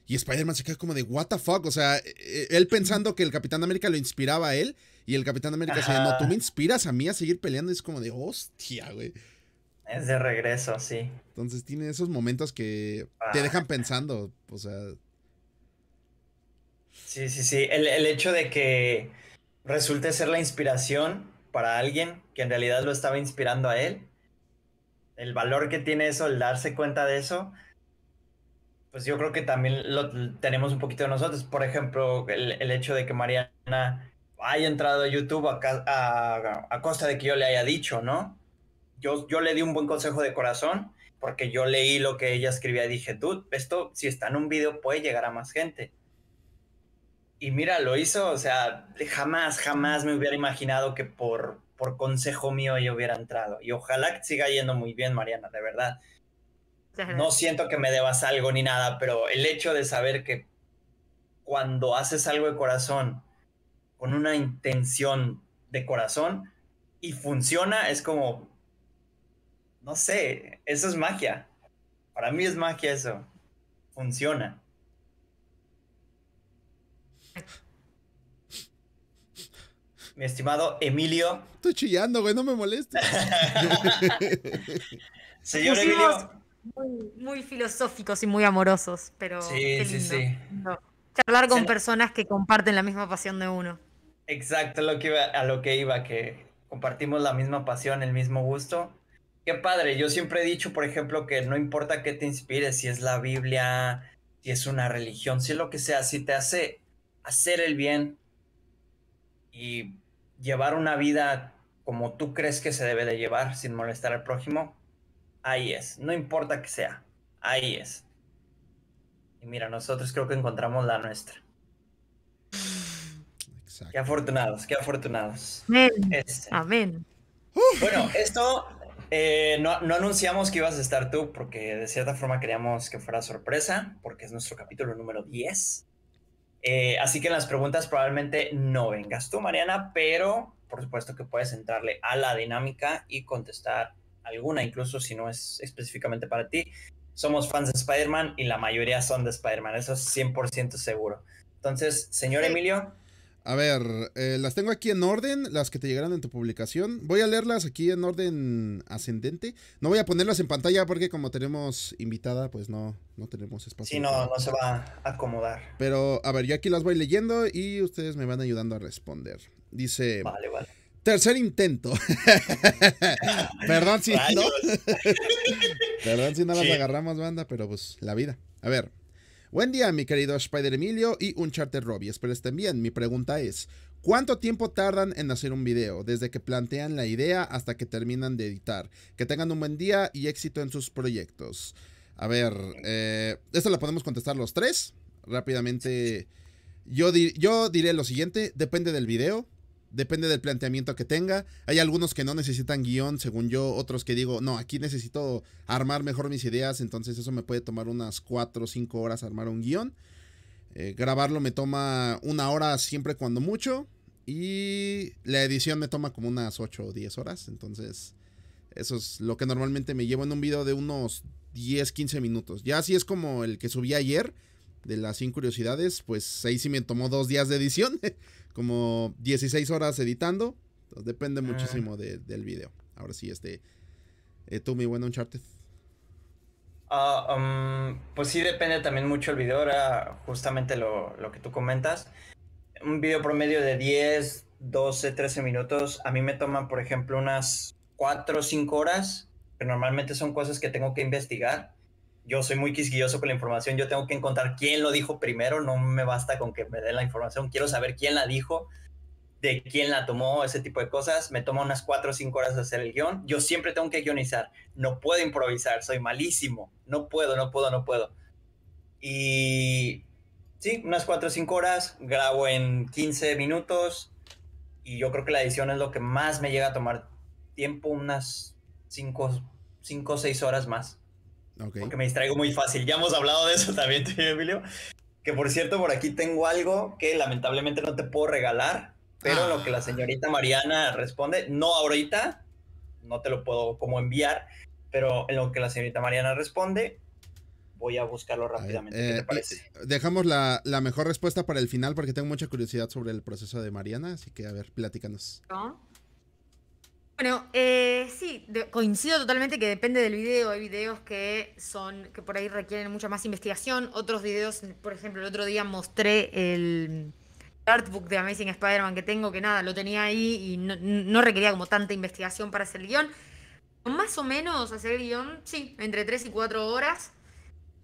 Y Spider-Man se queda como de, what the fuck, o sea, e, e, él pensando que el Capitán América lo inspiraba a él y el Capitán América dice, no, tú me inspiras a mí a seguir peleando. Y es como de, hostia, güey. Es de regreso, sí. Entonces tiene esos momentos que te ah. dejan pensando, o sea. Sí, sí, sí. El, hecho de que resulte ser la inspiración para alguien que en realidad lo estaba inspirando a él. El valor que tiene eso, el darse cuenta de eso. Pues yo creo que también lo tenemos un poquito nosotros. Por ejemplo, el, hecho de que Mariana haya entrado a YouTube a costa de que yo le haya dicho, ¿no? yo, le di un buen consejo de corazón porque yo leí lo que ella escribía y dije, dude, esto si está en un video puede llegar a más gente. Y mira, lo hizo, o sea, jamás, jamás me hubiera imaginado que por, por consejo mío ella hubiera entrado. Y ojalá que siga yendo muy bien, Mariana, de verdad. No siento que me debas algo ni nada, pero el hecho de saber que cuando haces algo de corazón, con una intención de corazón, y funciona, es como, no sé, eso es magia. Para mí es magia eso. Funciona. Mi estimado Emilio. Estoy chillando, güey, no me molestes. Señor Emilio. Muy, filosóficos y muy amorosos, pero sí, sí, sí. charlar con personas que comparten la misma pasión de uno. Exacto, lo que iba, a lo que iba, que compartimos la misma pasión, el mismo gusto padre. Yo siempre he dicho, por ejemplo, que no importa qué te inspire, si es la Biblia, si es una religión, si es lo que sea, si te hace hacer el bien y llevar una vida como tú crees que se debe de llevar sin molestar al prójimo, ahí es. No importa que sea, ahí es. Y mira, nosotros creo que encontramos la nuestra. Qué afortunados, qué afortunados. Amén. Este. Bueno, esto eh, no, anunciamos que ibas a estar tú porque de cierta forma queríamos que fuera sorpresa, porque es nuestro capítulo número 10. Eh, así que en las preguntas probablemente no vengas tú, Mariana, pero por supuesto que puedes entrarle a la dinámica y contestar alguna, incluso si no es específicamente para ti. Somos fans de Spider-Man y la mayoría son de Spider-Man, eso es 100% seguro. Entonces, señor Emilio, a ver, eh, las tengo aquí en orden, las que te llegaron en tu publicación. Voy a leerlas aquí en orden ascendente. No voy a ponerlas en pantalla porque como tenemos invitada, pues no, no tenemos espacio. Sí, no, no se va a acomodar. Pero, a ver, yo aquí las voy leyendo y ustedes me van ayudando a responder. Dice... Vale, vale. Tercer intento. Perdón si Perdón si no las agarramos, banda, pero pues la vida. A ver. Buen día, mi querido Spider Emilio y Uncharted Robbie. Espero estén bien. Mi pregunta es: ¿Cuánto tiempo tardan en hacer un video? Desde que plantean la idea hasta que terminan de editar. Que tengan un buen día y éxito en sus proyectos. A ver, eh, esto lo podemos contestar los tres. Rápidamente, yo, yo diré lo siguiente, depende del video. Depende del planteamiento que tenga. Hay algunos que no necesitan guión, según yo, otros que digo, no, aquí necesito armar mejor mis ideas, entonces eso me puede tomar unas 4 o 5 horas armar un guión. Eh, grabarlo me toma una hora siempre cuando mucho. Y la edición me toma como unas 8 o 10 horas. Entonces, eso es lo que normalmente me llevo en un video de unos 10, 15 minutos. Ya así es como el que subí ayer de las 100 curiosidades, pues ahí sí me tomó dos días de edición, como 16 horas editando. depende ah. muchísimo del video. Ahora sí, este. Eh, tú, mi bueno Uncharted. Ah, um, pues sí, depende también mucho el video. Ahora, justamente lo, lo que tú comentas. Un video promedio de 10, 12, 13 minutos. A mí me toman, por ejemplo, unas 4 o 5 horas. Que normalmente son cosas que tengo que investigar yo soy muy quisquilloso con la información, yo tengo que encontrar quién lo dijo primero, no me basta con que me den la información, quiero saber quién la dijo, de quién la tomó, ese tipo de cosas. Me toma unas 4 o cinco horas hacer el guión. Yo siempre tengo que guionizar. No puedo improvisar, soy malísimo. No puedo, no puedo, no puedo. Y sí, unas 4 o 5 horas, grabo en 15 minutos y yo creo que la edición es lo que más me llega a tomar tiempo, unas cinco o 6 horas más. Okay. Porque me distraigo muy fácil. Ya hemos hablado de eso también, Emilio. Que por cierto, por aquí tengo algo que lamentablemente no te puedo regalar. Pero lo que la ah. señorita Mariana responde, no ahorita, no te lo puedo como enviar. Pero en lo que la señorita Mariana responde, voy a buscarlo rápidamente. ¿Qué eh, te parece? Dejamos la, mejor respuesta para el final porque tengo mucha curiosidad sobre el proceso de Mariana. Así que, a ver, platícanos. ¿No? Bueno, eh, sí, coincido totalmente que depende del video. Hay videos que son, que por ahí requieren mucha más investigación. Otros videos, por ejemplo, el otro día mostré el artbook de Amazing Spider-Man que tengo, que nada, lo tenía ahí y no, requería como tanta investigación para hacer el guión. Más o menos hacer el guión, sí, entre 3 y 4 horas.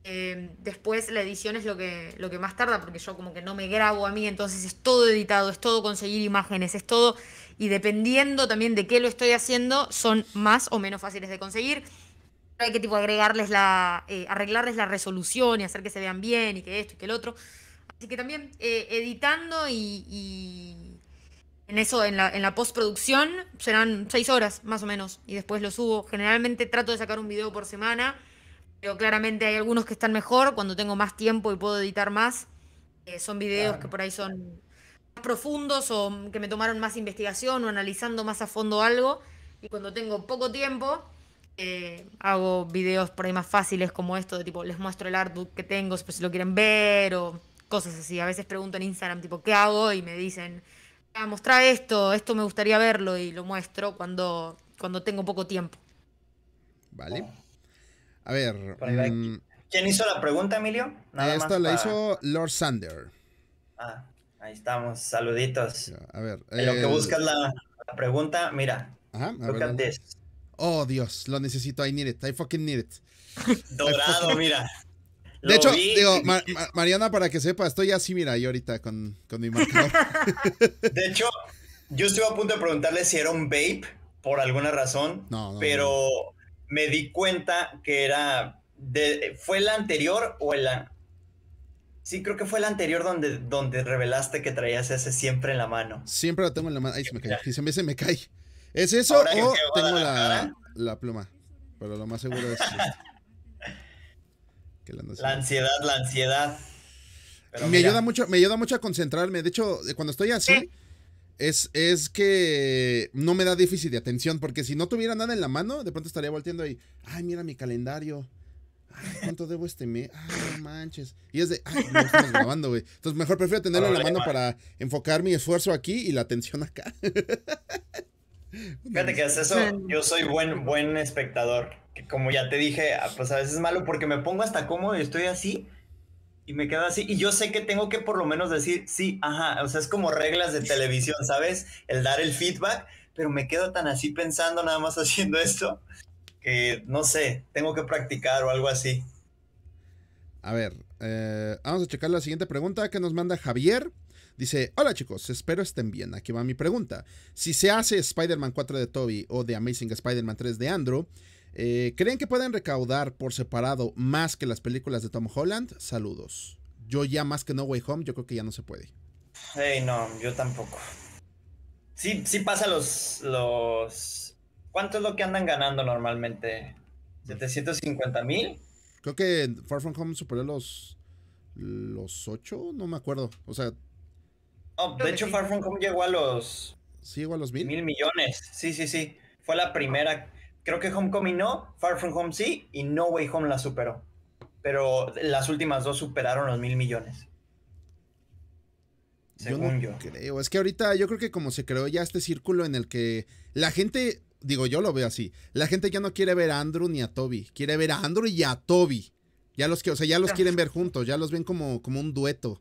Eh, después la edición es lo que, lo que más tarda, porque yo como que no me grabo a mí, entonces es todo editado, es todo conseguir imágenes, es todo y dependiendo también de qué lo estoy haciendo, son más o menos fáciles de conseguir. Hay que tipo agregarles la, eh, arreglarles la resolución y hacer que se vean bien y que esto y que el otro. Así que también eh, editando y, en eso, en la, postproducción, serán seis horas más o menos y después lo subo. Generalmente trato de sacar un video por semana, pero claramente hay algunos que están mejor cuando tengo más tiempo y puedo editar más. Eh, son videos que por ahí son profundos o que me tomaron más investigación o analizando más a fondo algo. Y cuando tengo poco tiempo, eh, hago videos por ahí más fáciles como esto, de tipo, les muestro el artbook que tengo, si lo quieren ver o cosas así. A veces pregunto en Instagram, tipo, ¿qué hago? Y me dicen, a ah, mostrar esto, esto me gustaría verlo y lo muestro cuando, cuando tengo poco tiempo. Vale. A ver. Mm, ¿Quién hizo la pregunta, Emilio? esto esta la hizo Lord Sander. Ah. Ahí estamos, saluditos. A ver. En lo que eh, buscas la, pregunta, mira. Ajá, a Oh, Dios, lo necesito. I need it. I fucking need it. Dorado, mira. De hecho, digo, Mariana, para que sepa, estoy así, mira, yo ahorita con, mi De hecho, yo estuve a punto de preguntarle si era un vape por alguna razón, no, pero me di cuenta que era. ¿Fue la anterior o el, Sí, creo que fue el anterior donde, donde revelaste que traías ese siempre en la mano. Siempre lo tengo en la mano. Ay, se me cae. Se me, se me cae. ¿Es eso o tengo la, pluma? Pero lo más seguro es... la, ansiedad, la ansiedad. me ayuda mucho, me ayuda mucho a concentrarme. De hecho, cuando estoy así, es, es que no me da déficit de atención, porque si no tuviera nada en la mano, de pronto estaría volteando y, ay, mira mi calendario. ¿cuánto debo este mes? Ay, ah, manches. Y es de, ay, no estoy grabando, güey. Entonces, mejor prefiero tenerlo en la mano para enfocar mi esfuerzo aquí y la atención acá. Fíjate que es eso, yo soy buen, buen espectador. Que como ya te dije, ah, pues a veces es malo porque me pongo hasta cómodo y estoy así y me quedo así. Y yo sé que tengo que por lo menos decir, sí, ajá, o sea, es como reglas de televisión, ¿sabes? El dar el feedback, pero me quedo tan así pensando nada más haciendo esto no sé, tengo que practicar o algo así. A ver, eh, vamos a checar la siguiente pregunta que nos manda Javier. Dice, hola chicos, espero estén bien. Aquí va mi pregunta. Si se hace Spider-Man 4 de Toby o The Amazing Spider-Man 3 de Andrew, eh, ¿creen que pueden recaudar por separado más que las películas de Tom Holland? Saludos. Yo ya más que No Way Home, yo creo que ya no se puede. Hey, no, yo tampoco. Sí, sí pasa los, los ¿Cuánto es lo que andan ganando normalmente? ¿750 mil? Creo que Far From Home superó los, los 8, no me acuerdo. O sea. Oh, de hecho, Far From Home llegó a los. Sí, llegó a los mil. Mil millones. Sí, sí, sí. Fue la primera. Creo que Homecoming no, Far From Home sí, y No Way Home la superó. Pero las últimas dos superaron los mil millones. Según yo. No Creo. Es que ahorita yo creo que como se creó ya este círculo en el que la gente digo, yo lo veo así. La gente ya no quiere ver a Andrew ni a Toby. Quiere ver a Andrew y a Toby. Ya los o sea, ya los quieren ver juntos, ya los ven como, como un dueto.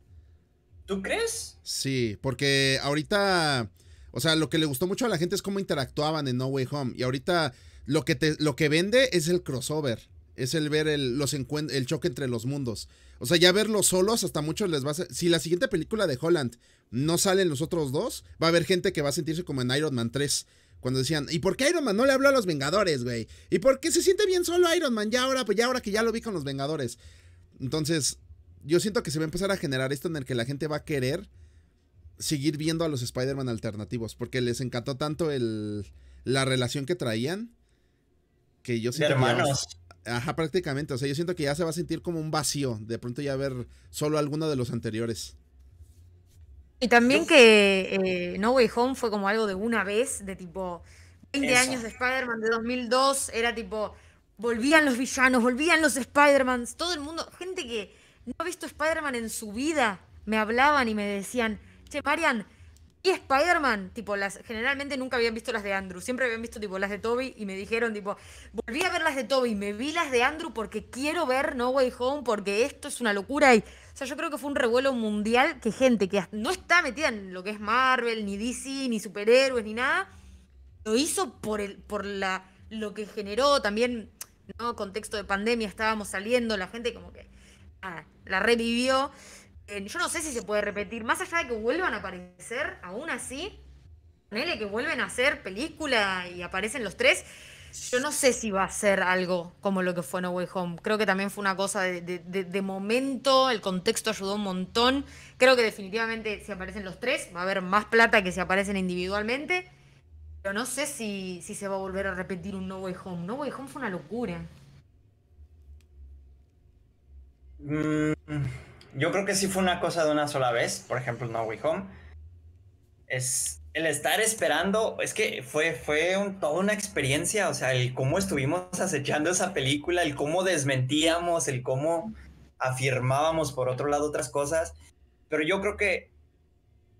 ¿Tú crees? Sí, porque ahorita, o sea, lo que le gustó mucho a la gente es cómo interactuaban en No Way Home. Y ahorita lo que, te, lo que vende es el crossover. Es el ver el, el choque entre los mundos. O sea, ya verlos solos hasta muchos les va a... Si la siguiente película de Holland no salen los otros dos, va a haber gente que va a sentirse como en Iron Man 3 cuando decían, ¿y por qué Iron Man no le habló a los Vengadores, güey? ¿Y por qué se siente bien solo Iron Man? Ya ahora, pues ya ahora que ya lo vi con los Vengadores. Entonces, yo siento que se va a empezar a generar esto en el que la gente va a querer seguir viendo a los Spider-Man alternativos. Porque les encantó tanto el, la relación que traían. Que yo siento ajá, prácticamente. O sea, yo siento que ya se va a sentir como un vacío. De pronto ya ver solo alguno de los anteriores. Y también que eh, No Way Home fue como algo de una vez, de tipo 20 años de Spider-Man de 2002, era tipo, volvían los villanos, volvían los Spider-Mans, todo el mundo, gente que no ha visto Spider-Man en su vida, me hablaban y me decían, che, Marian, y Spider-Man, tipo, las, generalmente nunca habían visto las de Andrew, siempre habían visto tipo las de Toby y me dijeron, tipo, volví a ver las de Toby, me vi las de Andrew porque quiero ver No Way Home, porque esto es una locura y o sea, yo creo que fue un revuelo mundial que gente que no está metida en lo que es Marvel, ni DC, ni superhéroes, ni nada, lo hizo por, el, por la, lo que generó también, ¿no? Contexto de pandemia, estábamos saliendo, la gente como que la revivió. Eh, yo no sé si se puede repetir, más allá de que vuelvan a aparecer, aún así, ponele que vuelven a hacer película y aparecen los tres yo no sé si va a ser algo como lo que fue No Way Home. Creo que también fue una cosa de, momento, el contexto ayudó un montón. Creo que definitivamente si aparecen los tres, va a haber más plata que si aparecen individualmente. Pero no sé si, se va a volver a repetir un No Way Home. No Way Home fue una locura. Mm, yo creo que sí fue una cosa de una sola vez, por ejemplo, No Way Home. Es el estar esperando, es que fue, fue toda una experiencia, o sea, el cómo estuvimos acechando esa película, el cómo desmentíamos, el cómo afirmábamos por otro lado otras cosas, pero yo creo que,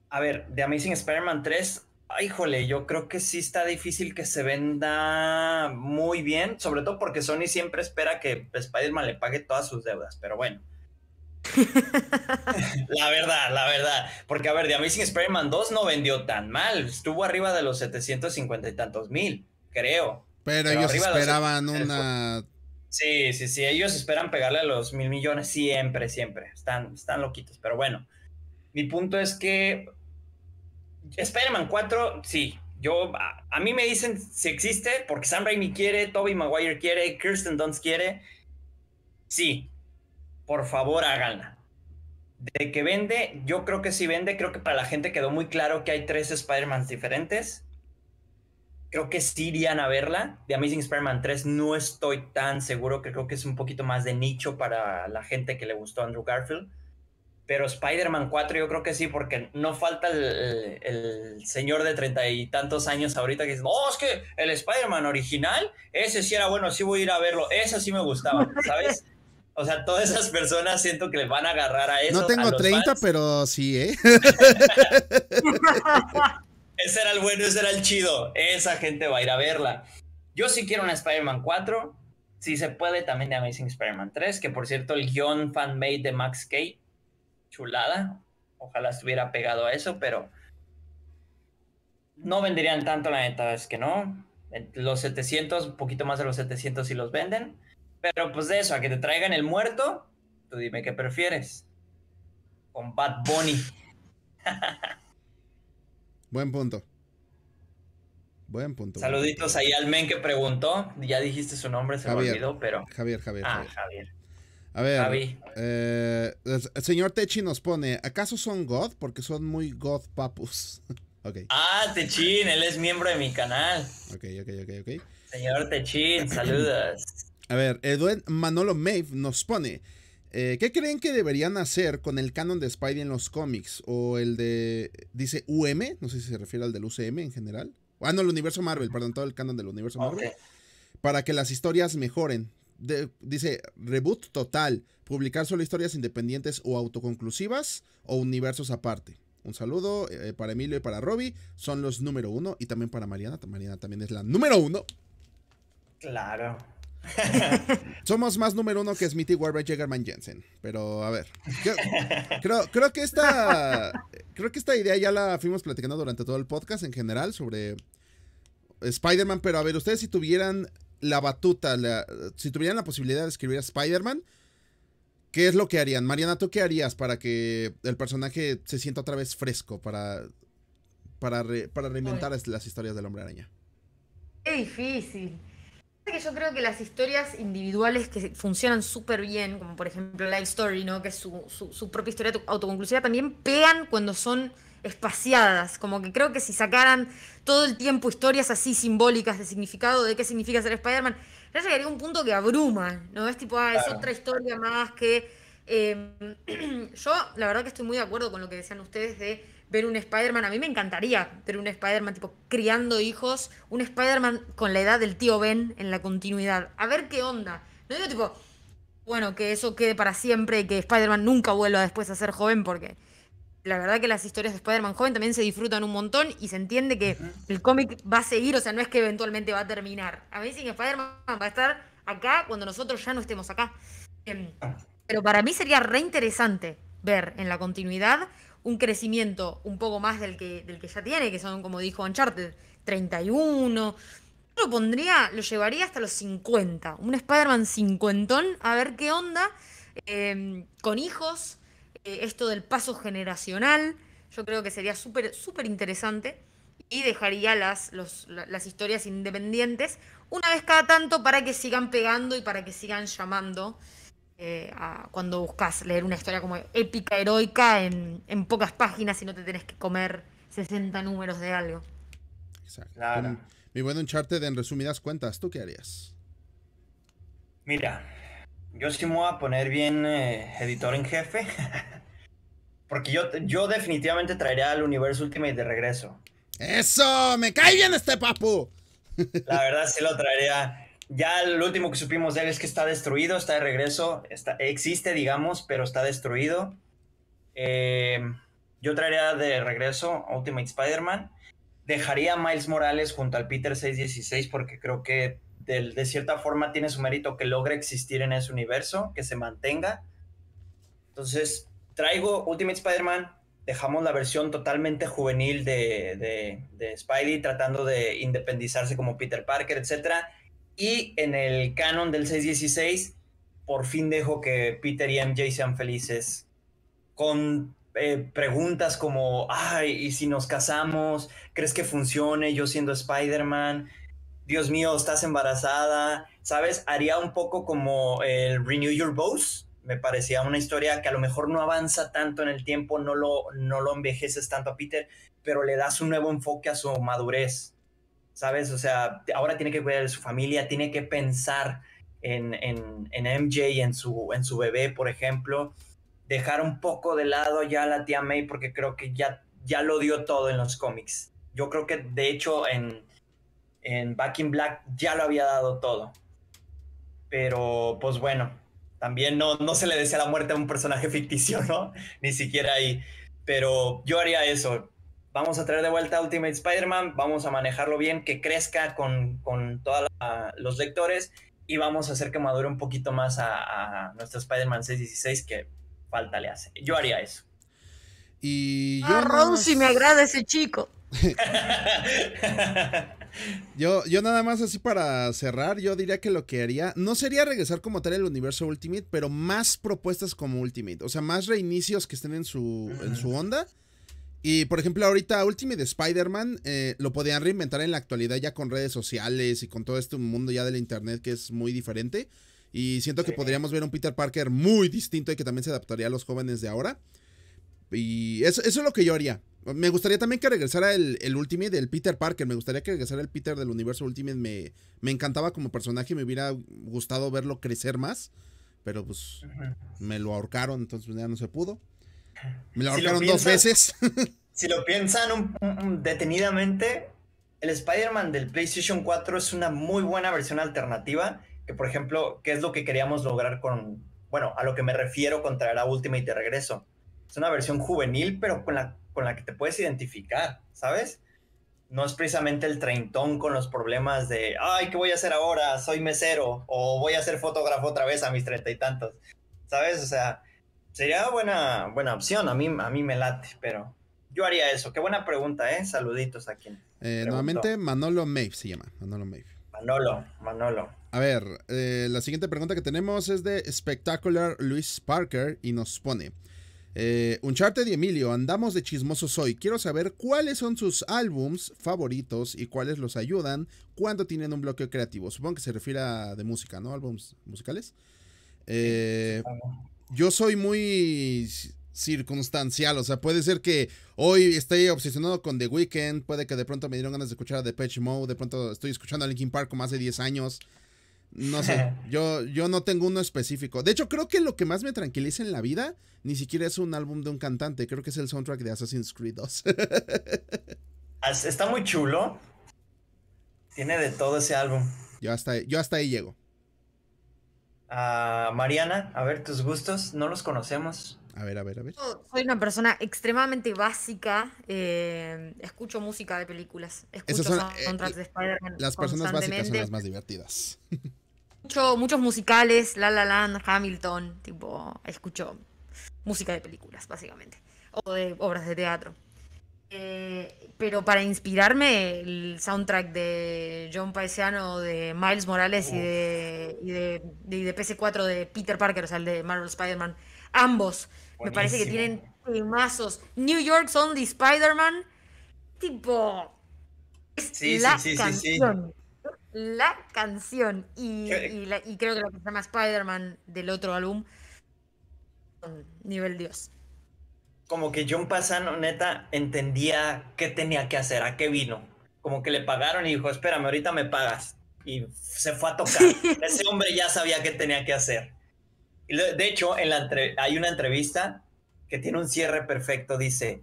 a ver, de Amazing Spider-Man 3, híjole, yo creo que sí está difícil que se venda muy bien, sobre todo porque Sony siempre espera que Spider-Man le pague todas sus deudas, pero bueno la verdad, la verdad. Porque, a ver, The Amazing Spider-Man 2 no vendió tan mal. Estuvo arriba de los 750 y tantos mil, creo. Pero, ellos esperaban una. Sí, sí, sí. Ellos esperan pegarle a los mil millones siempre, siempre. Están, están loquitos. Pero bueno, mi punto es que. Spider-Man 4, sí. Yo, a, mí me dicen si existe, porque Sam Raimi quiere, Toby Maguire quiere, Kirsten Dunst quiere. Sí, por favor háganla. De que vende, yo creo que sí vende, creo que para la gente quedó muy claro que hay tres Spider-Man diferentes. Creo que sí irían a verla. De Amazing Spider-Man 3 no estoy tan seguro, que creo que es un poquito más de nicho para la gente que le gustó Andrew Garfield. Pero Spider-Man 4 yo creo que sí, porque no falta el, señor de treinta y tantos años ahorita que dice, oh, es que el Spider-Man original, ese sí era bueno, sí voy a ir a verlo, ese sí me gustaba, ¿sabes? O sea, todas esas personas siento que le van a agarrar a eso. No tengo 30, pero sí, ¿eh? ese era el bueno, ese era el chido. Esa gente va a ir a verla. Yo sí quiero una Spider-Man 4. Si se puede, también de Amazing Spider-Man 3. Que por cierto, el guión fan-made de Max K. Chulada. Ojalá estuviera pegado a eso, pero. No venderían tanto, la neta, es que no. Los 700, un poquito más de los 700 si los venden. Pero pues de eso, a que te traigan el muerto, tú dime qué prefieres. Con Bad Bunny. Buen punto. Buen punto. Saluditos ahí al men que preguntó. Ya dijiste su nombre, se me olvidó, pero. Javier, Javier. Ah, Javier. A ver, eh, el señor Techin nos pone, ¿acaso son God? Porque son muy God papus. Ah, Techin, él es miembro de mi canal. Ok, ok, ok, ok. Señor Techin, saludos. A ver, Manolo Maeve nos pone. Eh, ¿Qué creen que deberían hacer con el canon de Spidey en los cómics? O el de. Dice UM, no sé si se refiere al del UCM en general. Ah, no, el universo Marvel, perdón, todo el canon del universo Marvel. Para que las historias mejoren. dice, reboot total, publicar solo historias independientes o autoconclusivas o universos aparte. Un saludo eh, para Emilio y para Robbie, son los número uno y también para Mariana. Mariana también es la número uno. Claro. Somos más número uno que Smithy Warbright Jagerman Jensen. Pero a ver. creo, que esta. Creo que esta idea ya la fuimos platicando durante todo el podcast en general sobre Spider-Man. Pero a ver, ustedes si tuvieran la batuta, si tuvieran la posibilidad de escribir a Spider-Man, ¿qué es lo que harían? Mariana, ¿tú qué harías para que el personaje se sienta otra vez fresco? Para. Para, para reinventar las historias del hombre araña. Qué difícil que yo creo que las historias individuales que funcionan súper bien, como por ejemplo Life Story, ¿no? que es su, su, propia historia autoconclusiva, también pegan cuando son espaciadas. Como que creo que si sacaran todo el tiempo historias así simbólicas de significado, de qué significa ser Spider-Man, ya llegaría a un punto que abruma, ¿no? Es tipo, ah, es otra historia más que. Em, yo, la verdad, que estoy muy de acuerdo con lo que decían ustedes de ver un Spider-Man. A mí me encantaría ver un Spider-Man tipo criando hijos, un Spider-Man con la edad del tío Ben en la continuidad. A ver qué onda. No digo tipo, bueno, que eso quede para siempre que Spider-Man nunca vuelva después a ser joven porque la verdad que las historias de Spider-Man joven también se disfrutan un montón y se entiende que el cómic va a seguir, o sea, no es que eventualmente va a terminar. A mí que Spider-Man va a estar acá cuando nosotros ya no estemos acá. Em, ah. Pero para mí sería re interesante ver en la continuidad un crecimiento un poco más del que, del que ya tiene, que son, como dijo Uncharted, 31. Yo lo pondría, lo llevaría hasta los 50. Un Spider-Man cincuentón, a ver qué onda. Em, con hijos, eh, esto del paso generacional, yo creo que sería súper, súper interesante. Y dejaría las, las historias independientes una vez cada tanto para que sigan pegando y para que sigan llamando. Eh, cuando buscas leer una historia como épica, heroica, en, pocas páginas y no te tenés que comer 60 números de algo. Exacto. Claro. Un, mi buen en resumidas cuentas, ¿tú qué harías? Mira, yo sí me voy a poner bien eh, editor en jefe. Porque yo, yo definitivamente traería al universo Ultimate de regreso. ¡Eso! ¡Me cae bien este papu! La verdad sí lo traería ya lo último que supimos de él es que está destruido, está de regreso, existe, digamos, pero está destruido. Eh, yo traería de regreso Ultimate Spider-Man. Dejaría a Miles Morales junto al Peter 616 porque creo que de, cierta forma tiene su mérito que logre existir en ese universo, que se mantenga. Entonces, traigo Ultimate Spider-Man, dejamos la versión totalmente juvenil de, de, de Spidey tratando de independizarse como Peter Parker, etcétera y en el canon del 616, por fin dejo que Peter y MJ sean felices. Con eh, preguntas como, ay, ¿y si nos casamos? ¿Crees que funcione yo siendo Spider-Man? Dios mío, estás embarazada. ¿Sabes? Haría un poco como el Renew Your Vows. Me parecía una historia que a lo mejor no avanza tanto en el tiempo, no lo, no lo envejeces tanto a Peter, pero le das un nuevo enfoque a su madurez. ¿sabes? O sea, ahora tiene que cuidar de su familia, tiene que pensar en, en, en MJ, en su, en su bebé, por ejemplo. Dejar un poco de lado ya a la tía May porque creo que ya, ya lo dio todo en los cómics. Yo creo que de hecho en, en Back in Black ya lo había dado todo. Pero pues bueno, también no, no se le desea la muerte a un personaje ficticio, ¿no? Ni siquiera ahí. Pero yo haría eso vamos a traer de vuelta Ultimate Spider-Man, vamos a manejarlo bien, que crezca con, con todos los lectores y vamos a hacer que madure un poquito más a, nuestro Spider-Man 616 que falta le hace. Yo haría eso. Y Ron, si me agrada ese chico. yo, yo nada más así para cerrar, yo diría que lo que haría no sería regresar como tal el universo Ultimate, pero más propuestas como Ultimate, o sea, más reinicios que estén en su, en su onda y por ejemplo, ahorita Ultimate Spider-Man eh, lo podían reinventar en la actualidad ya con redes sociales y con todo este mundo ya del internet que es muy diferente. Y siento que podríamos ver un Peter Parker muy distinto y que también se adaptaría a los jóvenes de ahora. Y eso, es lo que yo haría. Me gustaría también que regresara el, Ultimate del Peter Parker. Me gustaría que regresara el Peter del universo Ultimate. Me, me encantaba como personaje. Me hubiera gustado verlo crecer más. Pero pues me lo ahorcaron, entonces pues, ya no se pudo. Me lo si dos veces. si lo piensan detenidamente, el Spider-Man del PlayStation 4 es una muy buena versión alternativa, que por ejemplo, ¿qué es lo que queríamos lograr con, bueno, a lo que me refiero con traer última y de regreso? Es una versión juvenil, pero con la, con la que te puedes identificar, ¿sabes? No es precisamente el treintón con los problemas de, ay, ¿qué voy a hacer ahora? Soy mesero, o voy a ser fotógrafo otra vez a mis treinta y tantos, ¿sabes? O sea, Sería buena, buena opción, a mí, a mí me late, pero yo haría eso. Qué buena pregunta, ¿eh? Saluditos a quien. Eh, nuevamente, Manolo Maeve se llama. Manolo Maeve. Manolo, Manolo. A ver, eh, la siguiente pregunta que tenemos es de Spectacular Luis Parker y nos pone. Eh, Uncharted de Emilio, andamos de chismosos hoy. Quiero saber cuáles son sus álbums favoritos y cuáles los ayudan cuando tienen un bloqueo creativo. Supongo que se refiere a de música, ¿no? Álbums musicales. Eh, yo soy muy circunstancial, o sea, puede ser que hoy esté obsesionado con The Weeknd, puede que de pronto me dieron ganas de escuchar a Depeche Mode, de pronto estoy escuchando a Linkin Park como hace 10 años. No sé, yo, yo no tengo uno específico. De hecho, creo que lo que más me tranquiliza en la vida ni siquiera es un álbum de un cantante, creo que es el soundtrack de Assassin's Creed 2. Está muy chulo. Tiene de todo ese álbum. Yo hasta, yo hasta ahí llego a Mariana, a ver tus gustos, no los conocemos. A ver, a ver, a ver. soy una persona extremadamente básica. Eh, escucho música de películas. Escucho eh, Las personas básicas son las más divertidas. Escucho muchos musicales, La La Land, Hamilton. Tipo, escucho música de películas, básicamente. O de obras de teatro. Eh, pero para inspirarme, el soundtrack de John Paesiano, de Miles Morales y de, de, PC4 de Peter Parker, o sea, el de Marvel Spider-Man, ambos me parece que tienen temazos. New York's Only Spider-Man, tipo. Es la canción. La canción. Y, creo que lo que se llama Spider-Man del otro álbum. Nivel Dios como que John Pasano, neta, entendía qué tenía que hacer, a qué vino. Como que le pagaron y dijo, espérame, ahorita me pagas. Y se fue a tocar. Ese hombre ya sabía qué tenía que hacer. de hecho, hay una entrevista que tiene un cierre perfecto. Dice,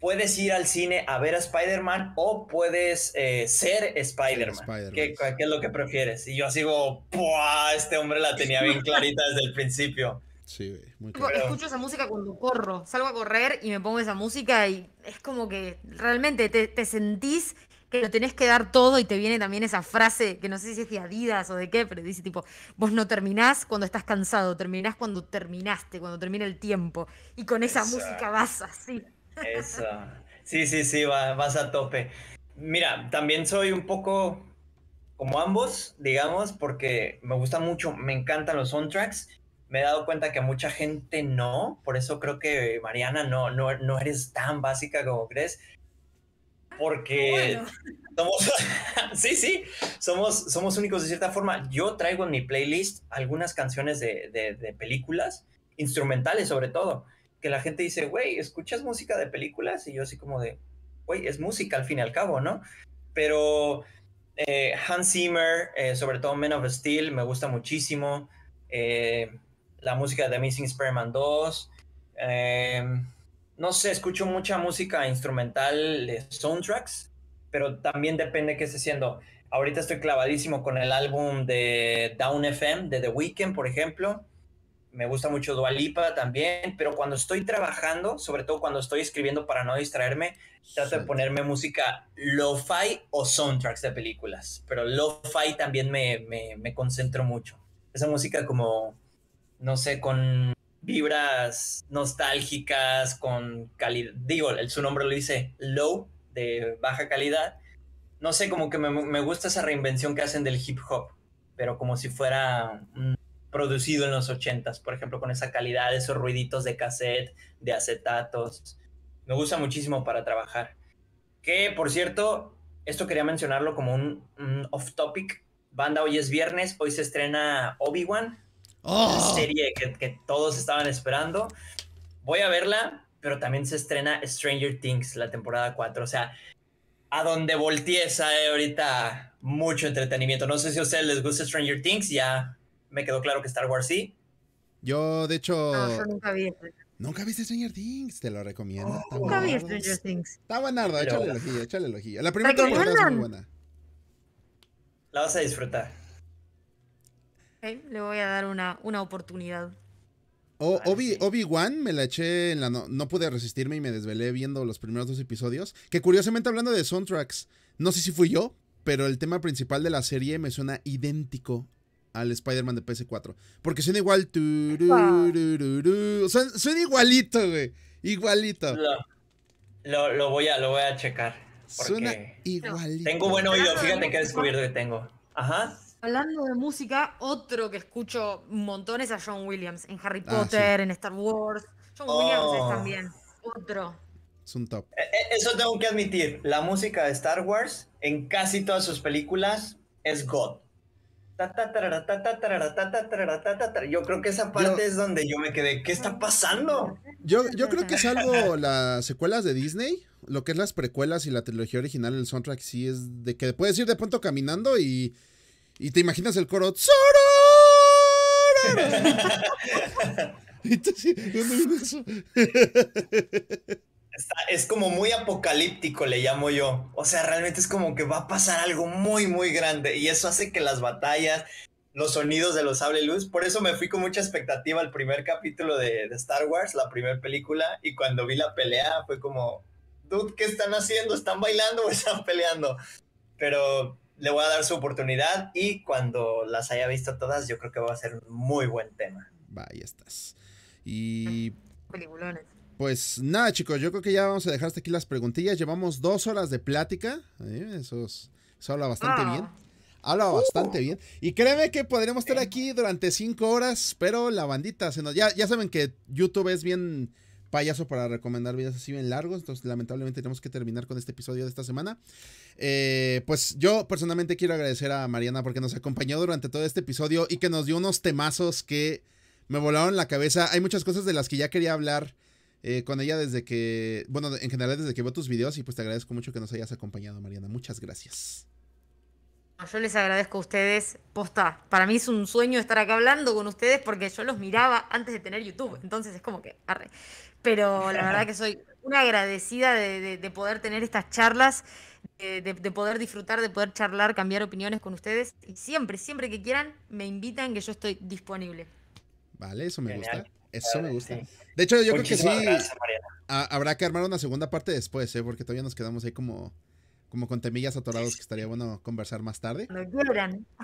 puedes ir al cine a ver a Spider-Man o puedes eh, ser Spider-Man. Spider man qué es lo que prefieres? Y yo sigo, ¡buah! Este hombre la tenía bien clarita desde el principio. Sí, muy Escucho esa música cuando corro, salgo a correr y me pongo esa música y es como que realmente te, sentís que lo tenés que dar todo y te viene también esa frase, que no sé si es de Adidas o de qué, pero dice tipo, vos no terminás cuando estás cansado, terminás cuando terminaste, cuando termina el tiempo. Y con esa música vas así. Eso. Sí, sí, sí, vas, vas a tope. Mira, también soy un poco como ambos, digamos, porque me gusta mucho, me encantan los soundtracks me he dado cuenta que mucha gente no, por eso creo que Mariana no, no, no eres tan básica como crees, porque somos, sí, sí, somos, somos únicos de cierta forma. Yo traigo en mi playlist algunas canciones de, películas, instrumentales sobre todo, que la gente dice, güey, ¿escuchas música de películas? Y yo así como de, güey, es música al fin y al cabo, ¿no? Pero eh, Hans Zimmer, eh, sobre todo Men of Steel, me gusta muchísimo. Eh, la música de The Missing man 2. no sé, escucho mucha música instrumental, de soundtracks, pero también depende qué esté siendo Ahorita estoy clavadísimo con el álbum de Down FM, de The Weeknd, por ejemplo. Me gusta mucho Dualipa también, pero cuando estoy trabajando, sobre todo cuando estoy escribiendo para no distraerme, trato de ponerme música lo-fi o soundtracks de películas. Pero lo-fi también me, me concentro mucho. Esa música como no sé, con vibras nostálgicas, con calidad, digo, su nombre lo dice, low, de baja calidad. No sé, como que me, gusta esa reinvención que hacen del hip hop, pero como si fuera mm, producido en los ochentas, por ejemplo, con esa calidad, esos ruiditos de cassette, de acetatos. Me gusta muchísimo para trabajar. Que, por cierto, esto quería mencionarlo como un off-topic. Banda, hoy es viernes, hoy se estrena Obi-Wan, Oh. serie que, todos estaban esperando. Voy a verla, pero también se estrena Stranger Things, la temporada 4. O sea, a donde voltees hay ahorita mucho entretenimiento. No sé si a ustedes les gusta Stranger Things, ya me quedó claro que Star Wars sí. Yo, de hecho. nunca vi. viste Stranger Things, te lo recomiendo. Oh, nunca vi Stranger Things. Está buenardo, échale el ojillo, échale el ojillo. La primera temporada es muy buena. La vas a disfrutar le voy a dar una, una oportunidad. Obi, Obi-Wan me la eché en la... No, no, pude resistirme y me desvelé viendo los primeros dos episodios. Que curiosamente hablando de soundtracks, no sé si fui yo, pero el tema principal de la serie me suena idéntico al Spider-Man de PS4. Porque suena igual... Suena, igualito, güey. Igualito. Lo, voy, a, lo voy a checar. Suena igualito. Tengo buen oído, fíjate que descubierto que tengo. Ajá. Hablando de música, otro que escucho montones a John Williams, en Harry ah, Potter, en Star Wars. John Williams es oh. también otro. Es un top. E, e, eso tengo que admitir, la música de Star Wars en casi todas sus películas es God. Yo creo que esa parte es donde yo me quedé. ¿Qué está pasando? Yo, yo creo que salvo las secuelas de Disney, lo que es las precuelas y la trilogía original, el soundtrack sí es de que puedes ir de pronto caminando y y te imaginas el coro. es como muy apocalíptico, le llamo yo. O sea, realmente es como que va a pasar algo muy, muy grande. Y eso hace que las batallas, los sonidos de los sable luz. Por eso me fui con mucha expectativa al primer capítulo de, de Star Wars, la primera película. Y cuando vi la pelea, fue como, dude, ¿qué están haciendo? ¿Están bailando o están peleando? Pero le voy a dar su oportunidad y cuando las haya visto todas, yo creo que va a ser un muy buen tema. Va, ahí estás. Y. Pues nada, chicos, yo creo que ya vamos a dejar hasta aquí las preguntillas. Llevamos dos horas de plática. ¿eh? eso, habla bastante ah. bien. Habla bastante bien. Y créeme que podríamos estar aquí durante cinco horas, pero la bandita se Ya, ya saben que YouTube es bien payaso para recomendar videos así bien largos, entonces lamentablemente tenemos que terminar con este episodio de esta semana. Eh, pues yo personalmente quiero agradecer a Mariana porque nos acompañó durante todo este episodio y que nos dio unos temazos que me volaron la cabeza. Hay muchas cosas de las que ya quería hablar. Eh, con ella desde que, bueno, en general desde que veo tus videos y pues te agradezco mucho que nos hayas acompañado, Mariana. Muchas gracias. Ah, yo les agradezco a ustedes, posta. Para mí es un sueño estar acá hablando con ustedes porque yo los miraba antes de tener YouTube. Entonces es como que, arre pero la verdad que soy una agradecida de, poder tener estas charlas, de, poder disfrutar, de poder charlar, cambiar opiniones con ustedes. Y siempre, siempre que quieran, me invitan, que yo estoy disponible. Vale, eso me gusta. Eso me gusta. De hecho, yo creo que sí. habrá que armar una segunda parte después, ¿eh? porque todavía nos quedamos ahí como, como con temillas atorados que estaría bueno conversar más tarde.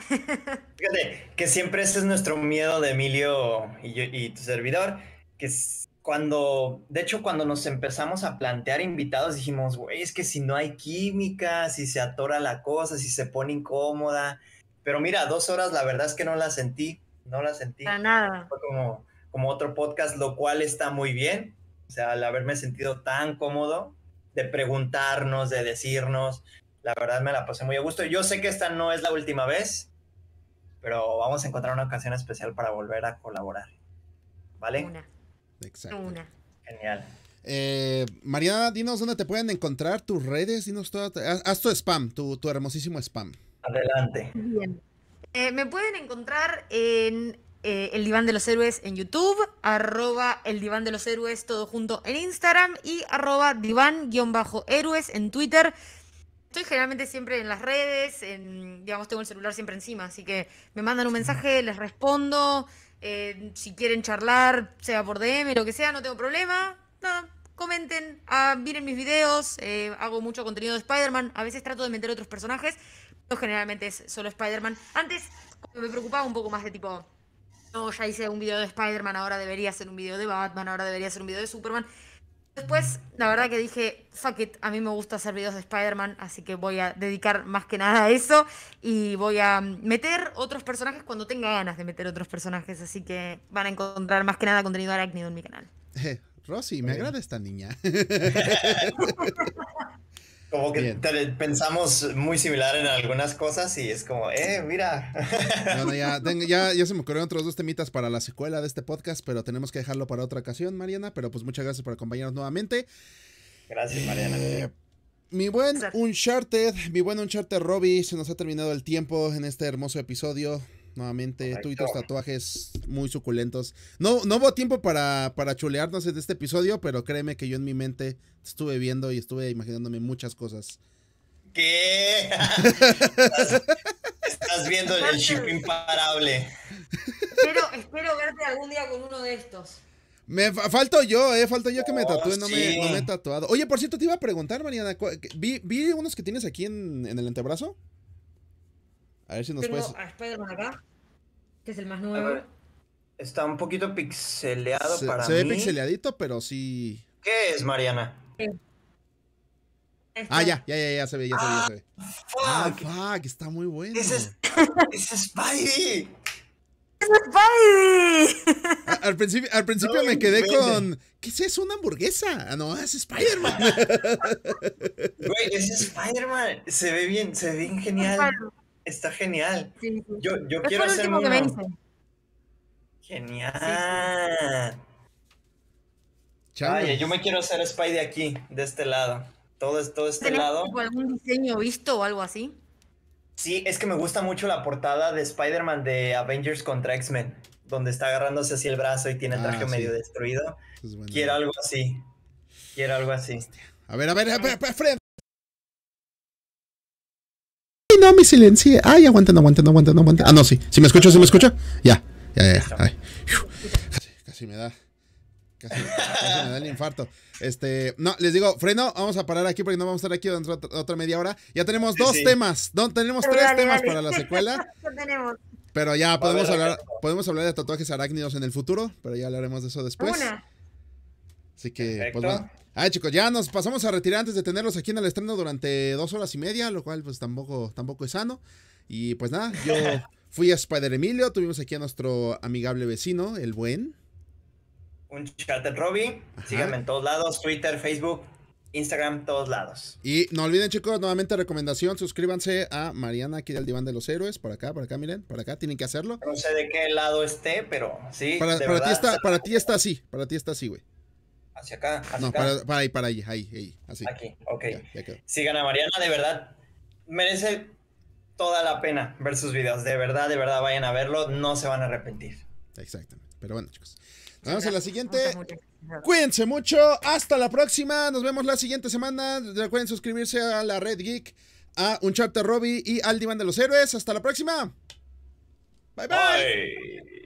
Fíjate, que siempre ese es nuestro miedo de Emilio y, y tu servidor, que es cuando, de hecho, cuando nos empezamos a plantear invitados, dijimos, güey, es que si no hay química, si se atora la cosa, si se pone incómoda. Pero mira, dos horas, la verdad es que no la sentí, no la sentí. nada. Fue como, como otro podcast, lo cual está muy bien. O sea, al haberme sentido tan cómodo de preguntarnos, de decirnos, la verdad me la pasé muy a gusto. Yo sé que esta no es la última vez, pero vamos a encontrar una ocasión especial para volver a colaborar. ¿Vale? Una. Una. Genial. Eh, Mariana, dinos dónde te pueden encontrar tus redes, dinos toda, haz, tu spam, tu, hermosísimo spam. Adelante. Eh, me pueden encontrar en eh, El Diván de los Héroes en YouTube, arroba El Diván de los Héroes todo junto en Instagram y arroba diván-héroes en Twitter. Estoy generalmente siempre en las redes, digamos, tengo el celular siempre encima, así que me mandan un mensaje, les respondo, eh, si quieren charlar, sea por DM, lo que sea, no tengo problema. Nada, comenten, ah, miren mis videos. Eh, hago mucho contenido de Spider-Man. A veces trato de meter otros personajes, pero generalmente es solo Spider-Man. Antes me preocupaba un poco más de tipo, no, ya hice un video de Spider-Man, ahora debería hacer un video de Batman, ahora debería hacer un video de Superman. Después, la verdad que dije, fuck it, a mí me gusta hacer videos de Spider-Man, así que voy a dedicar más que nada a eso y voy a mm, meter otros personajes cuando tenga ganas de meter otros personajes, así que van a encontrar más que nada contenido arácnido en mi canal. Rosy, me agrada esta niña. Como que pensamos muy similar en algunas cosas y es como, eh, mira. Bueno, ya, ya, ya, se me ocurrieron otros dos temitas para la secuela de este podcast, pero tenemos que dejarlo para otra ocasión, Mariana. Pero pues muchas gracias por acompañarnos nuevamente. Gracias, Mariana. Eh, mi buen Uncharted, mi buen Uncharted Robbie, se nos ha terminado el tiempo en este hermoso episodio nuevamente. Tú y tus tatuajes muy suculentos. No, no hubo tiempo para, para chulearnos en este episodio, pero créeme que yo en mi mente estuve viendo y estuve imaginándome muchas cosas. ¿Qué? estás, viendo el chip imparable. Espero, verte algún día con uno de estos. Me falto yo, eh, falto yo que me oh, tatúe, no, me, he tatuado. Oye, por cierto, te iba a preguntar, Mariana, vi, unos que tienes aquí en el antebrazo. A ver si nos Tengo puedes. a Spider-Man acá, que es el más nuevo. está un poquito pixeleado se, para se mí. Se ve pixeleadito, pero sí. ¿Qué es, Mariana? Ah, ya, ya, ya, ya se ve, ya se ve, ya se ve. Ah, fuck. Ah, fuck, está muy bueno. Ese es, es Spidey. ¡Es Spidey! al principio, al principio me quedé con. ¿Qué es eso? ¿Una hamburguesa? Ah, no, es Spider-Man. Güey, es Spider-Man. Se ve bien, se ve bien genial. Está genial. Yo, yo quiero hacer Genial. yo me quiero hacer Spy de aquí, de este lado. Todo, todo este lado. ¿Algún diseño visto o algo así? Sí, es que me gusta mucho la portada de Spider-Man de Avengers contra X-Men, donde está agarrándose así el brazo y tiene el ah, traje medio destruido. Quiero algo así. Quiero algo así. A ver, a ver, a ver, a ver, a ver no, me silencié. Ay, aguanta, no aguanta, no aguanta, Ah, no, sí. Si me escucho? si me escucho? Ya, ya, ya. Casi, me da. Casi, me da el infarto. Este, no, les digo, freno, vamos a parar aquí porque no vamos a estar aquí dentro de otra media hora. Ya tenemos dos temas, no, tenemos tres temas para la secuela. Pero ya podemos hablar, podemos hablar de tatuajes arácnidos en el futuro, pero ya hablaremos de eso después. Así que, pues bueno, Ay, ah, chicos, ya nos pasamos a retirar antes de tenerlos aquí en el estreno durante dos horas y media, lo cual pues tampoco, tampoco es sano. Y pues nada, yo fui a Spider Emilio, tuvimos aquí a nuestro amigable vecino, el buen. Un chat Robbie, síganme en todos lados, Twitter, Facebook, Instagram, todos lados. Y no olviden, chicos, nuevamente recomendación: suscríbanse a Mariana aquí del Diván de los Héroes. Por acá, por acá, miren, por acá, tienen que hacerlo. No sé de qué lado esté, pero sí. Para, ti, está, para ti está así, para ti está así, güey hacia acá. no, Para, para, ahí, para ahí, ahí, ahí así. Aquí, ok. si gana Mariana, de verdad, merece toda la pena ver sus videos. De verdad, de verdad, vayan a verlo, no se van a arrepentir. Exactamente. Pero bueno, chicos. Nos vemos en la siguiente. Cuídense mucho. Hasta la próxima. Nos vemos la siguiente semana. Recuerden suscribirse a la Red Geek, a Uncharted Robbie y al Diván de los Héroes. Hasta la próxima. bye. bye.